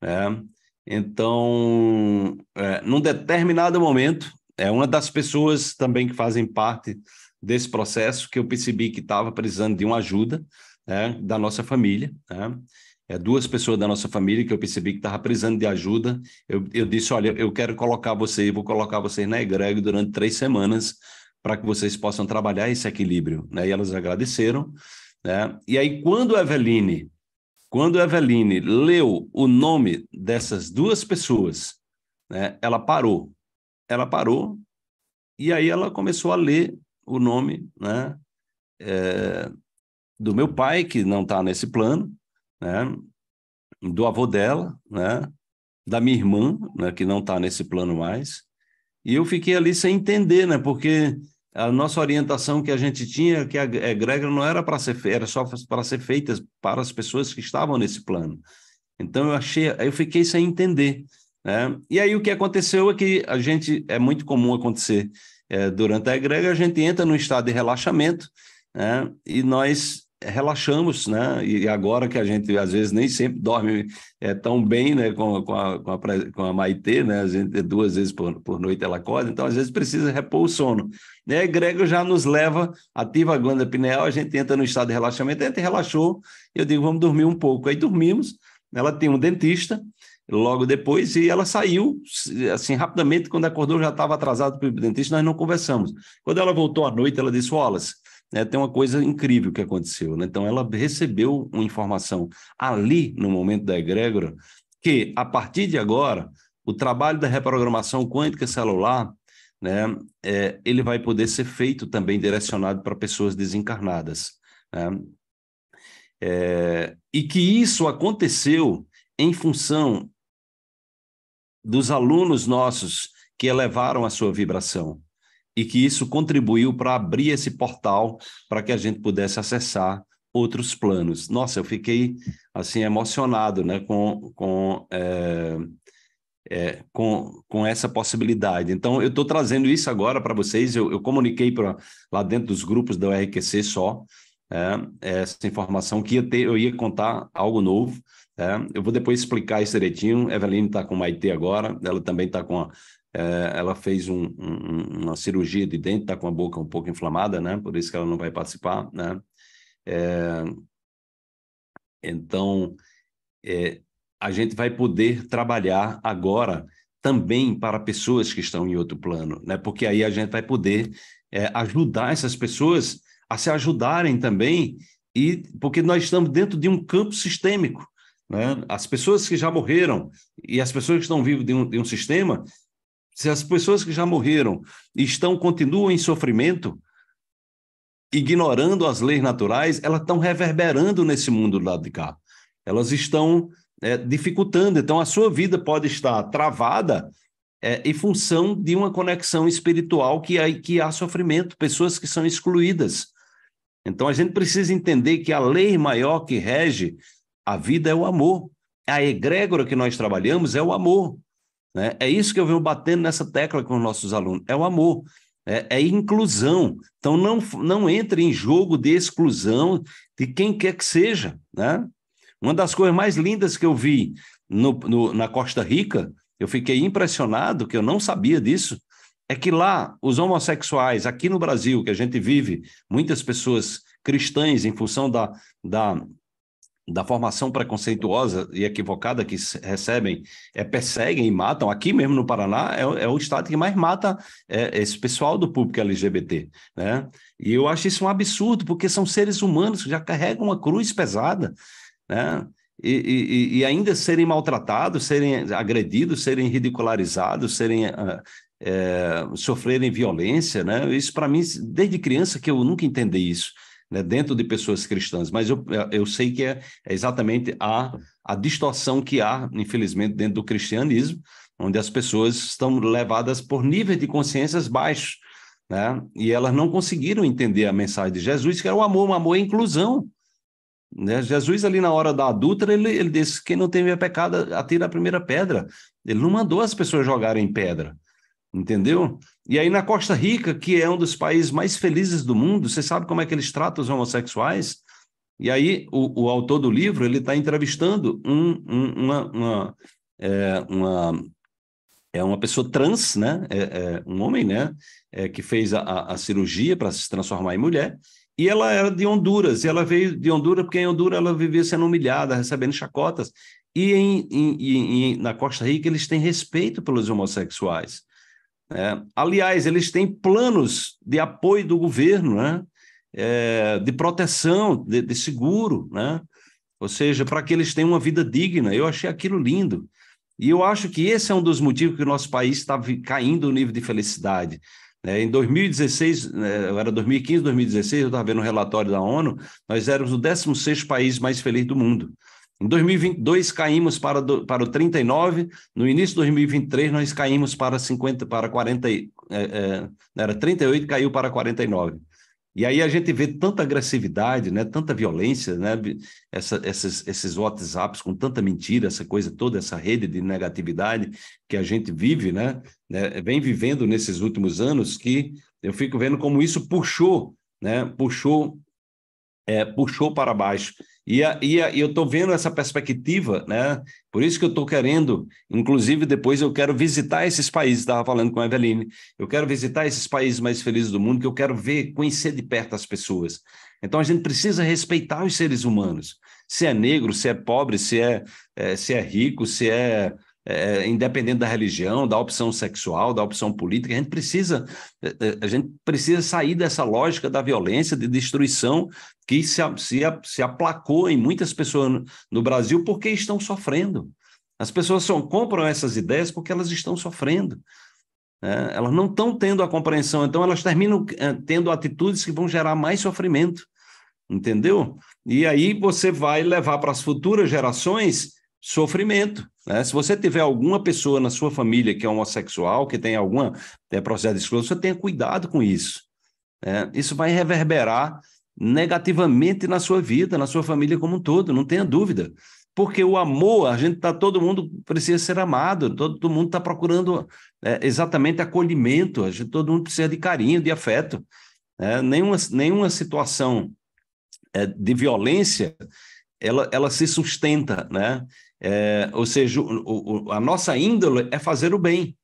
Né? Então, é, num determinado momento, é uma das pessoas também que fazem parte desse processo que eu percebi que estava precisando de uma ajuda né, da nossa família. Né? É, duas pessoas da nossa família que eu percebi que estava precisando de ajuda. Eu, eu disse: olha, eu quero colocar vocês, vou colocar vocês na egreg durante três semanas para que vocês possam trabalhar esse equilíbrio. Né? E elas agradeceram. Né? E aí, quando a Eveline, quando a Eveline leu o nome dessas duas pessoas, né, ela parou. Ela parou e aí ela começou a ler o nome né, é, do meu pai, que não está nesse plano, né, do avô dela, né, da minha irmã, né, que não está nesse plano mais. E eu fiquei ali sem entender, né, porque a nossa orientação que a gente tinha, que a egrégora é, não era para ser feita, era só para ser feita para as pessoas que estavam nesse plano. Então eu achei, eu fiquei sem entender. Né? E aí o que aconteceu é que a gente é muito comum acontecer é, durante a egrégia a gente entra no estado de relaxamento né? e nós relaxamos, né? E agora que a gente às vezes nem sempre dorme é, tão bem, né? Com, com, a, com, a, com a Maitê, né? A gente, é duas vezes por, por noite ela acorda, então às vezes precisa repor o sono. E a egrégia já nos leva, ativa a glândula pineal, a gente entra no estado de relaxamento, a gente relaxou, eu digo, vamos dormir um pouco. Aí dormimos, ela tem um dentista, logo depois e ela saiu, assim, rapidamente, quando acordou já estava atrasado para o dentista, nós não conversamos. Quando ela voltou à noite, ela disse, Wallace, né, tem uma coisa incrível que aconteceu, né? Então, ela recebeu uma informação ali, no momento da egrégora, que, a partir de agora, o trabalho da reprogramação quântica celular né, é, ele vai poder ser feito também direcionado para pessoas desencarnadas. Né? É, e que isso aconteceu em função dos alunos nossos que elevaram a sua vibração e que isso contribuiu para abrir esse portal para que a gente pudesse acessar outros planos. Nossa, eu fiquei assim emocionado, né, com com é, é, com, com essa possibilidade. Então, eu estou trazendo isso agora para vocês. Eu, eu comuniquei para lá dentro dos grupos da RQC só é, essa informação que ia ter, eu ia contar algo novo é, eu vou depois explicar isso direitinho. Eveline está com Maite agora, ela também está com a, é, ela fez um, um, uma cirurgia de dente, está com a boca um pouco inflamada, né? Por isso que ela não vai participar, né? É, então, é, a gente vai poder trabalhar agora também para pessoas que estão em outro plano, né? Porque aí a gente vai poder é, ajudar essas pessoas a se ajudarem também e porque nós estamos dentro de um campo sistêmico. Né? As pessoas que já morreram e as pessoas que estão vivas de um, de um sistema, se as pessoas que já morreram estão continuam em sofrimento, ignorando as leis naturais, elas estão reverberando nesse mundo do lado de cá. Elas estão é, dificultando. Então, a sua vida pode estar travada é, em função de uma conexão espiritual que, é, que há sofrimento, pessoas que são excluídas. Então, a gente precisa entender que a lei maior que rege a vida é o amor. A egrégora que nós trabalhamos é o amor. Né? É isso que eu venho batendo nessa tecla com os nossos alunos: é o amor. É, é, inclusão. Então, não, não entre em jogo de exclusão de quem quer que seja. Né? Uma das coisas mais lindas que eu vi no, no, na Costa Rica, eu fiquei impressionado, que eu não sabia disso, é que lá os homossexuais, aqui no Brasil, que a gente vive, muitas pessoas cristãs, em função da, da da formação preconceituosa e equivocada que recebem, é, perseguem e matam. Aqui mesmo no Paraná é, é o estado que mais mata é, esse pessoal do público LGBT, né? E eu acho isso um absurdo, porque são seres humanos que já carregam uma cruz pesada, né? E, e, e ainda serem maltratados, serem agredidos, serem ridicularizados, serem uh, é, sofrerem violência, né? Isso para mim, desde criança que eu nunca entendi isso né, dentro de pessoas cristãs, mas eu, é, eu sei que é, é exatamente a, a distorção que há, infelizmente, dentro do cristianismo, onde as pessoas estão levadas por níveis de consciências baixos, né? E elas não conseguiram entender a mensagem de Jesus, que era o amor, o amor é inclusão. Né? Jesus, ali na hora da adulta, ele, ele disse: quem não tem minha pecado, atira a primeira pedra. Ele não mandou as pessoas jogarem pedra entendeu? E aí na Costa Rica, que é um dos países mais felizes do mundo, você sabe como é que eles tratam os homossexuais? E aí o, o autor do livro ele está entrevistando um, um, uma, uma, é, uma é uma pessoa trans, né? É, é um homem, né? É, que fez a, a cirurgia para se transformar em mulher. E ela era de Honduras. E ela veio de Honduras porque em Honduras ela vivia sendo humilhada, recebendo chacotas. E em, em, em, na Costa Rica eles têm respeito pelos homossexuais. É, aliás, eles têm planos de apoio do governo, né? É, de proteção, de, de, seguro, né? ou seja, para que eles tenham uma vida digna. Eu achei aquilo lindo. E eu acho que esse é um dos motivos que o nosso país está caindo o nível de felicidade. É, em 2016, né, era 2015, 2016, eu estava vendo um relatório da ONU, nós éramos o 16 país mais feliz do mundo. Em 2022 caímos para, do, para o 39, no início de 2023 nós caímos para 50, para 40, é, é, era 38, caiu para 49. E aí a gente vê tanta agressividade, né, tanta violência, né, essa, esses, esses WhatsApps com tanta mentira, essa coisa toda, essa rede de negatividade que a gente vive, né, né vem vivendo nesses últimos anos, que eu fico vendo como isso puxou, né, puxou, é, puxou para baixo e, a, e, a, e eu estou vendo essa perspectiva, né? Por isso que eu estou querendo, inclusive depois eu quero visitar esses países, estava falando com a Eveline, eu quero visitar esses países mais felizes do mundo, que eu quero ver, conhecer de perto as pessoas. Então a gente precisa respeitar os seres humanos. Se é negro, se é pobre, se é, é se é rico, se é é, é, independente da religião, da opção sexual, da opção política, a gente precisa é, é, a gente precisa sair dessa lógica da violência, de destruição que se, se, se aplacou em muitas pessoas no, no Brasil porque estão sofrendo. As pessoas só compram essas ideias porque elas estão sofrendo. Né? Elas não estão tendo a compreensão, então elas terminam tendo atitudes que vão gerar mais sofrimento, entendeu? E aí você vai levar para as futuras gerações sofrimento. Né? Se você tiver alguma pessoa na sua família que é homossexual, que tem algum é, processo de exclusão, você tenha cuidado com isso. Né? Isso vai reverberar negativamente na sua vida, na sua família como um todo, não tenha dúvida. Porque o amor, a gente está, todo mundo precisa ser amado, todo mundo está procurando é, exatamente acolhimento, a gente, todo mundo precisa de carinho, de afeto. Né? nenhuma, nenhuma situação é, de violência ela, ela se sustenta, né? É, ou seja, o, o, a nossa índole é fazer o bem.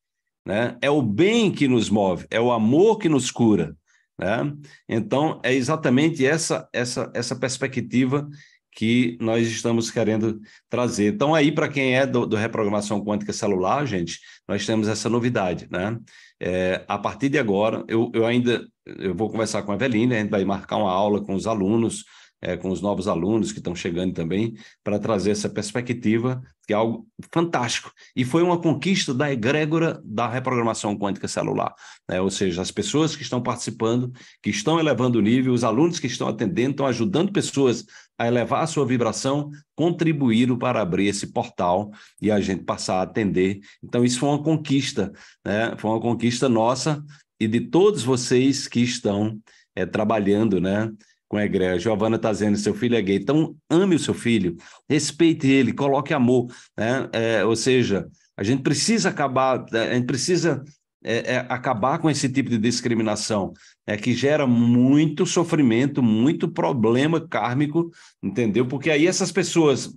Né? É o bem que nos move, é o amor que nos cura. Né? Então, é exatamente essa, essa, essa perspectiva que nós estamos querendo trazer. Então, aí, para quem é do, do, Reprogramação Quântica Celular, gente, nós temos essa novidade, né? É, a partir de agora, eu, eu ainda eu vou conversar com a Evelina, a gente vai marcar uma aula com os alunos é, com os novos alunos que estão chegando também, para trazer essa perspectiva, que é algo fantástico. E foi uma conquista da egrégora da reprogramação quântica celular, né? ou seja, as pessoas que estão participando, que estão elevando o nível, os alunos que estão atendendo, estão ajudando pessoas a elevar a sua vibração, contribuíram para abrir esse portal e a gente passar a atender. Então, isso foi uma conquista, né? foi uma conquista nossa e de todos vocês que estão é, trabalhando né, com a egrégora. Giovana está dizendo, seu filho é gay. Então, ame o seu filho, respeite ele, coloque amor. Né? É, ou seja, a gente precisa acabar, é, a gente precisa é, é, acabar com esse tipo de discriminação, é que gera muito sofrimento, muito problema kármico, entendeu? Porque aí essas pessoas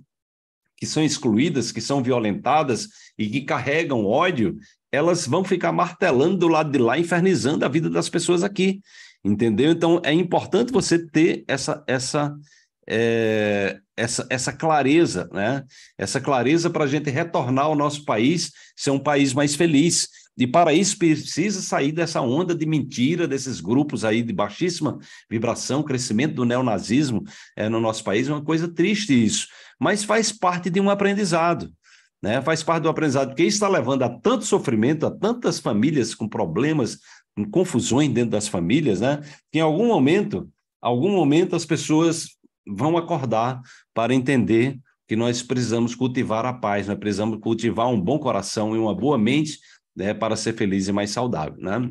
que são excluídas, que são violentadas e que carregam ódio, elas vão ficar martelando do lado de lá, infernizando a vida das pessoas aqui entendeu? Então é importante você ter essa essa é, essa, essa clareza, né? Essa clareza para a gente retornar ao nosso país, ser um país mais feliz. E para isso precisa sair dessa onda de mentira, desses grupos aí de baixíssima vibração, crescimento do neonazismo é, no nosso país, é uma coisa triste isso. Mas faz parte de um aprendizado. Né? Faz parte do aprendizado, porque isso está levando a tanto sofrimento, a tantas famílias com problemas em confusões dentro das famílias, né? Que em algum momento, algum momento as pessoas vão acordar para entender que nós precisamos cultivar a paz, nós precisamos cultivar um bom coração e uma boa mente né, para ser feliz e mais saudável, né?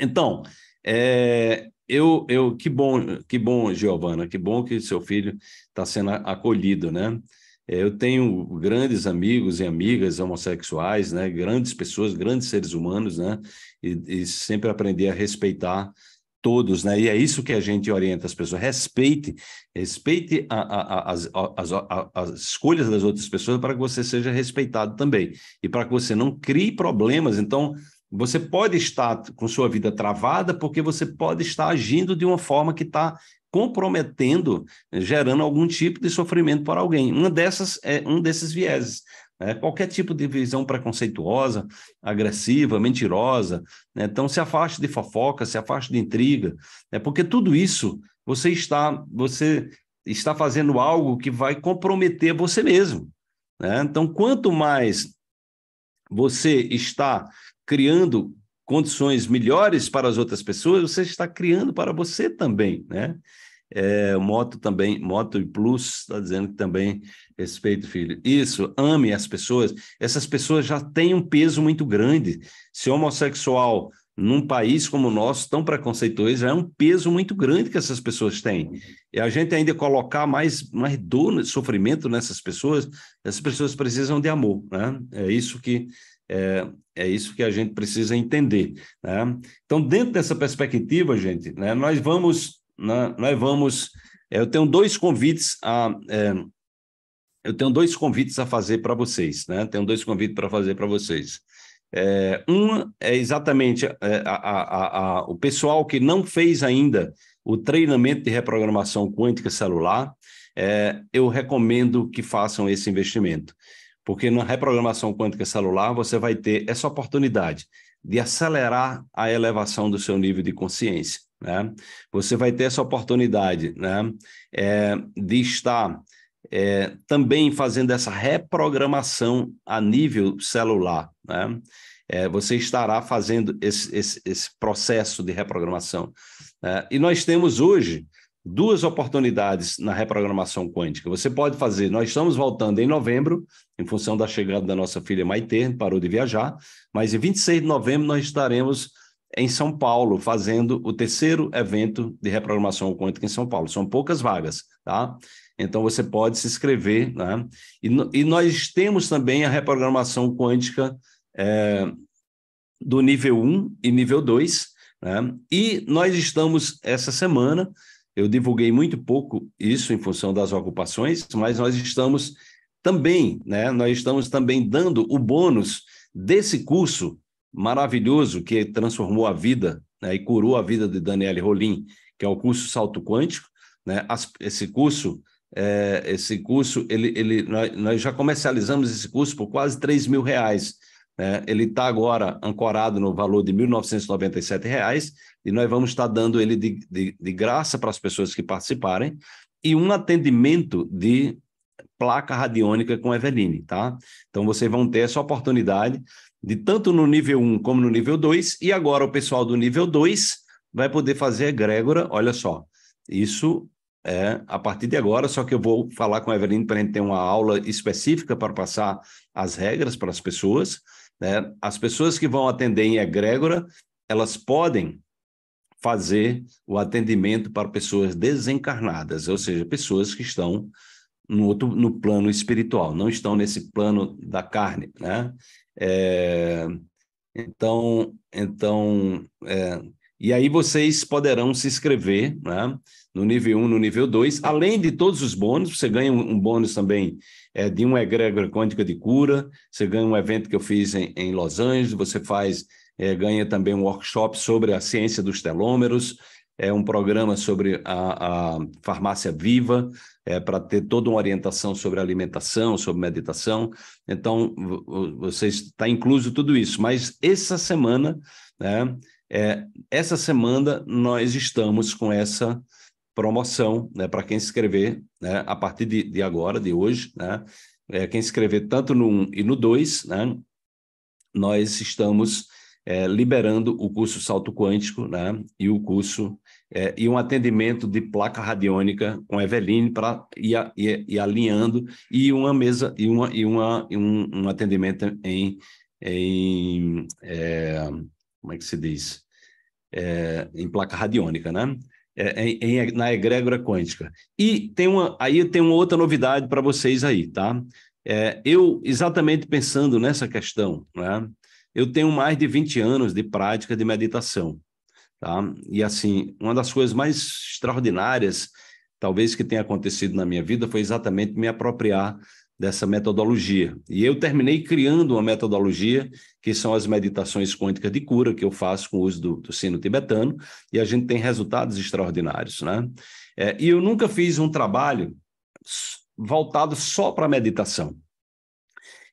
Então, é, eu, eu, que bom, que bom, Giovana, que bom que seu filho está sendo acolhido, né? É, eu tenho grandes amigos e amigas homossexuais, né? Grandes pessoas, grandes seres humanos, né? e, e sempre aprender a respeitar todos, né? E é isso que a gente orienta as pessoas. Respeite, respeite a, a, as, as, escolhas das outras pessoas para que você seja respeitado também e para que você não crie problemas. Então, você pode estar com sua vida travada porque você pode estar agindo de uma forma que está comprometendo, gerando algum tipo de sofrimento para alguém. Uma dessas é um desses vieses. Né? Qualquer tipo de visão preconceituosa, agressiva, mentirosa. Né? Então, se afaste de fofoca, se afaste de intriga, né? porque tudo isso você está, você está fazendo algo que vai comprometer você mesmo. Né? Então, quanto mais você está criando condições melhores para as outras pessoas, você está criando para você também, né? É, moto também, Moto Plus está dizendo que também respeito filho. Isso, ame as pessoas. Essas pessoas já têm um peso muito grande. Se homossexual num país como o nosso, tão preconceituoso, é um peso muito grande que essas pessoas têm. E a gente ainda colocar mais, mais dor, né, sofrimento nessas pessoas, essas pessoas precisam de amor, né? É isso que é, é isso que a gente precisa entender, né? Então, dentro dessa perspectiva, gente, né, nós vamos né? nós vamos. Eh, eu tenho dois convites a. É, eu tenho dois convites a fazer para vocês, né? Tenho dois convites para fazer para vocês. É, um é exatamente a, a, a, o pessoal que não fez ainda o treinamento de reprogramação quântica celular. É, eu recomendo que façam esse investimento, porque na reprogramação quântica celular você vai ter essa oportunidade de acelerar a elevação do seu nível de consciência. Né? Você vai ter essa oportunidade né? É, de estar é, também fazendo essa reprogramação a nível celular. Né? É, você estará fazendo esse, esse, esse processo de reprogramação. Né? E nós temos hoje duas oportunidades na reprogramação quântica. Você pode fazer, nós estamos voltando em novembro, em função da chegada da nossa filha Maite, parou de viajar, mas em 26 de novembro nós estaremos em São Paulo, fazendo o terceiro evento de reprogramação quântica em São Paulo. São poucas vagas, tá? Então você pode se inscrever, né? E, e nós temos também a reprogramação quântica é, do nível 1 e nível 2, né? E nós estamos essa semana, eu divulguei muito pouco isso em função das ocupações, mas nós estamos também, né? Nós estamos também dando o bônus desse curso maravilhoso que transformou a vida né, e curou a vida de Daniele Rolim, que é o curso Salto Quântico. Né? Esse curso, é, esse curso ele, ele, nós, nós, já comercializamos esse curso por quase 3 mil reais. Né? Ele está agora ancorado no valor de R$ 1.997 reais, e nós vamos estar dando ele de, de, de graça para as pessoas que participarem, e um atendimento de placa radiônica com Eveline, tá? Então vocês vão ter essa oportunidade de tanto no nível 1 como no nível 2, e agora o pessoal do nível 2 vai poder fazer egrégora, olha só. Isso é a partir de agora, só que eu vou falar com a Evelyn para a gente ter uma aula específica para passar as regras para as pessoas. Né? As pessoas que vão atender em egrégora, elas podem fazer o atendimento para pessoas desencarnadas, ou seja, pessoas que estão no outro no plano espiritual, não estão nesse plano da carne, né? É, então, então é, e aí vocês poderão se inscrever né, no nível 1, no nível 2. Além de todos os bônus, você ganha um, um bônus também é, de uma egrégora quântica de cura, você ganha um evento que eu fiz em, em Los Angeles, você faz, é, ganha também um workshop sobre a ciência dos telômeros, é um programa sobre a, a farmácia viva, é, para ter toda uma orientação sobre alimentação, sobre meditação. Então, você está incluso tudo isso. Mas essa semana, né, é, essa semana nós estamos com essa promoção né, para quem se inscrever né, a partir de, de, agora, de hoje. Né, é, quem se inscrever tanto no 1 e no 2, né, nós estamos é, liberando o curso Salto Quântico né, e o curso é, e um atendimento de placa radiônica com Eveline para ir, ir, ir, alinhando e uma mesa e uma e uma um, um, atendimento em, em é, como é que se diz é, em placa radiônica, né? É, em, em, na egrégora quântica. E tem uma, aí tem uma outra novidade para vocês aí, tá? É, eu, exatamente pensando nessa questão, né? eu tenho mais de 20 anos de prática de meditação. Tá? E assim, uma das coisas mais extraordinárias, talvez, que tenha acontecido na minha vida foi exatamente me apropriar dessa metodologia. E eu terminei criando uma metodologia, que são as meditações quânticas de cura, que eu faço com o uso do, do sino tibetano, e a gente tem resultados extraordinários. Né? É, e eu nunca fiz um trabalho voltado só para a meditação.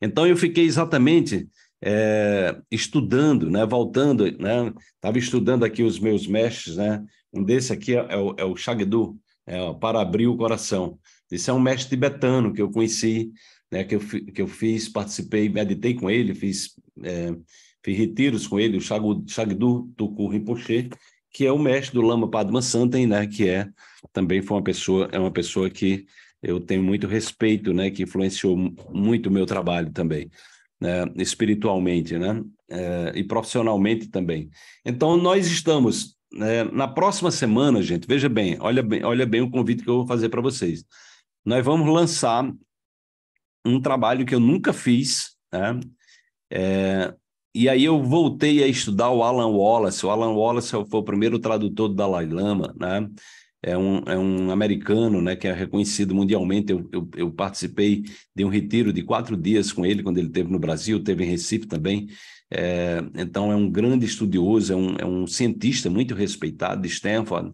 Então, eu fiquei exatamente é, estudando, né, voltando, né, estava estudando aqui os meus mestres, né, um desse aqui é, é o, é o Shagdu, é, Para Abrir o Coração. Esse é um mestre tibetano que eu conheci, né, que, eu, que eu fiz, participei, meditei com ele, fiz, é, fiz retiros com ele, o Shagdu, Shagdu Tuku Rinpoche, que é o mestre do Lama Padma Santen, né, que é também foi uma pessoa, é uma pessoa que eu tenho muito respeito, né, que influenciou muito o meu trabalho também. Né, espiritualmente, né? É, e profissionalmente também. Então, nós estamos né, na próxima semana, gente. Veja bem, olha bem, olha bem o convite que eu vou fazer para vocês. Nós vamos lançar um trabalho que eu nunca fiz, né? Eh, e aí eu voltei a estudar o Alan Wallace. O Alan Wallace foi o primeiro tradutor do Dalai Lama, né? é um, é um americano né, que é reconhecido mundialmente. Eu, eu, eu, participei de um retiro de quatro dias com ele quando ele esteve no Brasil, teve em Recife também. É, então, é um grande estudioso, é um, é um cientista muito respeitado de Stanford.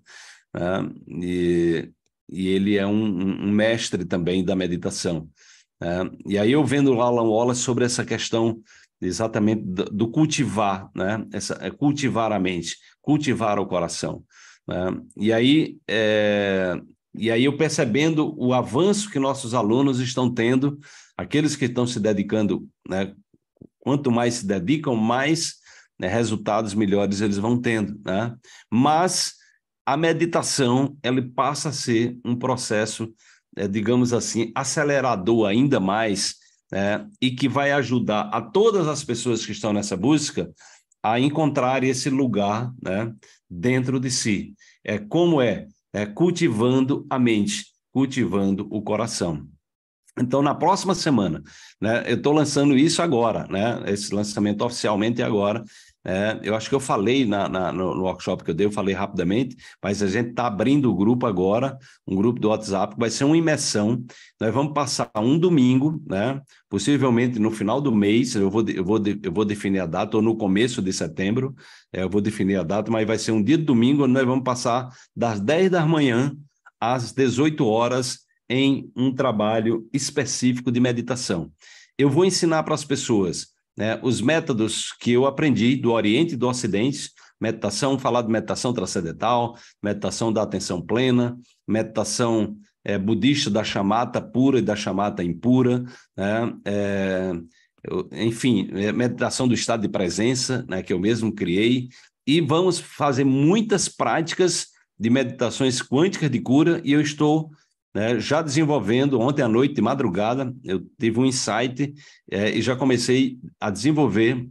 Né? E, e ele é um, um mestre também da meditação. Né? E aí eu vendo o Alan Wallace sobre essa questão exatamente do, do cultivar, né? Essa, é cultivar a mente, cultivar o coração. Né? E aí, é... e aí eu percebendo o avanço que nossos alunos estão tendo, aqueles que estão se dedicando, né? quanto mais se dedicam, mais né, resultados melhores eles vão tendo. Né? Mas a meditação ela passa a ser um processo, né, digamos assim, acelerador ainda mais, né? e que vai ajudar a todas as pessoas que estão nessa busca a encontrar esse lugar né, dentro de si. É como é? é cultivando a mente, cultivando o coração. Então, na próxima semana, né, eu estou lançando isso agora, né? Esse lançamento oficialmente é agora, é, eu acho que eu falei na, na, no, workshop que eu dei, eu falei rapidamente, mas a gente está abrindo o grupo agora, um grupo do WhatsApp, que vai ser uma imersão. Nós vamos passar um domingo, né? possivelmente no final do mês, eu vou, eu vou, eu vou definir a data, ou no começo de setembro, é, eu vou definir a data, mas vai ser um dia de domingo, onde nós vamos passar das 10 da manhã às 18 horas em um trabalho específico de meditação. Eu vou ensinar para as pessoas né, os métodos que eu aprendi do Oriente e do Ocidente, meditação, falar de meditação transcendental, meditação da atenção plena, meditação é, budista da chamata pura e da chamata impura, né, é, enfim, é, meditação do estado de presença, né, que eu mesmo criei, e vamos fazer muitas práticas de meditações quânticas de cura, e eu estou né? já desenvolvendo, ontem à noite, de madrugada, eu tive um insight é, e já comecei a desenvolver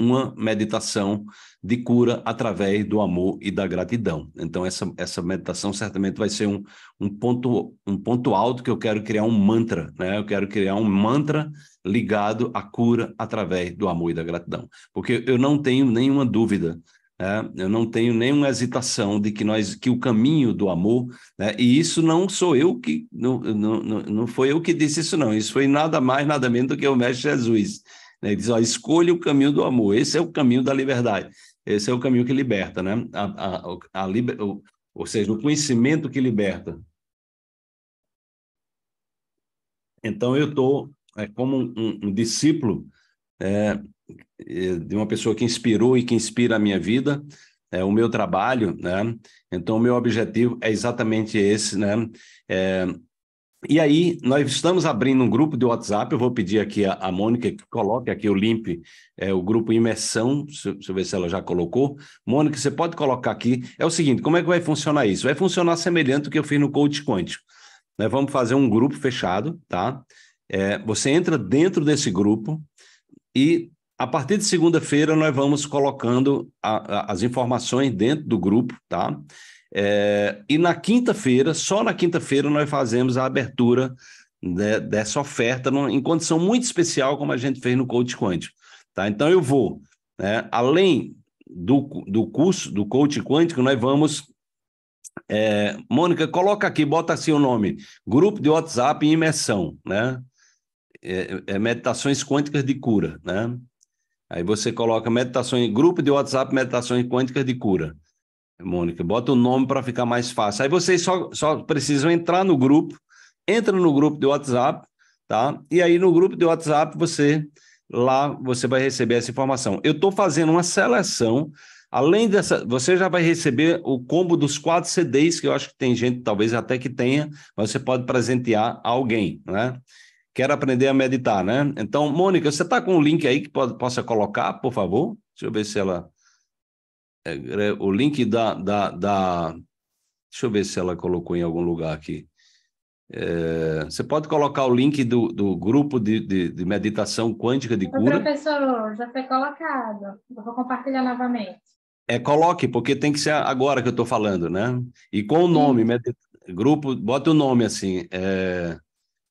uma meditação de cura através do amor e da gratidão. Então, essa, essa meditação certamente vai ser um, um, ponto, um ponto alto que eu quero criar um mantra, né? Eu quero criar um mantra ligado à cura através do amor e da gratidão. Porque eu não tenho nenhuma dúvida né? Eu não tenho nenhuma hesitação de que nós que o caminho do amor, né? e isso não sou eu que não, não, não foi eu que disse isso não, isso foi nada mais nada menos do que o mestre Jesus. Né? Ele diz, ó, escolha o caminho do amor, esse é o caminho da liberdade, esse é o caminho que liberta, né? A, a, a liber... ou seja, o conhecimento que liberta. Então eu estou é como um, um, um discípulo é, de uma pessoa que inspirou e que inspira a minha vida, é, o meu trabalho, né? Então, o meu objetivo é exatamente esse, né? É, e aí, nós estamos abrindo um grupo de WhatsApp. Eu vou pedir aqui a, a Mônica que coloque aqui o link, é, o grupo Imersão. Deixa, deixa eu ver se ela já colocou. Mônica, você pode colocar aqui. É o seguinte: como é que vai funcionar isso? Vai funcionar semelhante ao que eu fiz no Coach Quântico. Nós né? vamos fazer um grupo fechado, tá? É, você entra dentro desse grupo e a partir de segunda-feira, nós vamos colocando a, a, as informações dentro do grupo, tá? É, e na quinta-feira, só na quinta-feira, nós fazemos a abertura de, dessa oferta numa, em condição muito especial, como a gente fez no Coach Quântico. Tá? Então, eu vou, né, além do, do curso do Coach Quântico, nós vamos. É, Mônica, coloca aqui, bota assim o nome: Grupo de WhatsApp Imersão, né? É, é, meditações quânticas de cura, né? Aí você coloca meditações, grupo de WhatsApp Meditações Quânticas de Cura. Mônica, bota o nome para ficar mais fácil. Aí vocês só, só precisam entrar no grupo, entra no grupo de WhatsApp, tá? E aí no grupo de WhatsApp você lá você vai receber essa informação. Eu estou fazendo uma seleção. Além dessa, você já vai receber o combo dos quatro CDs, que eu acho que tem gente, talvez até que tenha, mas você pode presentear alguém, né? Quero aprender a meditar, né? Então, Mônica, você está com um link aí que pode, possa colocar, por favor? Deixa eu ver se ela. É, é, o link da, da, da. Deixa eu ver se ela colocou em algum lugar aqui. É, você pode colocar o link do, do grupo de, de, de meditação quântica de cura? Professor, já foi colocado. Eu vou compartilhar novamente. É, coloque, porque tem que ser agora que eu estou falando, né? E com o nome, medita... grupo, bota o nome assim, é...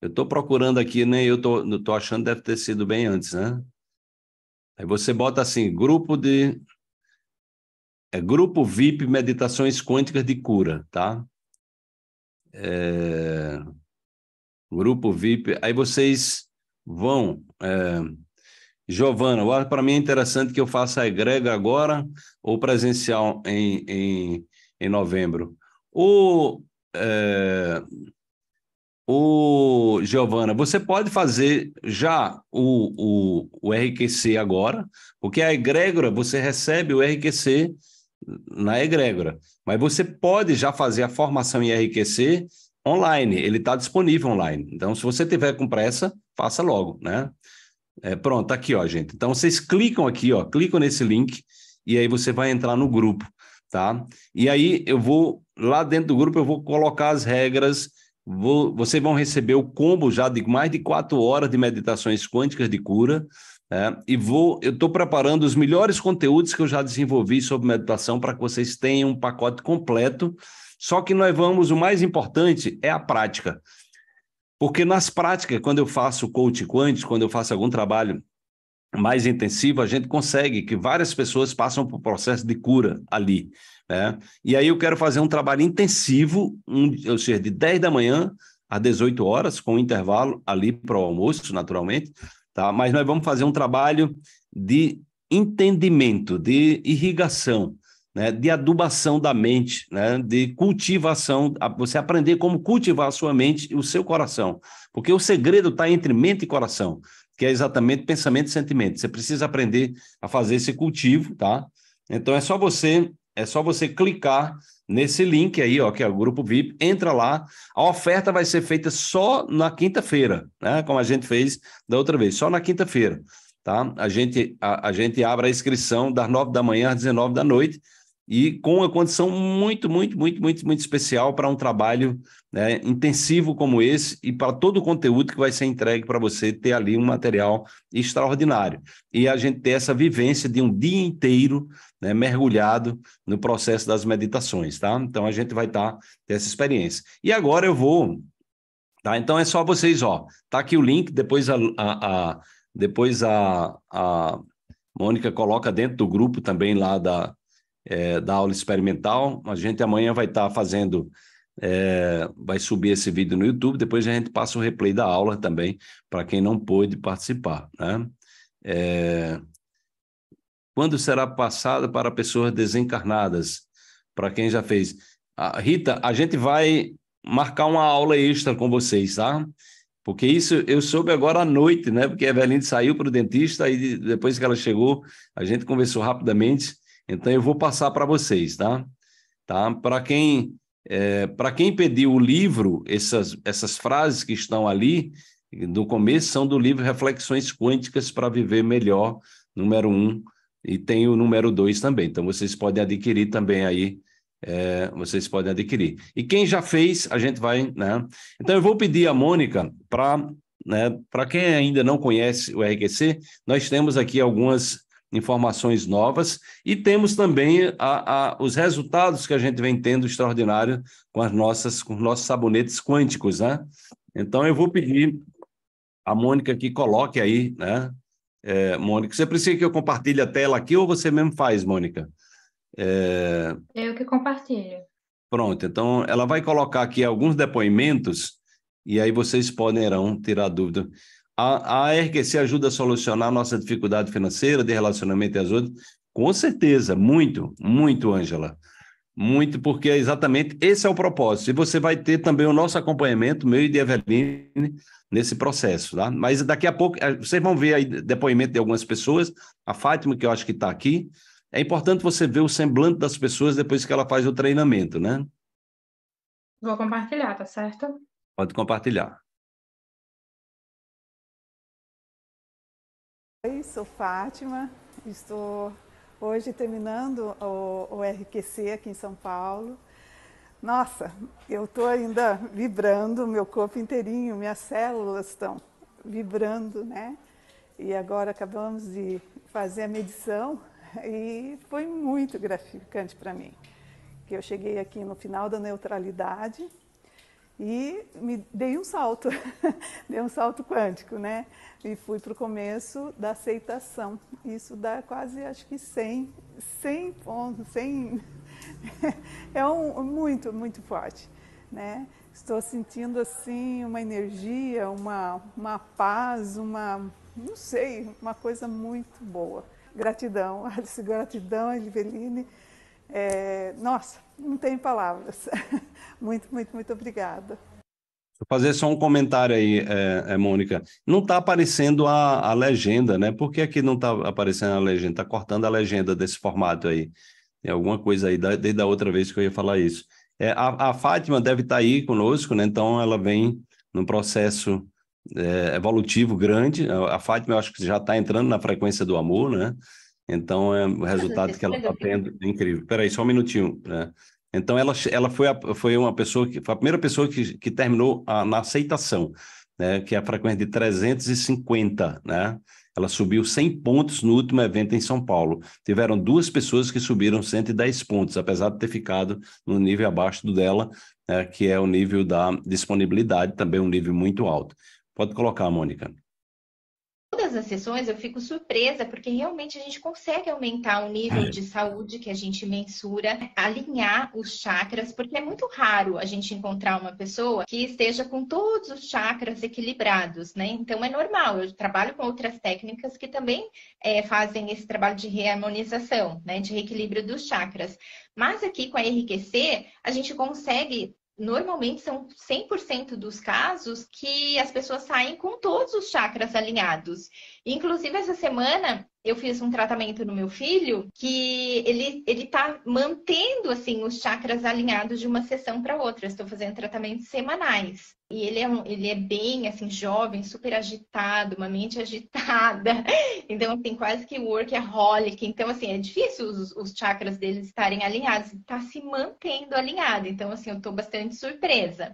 Eu estou procurando aqui, né? Eu tô, eu tô achando deve ter sido bem antes, né? Aí você bota assim, grupo de é grupo VIP Meditações Quânticas de Cura, tá? É... Grupo VIP. Aí vocês vão. É... Giovana, para mim é interessante que eu faça a egrega agora ou presencial em, em, em novembro. O, é... Ô, Giovana, você pode fazer já o, o, o RQC agora, porque a egrégora, você recebe o RQC na egrégora, mas você pode já fazer a formação em RQC online, ele está disponível online. Então, se você tiver com pressa, faça logo, né? É, pronto, tá aqui, ó, gente. Então, vocês clicam aqui, ó, clicam nesse link e aí você vai entrar no grupo, tá? E aí eu vou, lá dentro do grupo, eu vou colocar as regras vocês vão receber o combo já de mais de quatro horas de meditações quânticas de cura. É, e vou, eu estou preparando os melhores conteúdos que eu já desenvolvi sobre meditação para que vocês tenham um pacote completo. Só que nós vamos, o mais importante é a prática. Porque nas práticas, quando eu faço coach quântico, quando eu faço algum trabalho mais intensivo, a gente consegue que várias pessoas passam por processo de cura ali. Né? E aí eu quero fazer um trabalho intensivo, um, ou seja, de 10 da manhã às 18 horas, com um intervalo ali para o almoço, naturalmente, tá? mas nós vamos fazer um trabalho de entendimento, de irrigação, né? de adubação da mente, né? de cultivação, você aprender como cultivar a sua mente e o seu coração, porque o segredo está entre mente e coração, que é exatamente pensamento e sentimento. Você precisa aprender a fazer esse cultivo, tá? Então é só você é só você clicar nesse link aí, ó, que é o grupo VIP, entra lá. A oferta vai ser feita só na quinta-feira, né? Como a gente fez da outra vez, só na quinta-feira, tá? A gente a, a, gente abre a inscrição das nove da manhã às 19 da noite e com uma condição muito, muito, muito, muito, muito especial para um trabalho né, intensivo como esse e para todo o conteúdo que vai ser entregue para você ter ali um material extraordinário. E a gente ter essa vivência de um dia inteiro né, mergulhado no processo das meditações, tá? Então a gente vai estar tá, ter essa experiência. E agora eu vou, tá? Então é só vocês, ó, tá aqui o link, depois a, a, a depois a, a Mônica coloca dentro do grupo também lá da, é, da aula experimental. A gente amanhã vai estar tá fazendo é, vai subir esse vídeo no YouTube, depois a gente passa o replay da aula também, para quem não pôde participar, né? É, quando será passada para pessoas desencarnadas? Para quem já fez. Ah, Rita, a gente vai marcar uma aula extra com vocês, tá? Porque isso eu soube agora à noite, né? Porque a Evelyn saiu para o dentista e depois que ela chegou, a gente conversou rapidamente. Então eu vou passar para vocês, tá? Tá? Para quem é, para quem pediu o livro, essas essas frases que estão ali no começo são do livro Reflexões Quânticas para Viver Melhor, número um, e tem o número 2 também. Então, vocês podem adquirir também aí, é, vocês podem adquirir. E quem já fez, a gente vai, né? Então, eu vou pedir a Mônica para, né, para quem ainda não conhece o RQC, nós temos aqui algumas informações novas e temos também a, a, os resultados que a gente vem tendo extraordinário com as nossas com os nossos sabonetes quânticos, né? Então eu vou pedir a Mônica que coloque aí, né, é, Mônica. Você precisa que eu compartilhe a tela aqui ou você mesmo faz, Mônica? É... Eu que compartilho. Pronto, então ela vai colocar aqui alguns depoimentos e aí vocês poderão tirar dúvida. A, a RQC ajuda a solucionar nossa dificuldade financeira de relacionamento e as outras? Com certeza, muito, muito, Ângela muito, porque é exatamente esse é o propósito. E você vai ter também o nosso acompanhamento, meu e de Eveline, nesse processo, tá? Mas daqui a pouco, eh, vocês vão ver aí depoimento de algumas pessoas, a Fátima, que eu acho que está aqui. É importante você ver o semblante das pessoas depois que ela faz o treinamento, né? Vou compartilhar, tá certo? Pode compartilhar. Oi, sou Fátima, estou hoje terminando o, o RQC aqui em São Paulo. Nossa, eu estou ainda vibrando, meu corpo inteirinho, minhas células estão vibrando, né? E agora acabamos de fazer a medição e foi muito gratificante para mim. Que eu cheguei aqui no final da neutralidade, e me dei um salto, dei um salto quântico, né? E fui para o começo da aceitação. Isso dá quase, acho que 100, 100 pontos, 100. é um, muito, muito forte, né? Estou sentindo assim uma energia, uma, uma paz, uma, não sei, uma coisa muito boa. Gratidão, Alice, gratidão, Eliveline é, nossa, não tenho palavras. muito, muito, muito obrigada. Vou fazer só um comentário aí, é, é Mônica. Não está aparecendo a, a legenda, né? Por que aqui não está aparecendo a legenda? Está cortando a legenda desse formato aí. Tem alguma coisa aí, da, desde a outra vez que eu ia falar isso. É, a, a, Fátima deve estar tá aí conosco, né? Então ela vem num processo é, evolutivo grande. A, a Fátima, eu acho que já está entrando na frequência do amor, né? Então, é, o resultado que ela está tendo é incrível. Espera aí, só um minutinho. Né? Então, ela, ela foi, a, foi uma pessoa que foi a primeira pessoa que, que terminou a, na aceitação, né? que é a frequência de 350, né? Ela subiu 100 pontos no último evento em São Paulo. Tiveram duas pessoas que subiram 110 pontos, apesar de ter ficado no nível abaixo do dela, né? que é o nível da disponibilidade, também um nível muito alto. Pode colocar, Mônica muitas das sessões eu fico surpresa, porque realmente a gente consegue aumentar o nível é. de saúde que a gente mensura, alinhar os chakras, porque é muito raro a gente encontrar uma pessoa que esteja com todos os chakras equilibrados, né? Então é normal, eu trabalho com outras técnicas que também é, fazem esse trabalho de reharmonização, né? De reequilíbrio dos chakras. Mas aqui com a RQC, a gente consegue normalmente são 100% dos casos que as pessoas saem com todos os chakras alinhados. Inclusive, essa semana eu fiz um tratamento no meu filho que ele, ele tá mantendo, assim, os chakras alinhados de uma sessão para outra. estou fazendo tratamentos semanais. E ele é, um, ele é bem, assim, jovem, super agitado, uma mente agitada. Então, assim, quase que workaholic. Então, assim, é difícil os, os chakras dele estarem alinhados. Está se mantendo alinhado. Então, assim, eu estou bastante surpresa.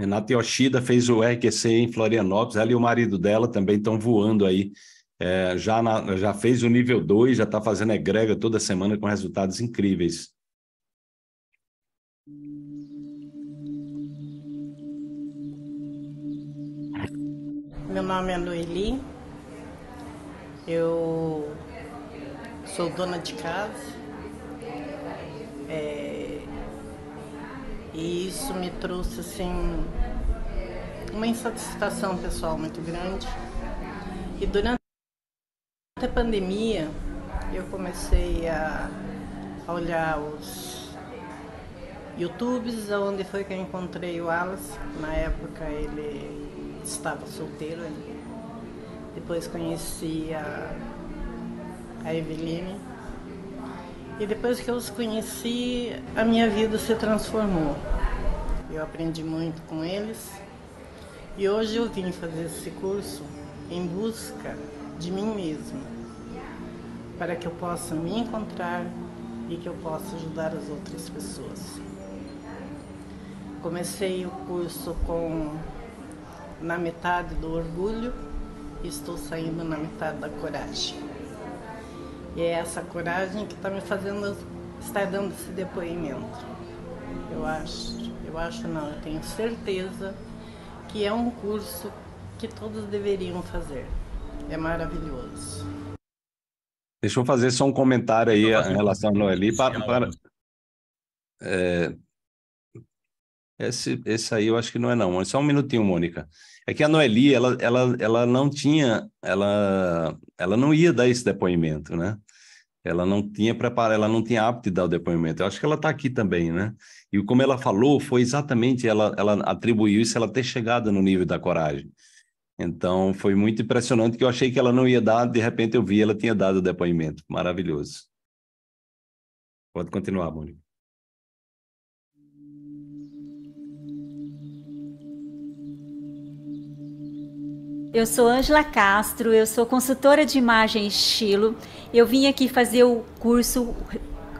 Renata Yoshida fez o RQC em Florianópolis, ela e o marido dela também estão voando aí. É, já, na, já fez o nível 2, já está fazendo egrega toda semana com resultados incríveis. Meu nome é Noeli, eu sou dona de casa, é, e isso me trouxe assim uma insatisfação pessoal muito grande. E durante a pandemia eu comecei a olhar os YouTubes, onde foi que eu encontrei o Wallace. Na época ele estava solteiro. Depois conheci a, a Eveline e depois que eu os conheci, a minha vida se transformou. Eu aprendi muito com eles e hoje eu vim fazer esse curso em busca de mim mesma, para que eu possa me encontrar e que eu possa ajudar as outras pessoas. Comecei o curso com na metade do orgulho e estou saindo na metade da coragem. E é essa coragem que está me fazendo estar dando esse depoimento. Eu acho, eu acho não, eu tenho certeza que é um curso que todos deveriam fazer. É maravilhoso. Deixa eu fazer só um comentário aí em relação a Noeli. Para, para, né? é, esse, esse aí eu acho que não é não. É só um minutinho, Mônica é que a Noeli, ela, ela, ela não tinha, ela, ela não ia dar esse depoimento, né? Ela não tinha preparado, ela não tinha apto de dar o depoimento. Eu acho que ela está aqui também, né? E como ela falou, foi exatamente, ela, ela atribuiu isso, ela ter chegado no nível da coragem. Então, foi muito impressionante que eu achei que ela não ia dar, de repente eu vi, ela tinha dado o depoimento. Maravilhoso. Pode continuar, Mônica. Eu sou Ângela Castro, eu sou consultora de imagem e estilo. Eu vim aqui fazer o curso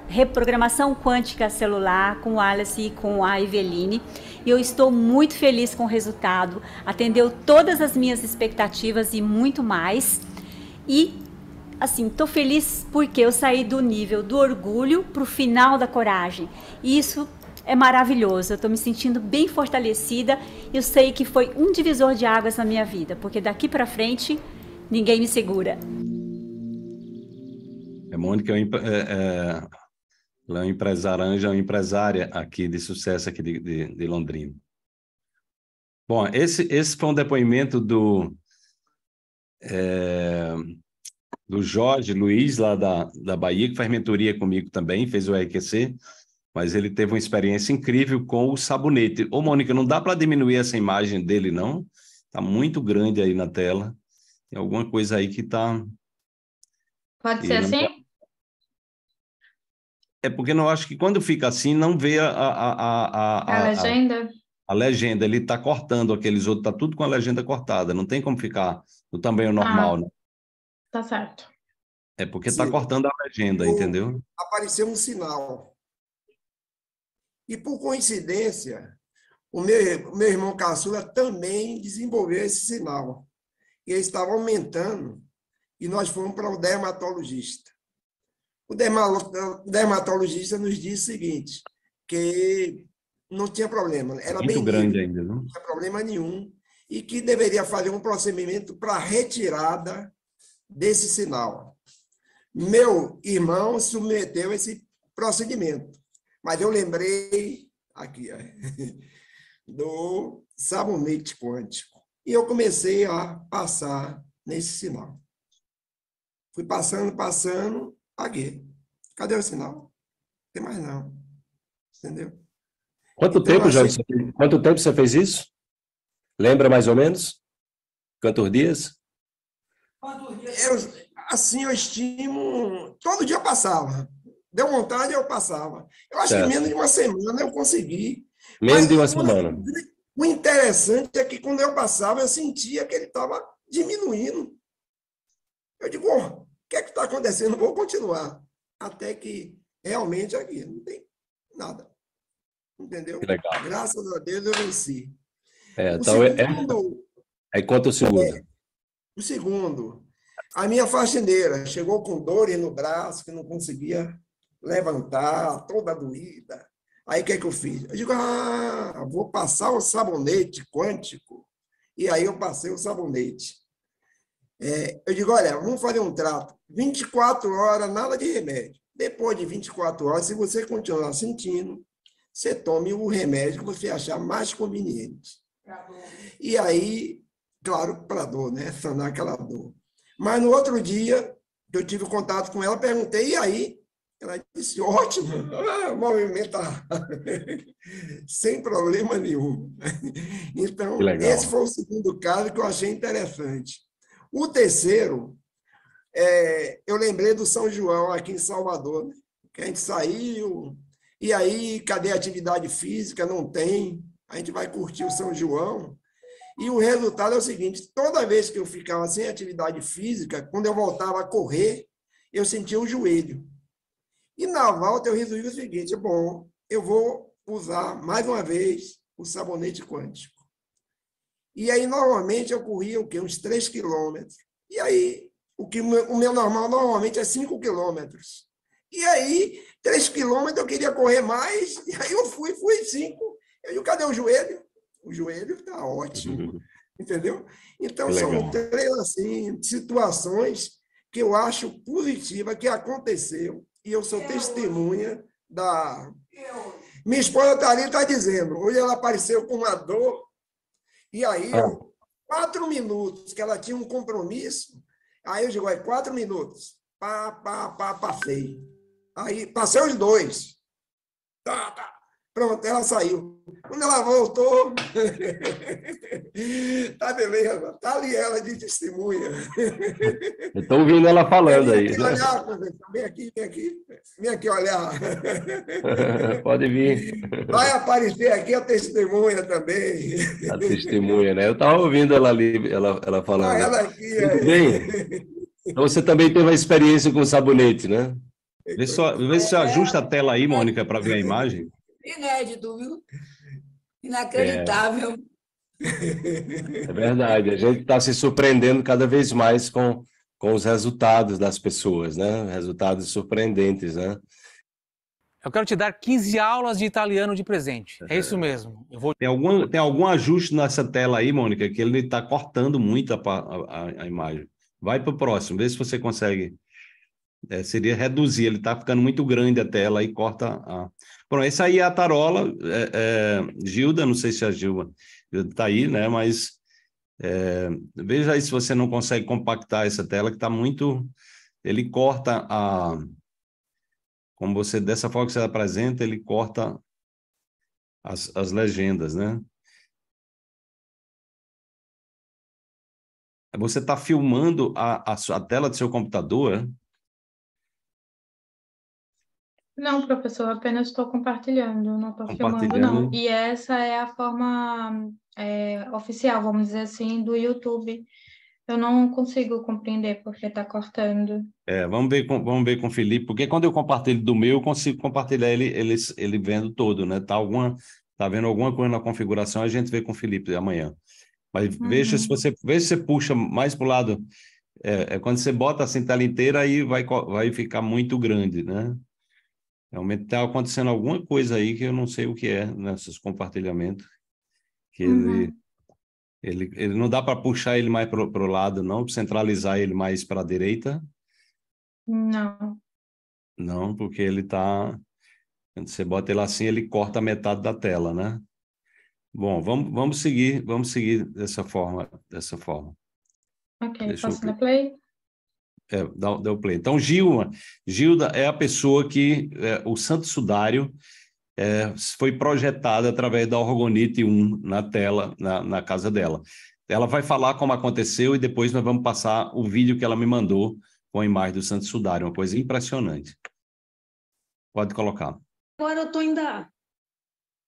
Reprogramação Quântica Celular com o Alice e com a Eveline. E eu estou muito feliz com o resultado. Atendeu todas as minhas expectativas e muito mais. E assim, estou feliz porque eu saí do nível do orgulho para o final da coragem. E isso é maravilhoso. Eu estou me sentindo bem fortalecida. Eu sei que foi um divisor de águas na minha vida, porque daqui para frente ninguém me segura. É Mônica, é, é, é, ela é uma empresária, Anja é uma empresária aqui de sucesso aqui de, de, de Londrina. Bom, esse, esse foi um depoimento do, é, do Jorge Luiz, lá da, da Bahia, que faz mentoria comigo também, fez o RQC mas ele teve uma experiência incrível com o sabonete. Ô, Mônica, não dá para diminuir essa imagem dele, não? Tá muito grande aí na tela. Tem alguma coisa aí que tá. Pode ser assim? Tá... É porque não acho que quando fica assim, não vê a. A, a, a, a legenda? A, a, legenda, ele está cortando aqueles outros, tá tudo com a legenda cortada, não tem como ficar no tamanho normal, ah, né? Tá certo. É porque está cortando a legenda, entendeu? Apareceu um sinal. E por coincidência, o meu, meu irmão caçula também desenvolveu esse sinal. E ele estava aumentando, e nós fomos para o dermatologista. O dermatologista nos disse o seguinte, que não tinha problema, era Muito bem grande ainda, não? não tinha problema nenhum, e que deveria fazer um procedimento para retirada desse sinal. Meu irmão submeteu esse procedimento. Mas eu lembrei aqui ó, do sabonete quântico. E eu comecei a passar nesse sinal. Fui passando, passando, paguei. Cadê o sinal? Não tem mais não. Entendeu? Quanto então, tempo, João? Assim Jorge? Quanto tempo você fez isso? Lembra mais ou menos? Quantos dias? Quantos dias? Eu, assim, eu estimo... Todo dia eu passava. Deu vontade, eu passava. Eu acho certo. que menos de uma semana eu consegui. Menos de uma semana. O interessante é que quando eu passava, eu sentia que ele estava diminuindo. Eu digo, oh, o que é que está acontecendo? Vou continuar. Até que realmente aqui, não tem nada. Entendeu? Legal. Graças a Deus eu venci. É, o então é- é- segundo, é, é quanto o segundo? É, o segundo, a minha faxineira chegou com dores no braço, que não conseguia levantar, toda doída. Aí o que é que eu fiz? Eu digo, ah, vou passar o sabonete quântico. E aí eu passei o sabonete. É, eu digo, olha, vamos fazer um trato. 24 horas, nada de remédio. Depois de 24 horas, se você continuar sentindo, você tome o remédio que você achar mais conveniente. e aí, claro, para dor, né? Sanar aquela dor. Mas no outro dia, eu tive contato com ela, perguntei, e aí? Ela disse, ótimo, ah, sem problema nenhum. Então, esse foi o segundo caso que eu achei interessante. O terceiro, é, eu lembrei do São João aqui em Salvador, né? que a gente saiu, e aí, cadê a atividade física? Não tem. A gente vai curtir o São João. E o resultado é o seguinte, toda vez que eu ficava sem atividade física, quando eu voltava a correr, eu sentia o joelho. E na volta eu resolvi o seguinte, é bom, eu vou usar mais uma vez o sabonete quântico. E aí, normalmente, eu corria o quê? Uns 3 quilômetros. E aí, o, que, o meu normal normalmente é 5 quilômetros. E aí, 3 quilômetros eu queria correr mais, e aí eu fui, fui 5. Eu digo, cadê o joelho? O joelho está ótimo, entendeu? Então, são três assim, situações que eu acho positiva que aconteceu e eu sou testemunha da. Minha esposa Thalita tá está dizendo, hoje ela apareceu com uma dor, e aí, ah. quatro minutos, que ela tinha um compromisso, aí eu digo, é quatro minutos, pá, pá, pá, passei. Aí passei os dois. Tá, tá. Pronto, ela saiu. Quando ela voltou, tá beleza, tá ali ela de testemunha. Estou ouvindo ela falando aí. Vem olhar, vem aqui, vem aqui, vem aqui olhar. Pode vir. Vai aparecer aqui a testemunha também. A testemunha, né? Eu estava ouvindo ela ali, ela, ela falando. Ah, ela aqui. É. Tudo bem? Então você também teve uma experiência com sabonete, né? Vê, só, vê se é, ajusta a tela aí, Mônica, para ver a imagem. Inédito, viu? É. Inacreditável. É, é verdade, a gente está se surpreendendo cada vez mais com, com os resultados das pessoas, né? Resultados surpreendentes, né? Eu quero te dar 15 aulas de italiano de presente. É isso é. mesmo. Vou... Tem, algum, tem algum ajuste nessa tela aí, Mônica, que ele está cortando muito a, a, a imagem. Vai para o próximo, vê se você consegue. É, seria reduzir, ele está ficando muito grande a tela e corta a. Bom, essa aí é a tarola. É, é, Gilda, não sei se a Gilda está aí, né? Mas é, veja aí se você não consegue compactar essa tela, que está muito. Ele corta a. Como você, dessa forma que você apresenta, ele corta as, as legendas, né? Você está filmando a, a, a tela do seu computador não, professor, apenas estou compartilhando, não estou filmando, não. E essa é a forma é, oficial, vamos dizer assim, do YouTube. Eu não consigo compreender porque está cortando. É, vamos ver com, vamos ver com o Felipe, porque quando eu compartilho do meu, eu consigo compartilhar ele, ele, ele vendo todo, né? Tá, alguma, tá vendo alguma coisa na configuração, a gente vê com o Felipe amanhã. Mas uhum. veja se uhum. você veja se você puxa mais para o lado. É, é, quando você bota a tela inteira, aí vai, vai ficar muito grande, né? Realmente é está acontecendo alguma coisa aí que eu não sei o que é nesses né, compartilhamentos. Que uhum. ele, ele, ele não dá para puxar ele mais para o lado, não, centralizar ele mais para a direita. Não. Não, porque ele está. Quando você bota ele assim, ele corta metade da tela, né? Bom, vamos, vamos seguir, vamos seguir dessa forma, dessa forma. Ok, Deixa posso eu... na play? É, dá, play. Então, Gilma, Gilda é a pessoa que é, o Santo Sudário é, foi projetado através da Orgonite 1 na tela, na, na casa dela. Ela vai falar como aconteceu e depois nós vamos passar o vídeo que ela me mandou com a imagem do Santo Sudário, uma coisa impressionante. Pode colocar. Agora eu estou ainda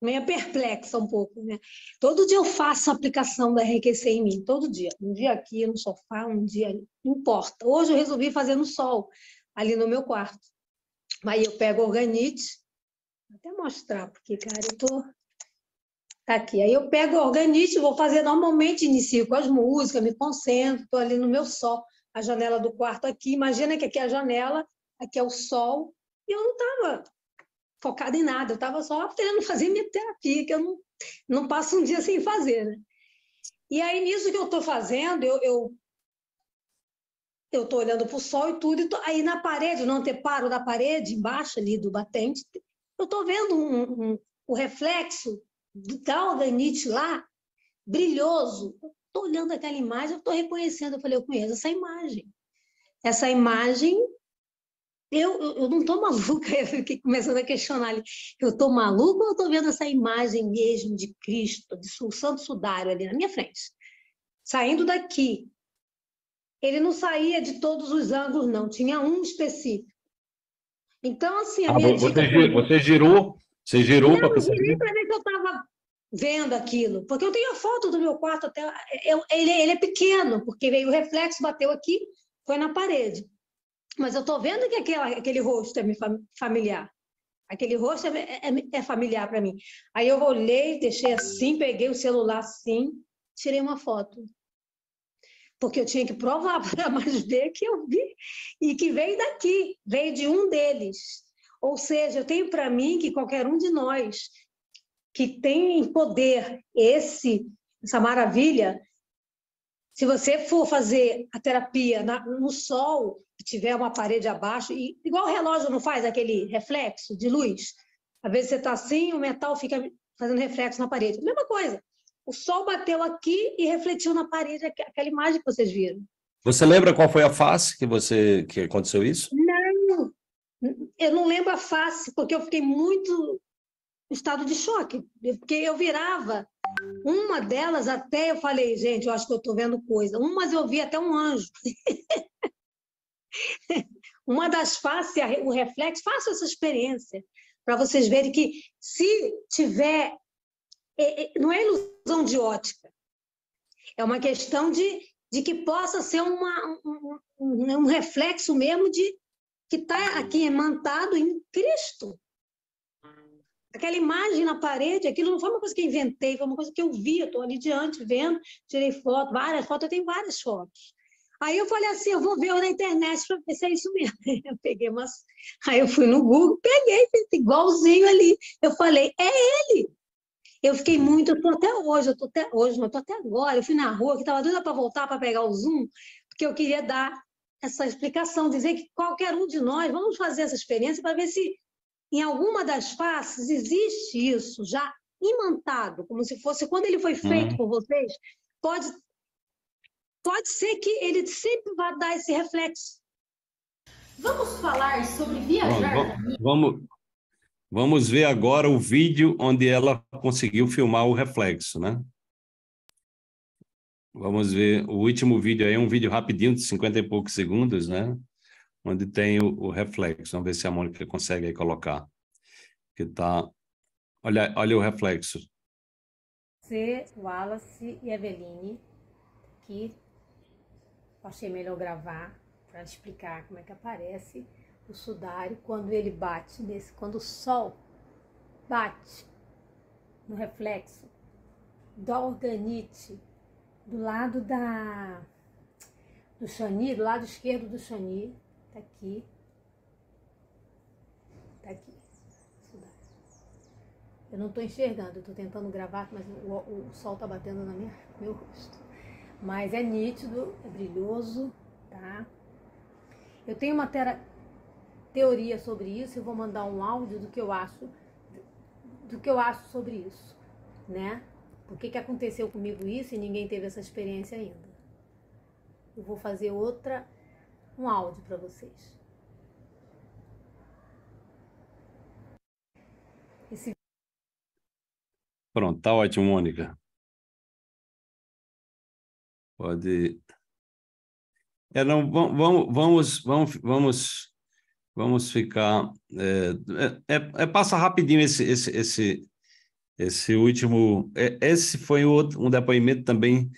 meio perplexa um pouco, né? Todo dia eu faço a aplicação da RQC em mim, todo dia. Um dia aqui no sofá, um dia ali, não importa. Hoje eu resolvi fazer no sol, ali no meu quarto. Aí eu pego organite, vou até mostrar, porque, cara, eu tô... Tá aqui. Aí eu pego organite, vou fazer normalmente, inicio com as músicas, me concentro, tô ali no meu sol, a janela do quarto aqui. Imagina que aqui é a janela, aqui é o sol, e eu não tava focada em nada, eu estava só querendo fazer minha terapia, que eu não, não passo um dia sem fazer. Né? E aí, nisso que eu estou fazendo, eu, eu estou olhando para o sol e tudo, e tô, aí na parede, no anteparo da parede, embaixo ali do batente, eu estou vendo um, um, o reflexo da alganite lá, brilhoso. Estou olhando aquela imagem, eu estou reconhecendo, eu falei, eu conheço essa imagem. Essa imagem eu, eu não estou maluca, eu fiquei começando a questionar ali, eu estou maluca ou eu estou vendo essa imagem mesmo de Cristo, de o Santo Sudário ali na minha frente? Saindo daqui, ele não saía de todos os ângulos, não, tinha um específico. Então, assim, a ah, minha você, dica... você girou? Você girou para perceber? para ver que eu estava vendo aquilo, porque eu tenho a foto do meu quarto até... Eu, ele, ele é pequeno, porque veio o reflexo, bateu aqui, foi na parede mas eu estou vendo que aquela, aquele rosto é familiar. Aquele rosto é, é, é, é familiar para mim. Aí eu olhei, deixei assim, peguei o celular assim, tirei uma foto. Porque eu tinha que provar para mais ver que eu vi e que veio daqui, veio de um deles. Ou seja, eu tenho para mim que qualquer um de nós que tem em poder esse essa maravilha se você for fazer a terapia na, no sol, tiver uma parede abaixo, e, igual o relógio não faz aquele reflexo de luz, às vezes você está assim, o metal fica fazendo reflexo na parede. Mesma coisa. O sol bateu aqui e refletiu na parede aquela imagem que vocês viram. Você lembra qual foi a face que você que aconteceu isso? Não, eu não lembro a face porque eu fiquei muito em estado de choque, porque eu virava uma delas até eu falei, gente, eu acho que eu estou vendo coisa. Umas eu vi até um anjo. Uma das faces, o reflexo, faça essa experiência para vocês verem que se tiver, não é ilusão de ótica, é uma questão de, de que possa ser uma, um, um né, reflexo mesmo de que está aqui imantado em Cristo aquela imagem na parede, aquilo não foi uma coisa que eu inventei, foi uma coisa que eu vi, eu estou ali diante, vendo, tirei foto, várias fotos, eu tenho várias fotos. Aí eu falei assim, eu vou ver na internet para ver se é isso mesmo. Eu peguei umas... Aí eu fui no Google, peguei, igualzinho ali. Eu falei, é ele! Eu fiquei muito, eu tô até hoje, eu tô até hoje, eu tô até agora. Eu fui na rua, que estava doida para voltar para pegar o Zoom, porque eu queria dar essa explicação, dizer que qualquer um de nós, vamos fazer essa experiência para ver se em alguma das faces existe isso já imantado, como se fosse quando ele foi feito uhum. por vocês, pode pode ser que ele sempre vá dar esse reflexo. Vamos falar sobre viajar. Vamos, vamos, vamos ver agora o vídeo onde ela conseguiu filmar o reflexo, né? Vamos ver o último vídeo aí, um vídeo rapidinho de 50 e poucos segundos, né? onde tem o, o, reflexo. Vamos ver se a Mônica consegue aí colocar. Que tá... olha, olha o reflexo. C, Wallace e Eveline, que achei melhor gravar para explicar como é que aparece o sudário quando ele bate nesse, quando o sol bate no reflexo do organite do lado da do chani, do lado esquerdo do chani, Tá aqui. Tá aqui. Eu não tô enxergando, eu tô tentando gravar, mas o, o, sol tá batendo na meu rosto. Mas é nítido, é brilhoso, tá? Eu tenho uma tera, teoria sobre isso, eu vou mandar um áudio do que eu acho, do que eu acho sobre isso, né? Por que, que aconteceu comigo isso e ninguém teve essa experiência ainda? Eu vou fazer outra um áudio para vocês. Esse... Pronto, tá ótimo, Mônica. Pode. É, não, vamos, vamos, vamos, vamos, vamos ficar. É, é, é, é, passa rapidinho esse, esse, esse, esse último. É, esse foi outro, um depoimento também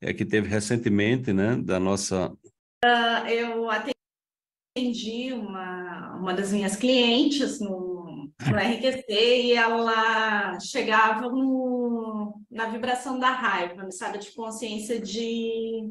é, que teve recentemente, né, da nossa ah, eu atendi uma, uma das minhas clientes no, hum. no RQC e ela chegava no, na vibração da raiva, no estado de consciência de,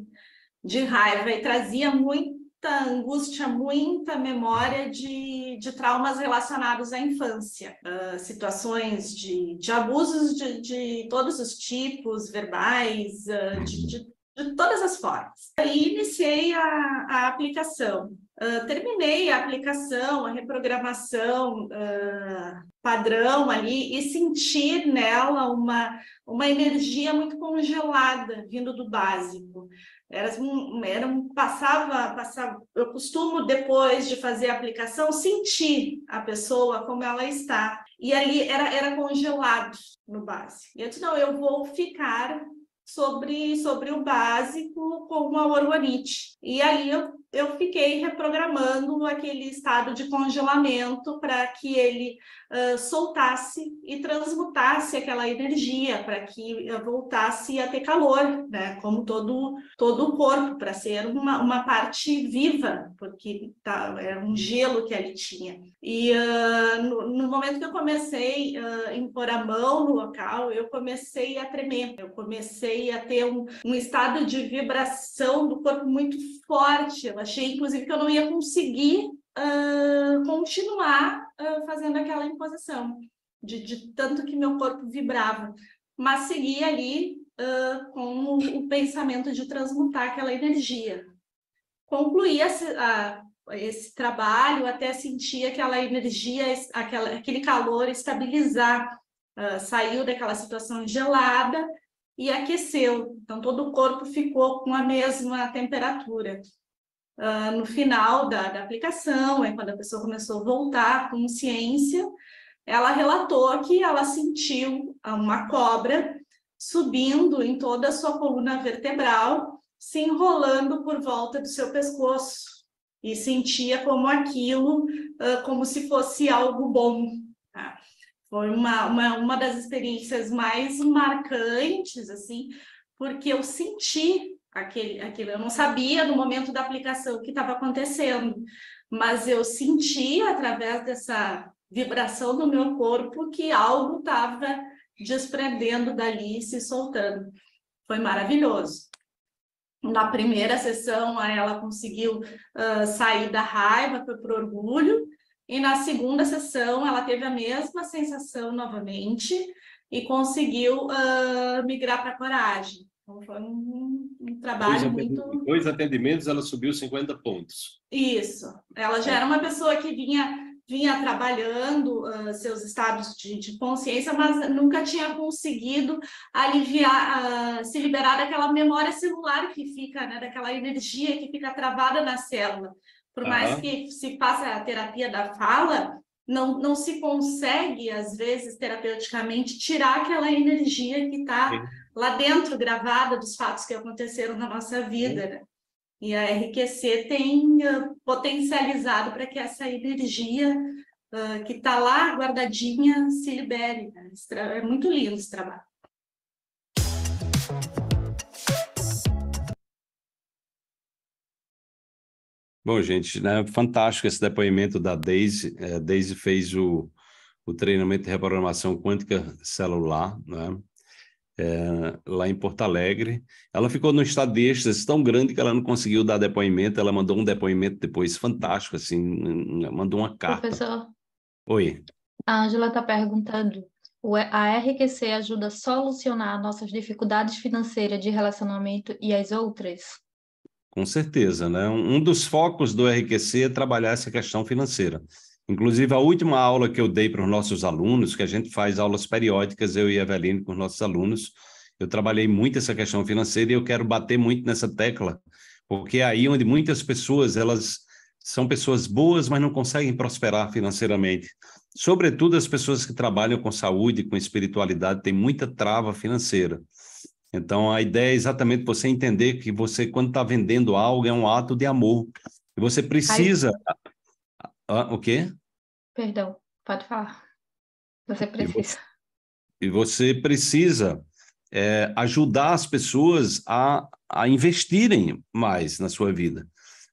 de raiva e trazia muita angústia, muita memória de, de traumas relacionados à infância, uh, situações de, de abusos de, de todos os tipos, verbais, uh, de, de de todas as formas. Aí iniciei a, a aplicação. Uh, terminei a aplicação, a reprogramação uh, padrão ali e senti nela uma, uma energia muito congelada vindo do básico. Era, um, assim, era um, passava, passava, eu costumo depois de fazer a aplicação sentir a pessoa como ela está. E ali era, era congelado no básico. E eu disse, não, eu vou ficar sobre, sobre o básico, como a orgonite. E aí eu eu fiquei reprogramando aquele estado de congelamento para que ele uh, soltasse e transmutasse aquela energia, para que voltasse a ter calor, né? como todo, todo o corpo, para ser uma, uma parte viva, porque tá, era é um gelo que ali tinha. E uh, no, no, momento que eu comecei uh, a impor a mão no local, eu comecei a tremer, eu comecei a ter um, um estado de vibração do corpo muito forte, eu achei, inclusive, que eu não ia conseguir uh, continuar uh, fazendo aquela imposição, de, de, tanto que meu corpo vibrava. Mas segui ali uh, com o, o, pensamento de transmutar aquela energia. Concluí a, a, esse trabalho até sentir aquela energia, aquela, aquele calor estabilizar, uh, saiu daquela situação gelada e aqueceu. Então, todo o corpo ficou com a mesma temperatura uh, no final da, da aplicação, é quando a pessoa começou a voltar à consciência, ela relatou que ela sentiu uma cobra subindo em toda a sua coluna vertebral, se enrolando por volta do seu pescoço e sentia como aquilo, ah, como se fosse algo bom. Tá? Foi uma, uma, uma das experiências mais marcantes, assim, porque eu senti aquele, eu não sabia no momento da aplicação o que estava acontecendo, mas eu senti através dessa vibração do meu corpo que algo estava desprendendo dali e se soltando. Foi maravilhoso. Na primeira sessão, ela conseguiu uh, sair da raiva para o orgulho, e na segunda sessão, ela teve a mesma sensação novamente e conseguiu uh, migrar para a coragem. Então foi um, um trabalho dois muito. Dois atendimentos, ela subiu 50 pontos. Isso. Ela já é. era uma pessoa que vinha vinha trabalhando uh, seus estados de, de, consciência, mas nunca tinha conseguido aliviar, uh, se liberar daquela memória celular que fica, né, daquela energia que fica travada na célula. Por uhum. mais que se faça a terapia da fala, não, não se consegue, às vezes, terapeuticamente, tirar aquela energia que está lá dentro gravada dos fatos que aconteceram na nossa vida, né? E a RQC tem uh, potencializado para que essa energia uh, que está lá guardadinha se libere. Né? É muito lindo esse trabalho. Bom, gente, né? fantástico esse depoimento da Daisy. A é, Daisy fez o, o treinamento de reprogramação quântica celular, né? é, lá em Porto Alegre. Ela ficou num estado de êxtase tão grande que ela não conseguiu dar depoimento. Ela mandou um depoimento depois fantástico, assim, mandou uma carta. Professor. Oi. A Ângela está perguntando. A RQC ajuda a solucionar nossas dificuldades financeiras de relacionamento e as outras? Com certeza, né? Um dos focos do RQC é trabalhar essa questão financeira. Inclusive, a última aula que eu dei para os nossos alunos, que a gente faz aulas periódicas, eu e a Eveline com os nossos alunos, eu trabalhei muito essa questão financeira e eu quero bater muito nessa tecla, porque é aí onde muitas pessoas, elas são pessoas boas, mas não conseguem prosperar financeiramente. Sobretudo as pessoas que trabalham com saúde, com espiritualidade, têm muita trava financeira. Então, a ideia é exatamente você entender que você, quando está vendendo algo, é um ato de amor. E você precisa ah, o quê? Perdão, pode falar. Você precisa. E você precisa é, ajudar as pessoas a, a investirem mais na sua vida.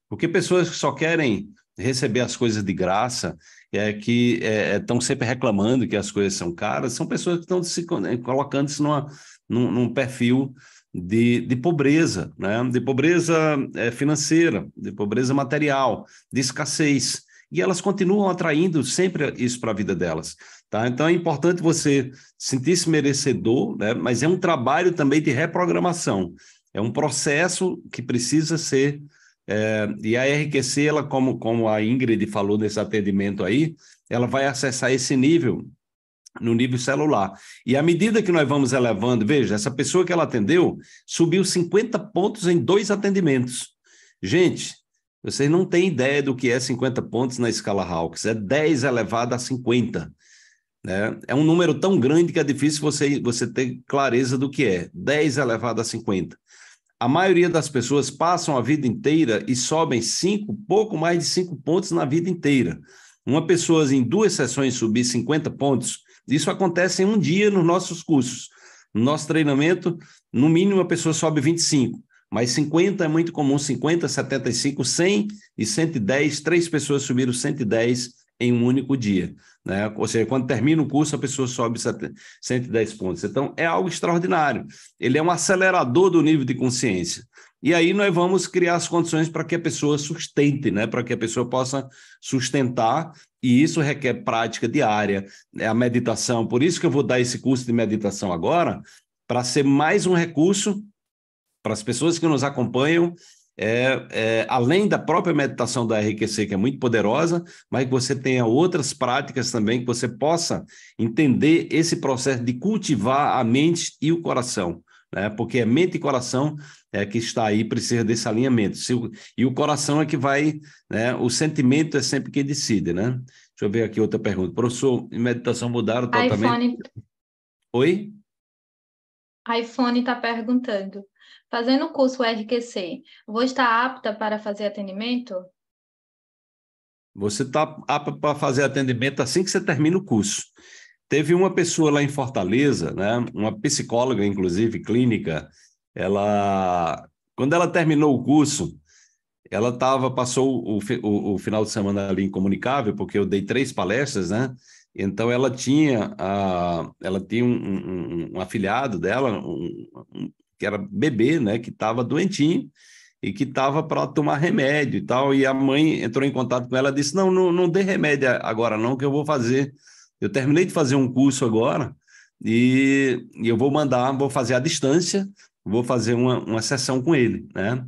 Porque pessoas que só querem receber as coisas de graça, é, que estão é, é sempre reclamando que as coisas são caras, são pessoas que estão se né, colocando-se numa, num, num perfil de, de, pobreza, né? de pobreza é, financeira, de pobreza material, de escassez e elas continuam atraindo sempre isso para a vida delas. Tá? Então é importante você sentir-se merecedor, né? mas é um trabalho também de reprogramação. É um processo que precisa ser. É, e a RQC, ela, como, como a Ingrid falou nesse atendimento aí, ela vai acessar esse nível no nível celular. E à medida que nós vamos elevando, veja, essa pessoa que ela atendeu subiu 50 pontos em dois atendimentos. Gente, vocês não têm ideia do que é 50 pontos na escala Hawks, é 10 elevado a 50. Né? É um número tão grande que é difícil você, você ter clareza do que é. 10 elevado a 50. A maioria das pessoas passam a vida inteira e sobem cinco, pouco mais de cinco pontos na vida inteira. Uma pessoa em duas sessões subir 50 pontos, isso acontece em um dia nos nossos cursos. No nosso treinamento, no mínimo a pessoa sobe 25. Mas 50 é muito comum, 50, 75, 100 e 110. Três pessoas subiram 110 em um único dia. Né? Ou seja, quando termina o curso, a pessoa sobe 110 pontos. Então, é algo extraordinário. Ele é um acelerador do nível de consciência. E aí nós vamos criar as condições para que a pessoa sustente, né? para que a pessoa possa sustentar, e isso requer prática diária, né? a meditação. Por isso que eu vou dar esse curso de meditação agora, para ser mais um recurso para as pessoas que nos acompanham, é, é, além da própria meditação da RQC, que é muito poderosa, mas que você tenha outras práticas também, que você possa entender esse processo de cultivar a mente e o coração, né? porque é mente e coração é que está aí, precisa desse alinhamento. Se, e o coração é que vai, né? o sentimento é sempre que decide. Né? Deixa eu ver aqui outra pergunta. Professor, meditação mudaram totalmente? iPhone. Oi? iPhone está perguntando. Fazendo o curso RQC, vou estar apta para fazer atendimento? Você está apta para fazer atendimento assim que você termina o curso. Teve uma pessoa lá em Fortaleza, né, uma psicóloga, inclusive, clínica, ela, quando ela terminou o curso, ela tava, passou o, o, o final de semana ali incomunicável, porque eu dei três palestras, né? Então ela tinha, a, ela tinha um, um, um afilhado dela, um, que era bebê, né, que estava doentinho e que estava para tomar remédio e tal. E a mãe entrou em contato com ela e disse: não, não, não dê remédio agora, não, que eu vou fazer. Eu terminei de fazer um curso agora e, e eu vou mandar, vou fazer à distância, vou fazer uma, uma sessão com ele, né?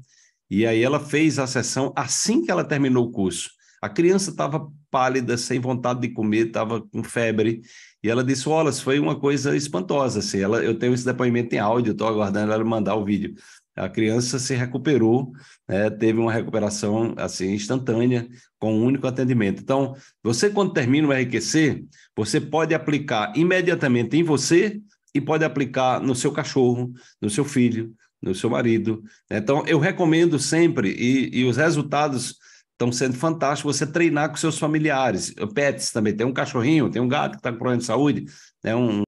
E aí ela fez a sessão assim que ela terminou o curso. A criança estava pálida, sem vontade de comer, estava com febre. E ela disse: olha, foi uma coisa espantosa. Assim, ela, eu tenho esse depoimento em áudio, estou aguardando ela mandar o vídeo. A criança se recuperou, né, teve uma recuperação assim instantânea com um único atendimento. Então, você quando termina o RQC, você pode aplicar imediatamente em você e pode aplicar no seu cachorro, no seu filho, no seu marido. Né. Então, eu recomendo sempre, e, e os resultados estão sendo fantásticos. Você treinar com seus familiares, pets também. Tem um cachorrinho, tem um gato que está com problema de saúde, né? um,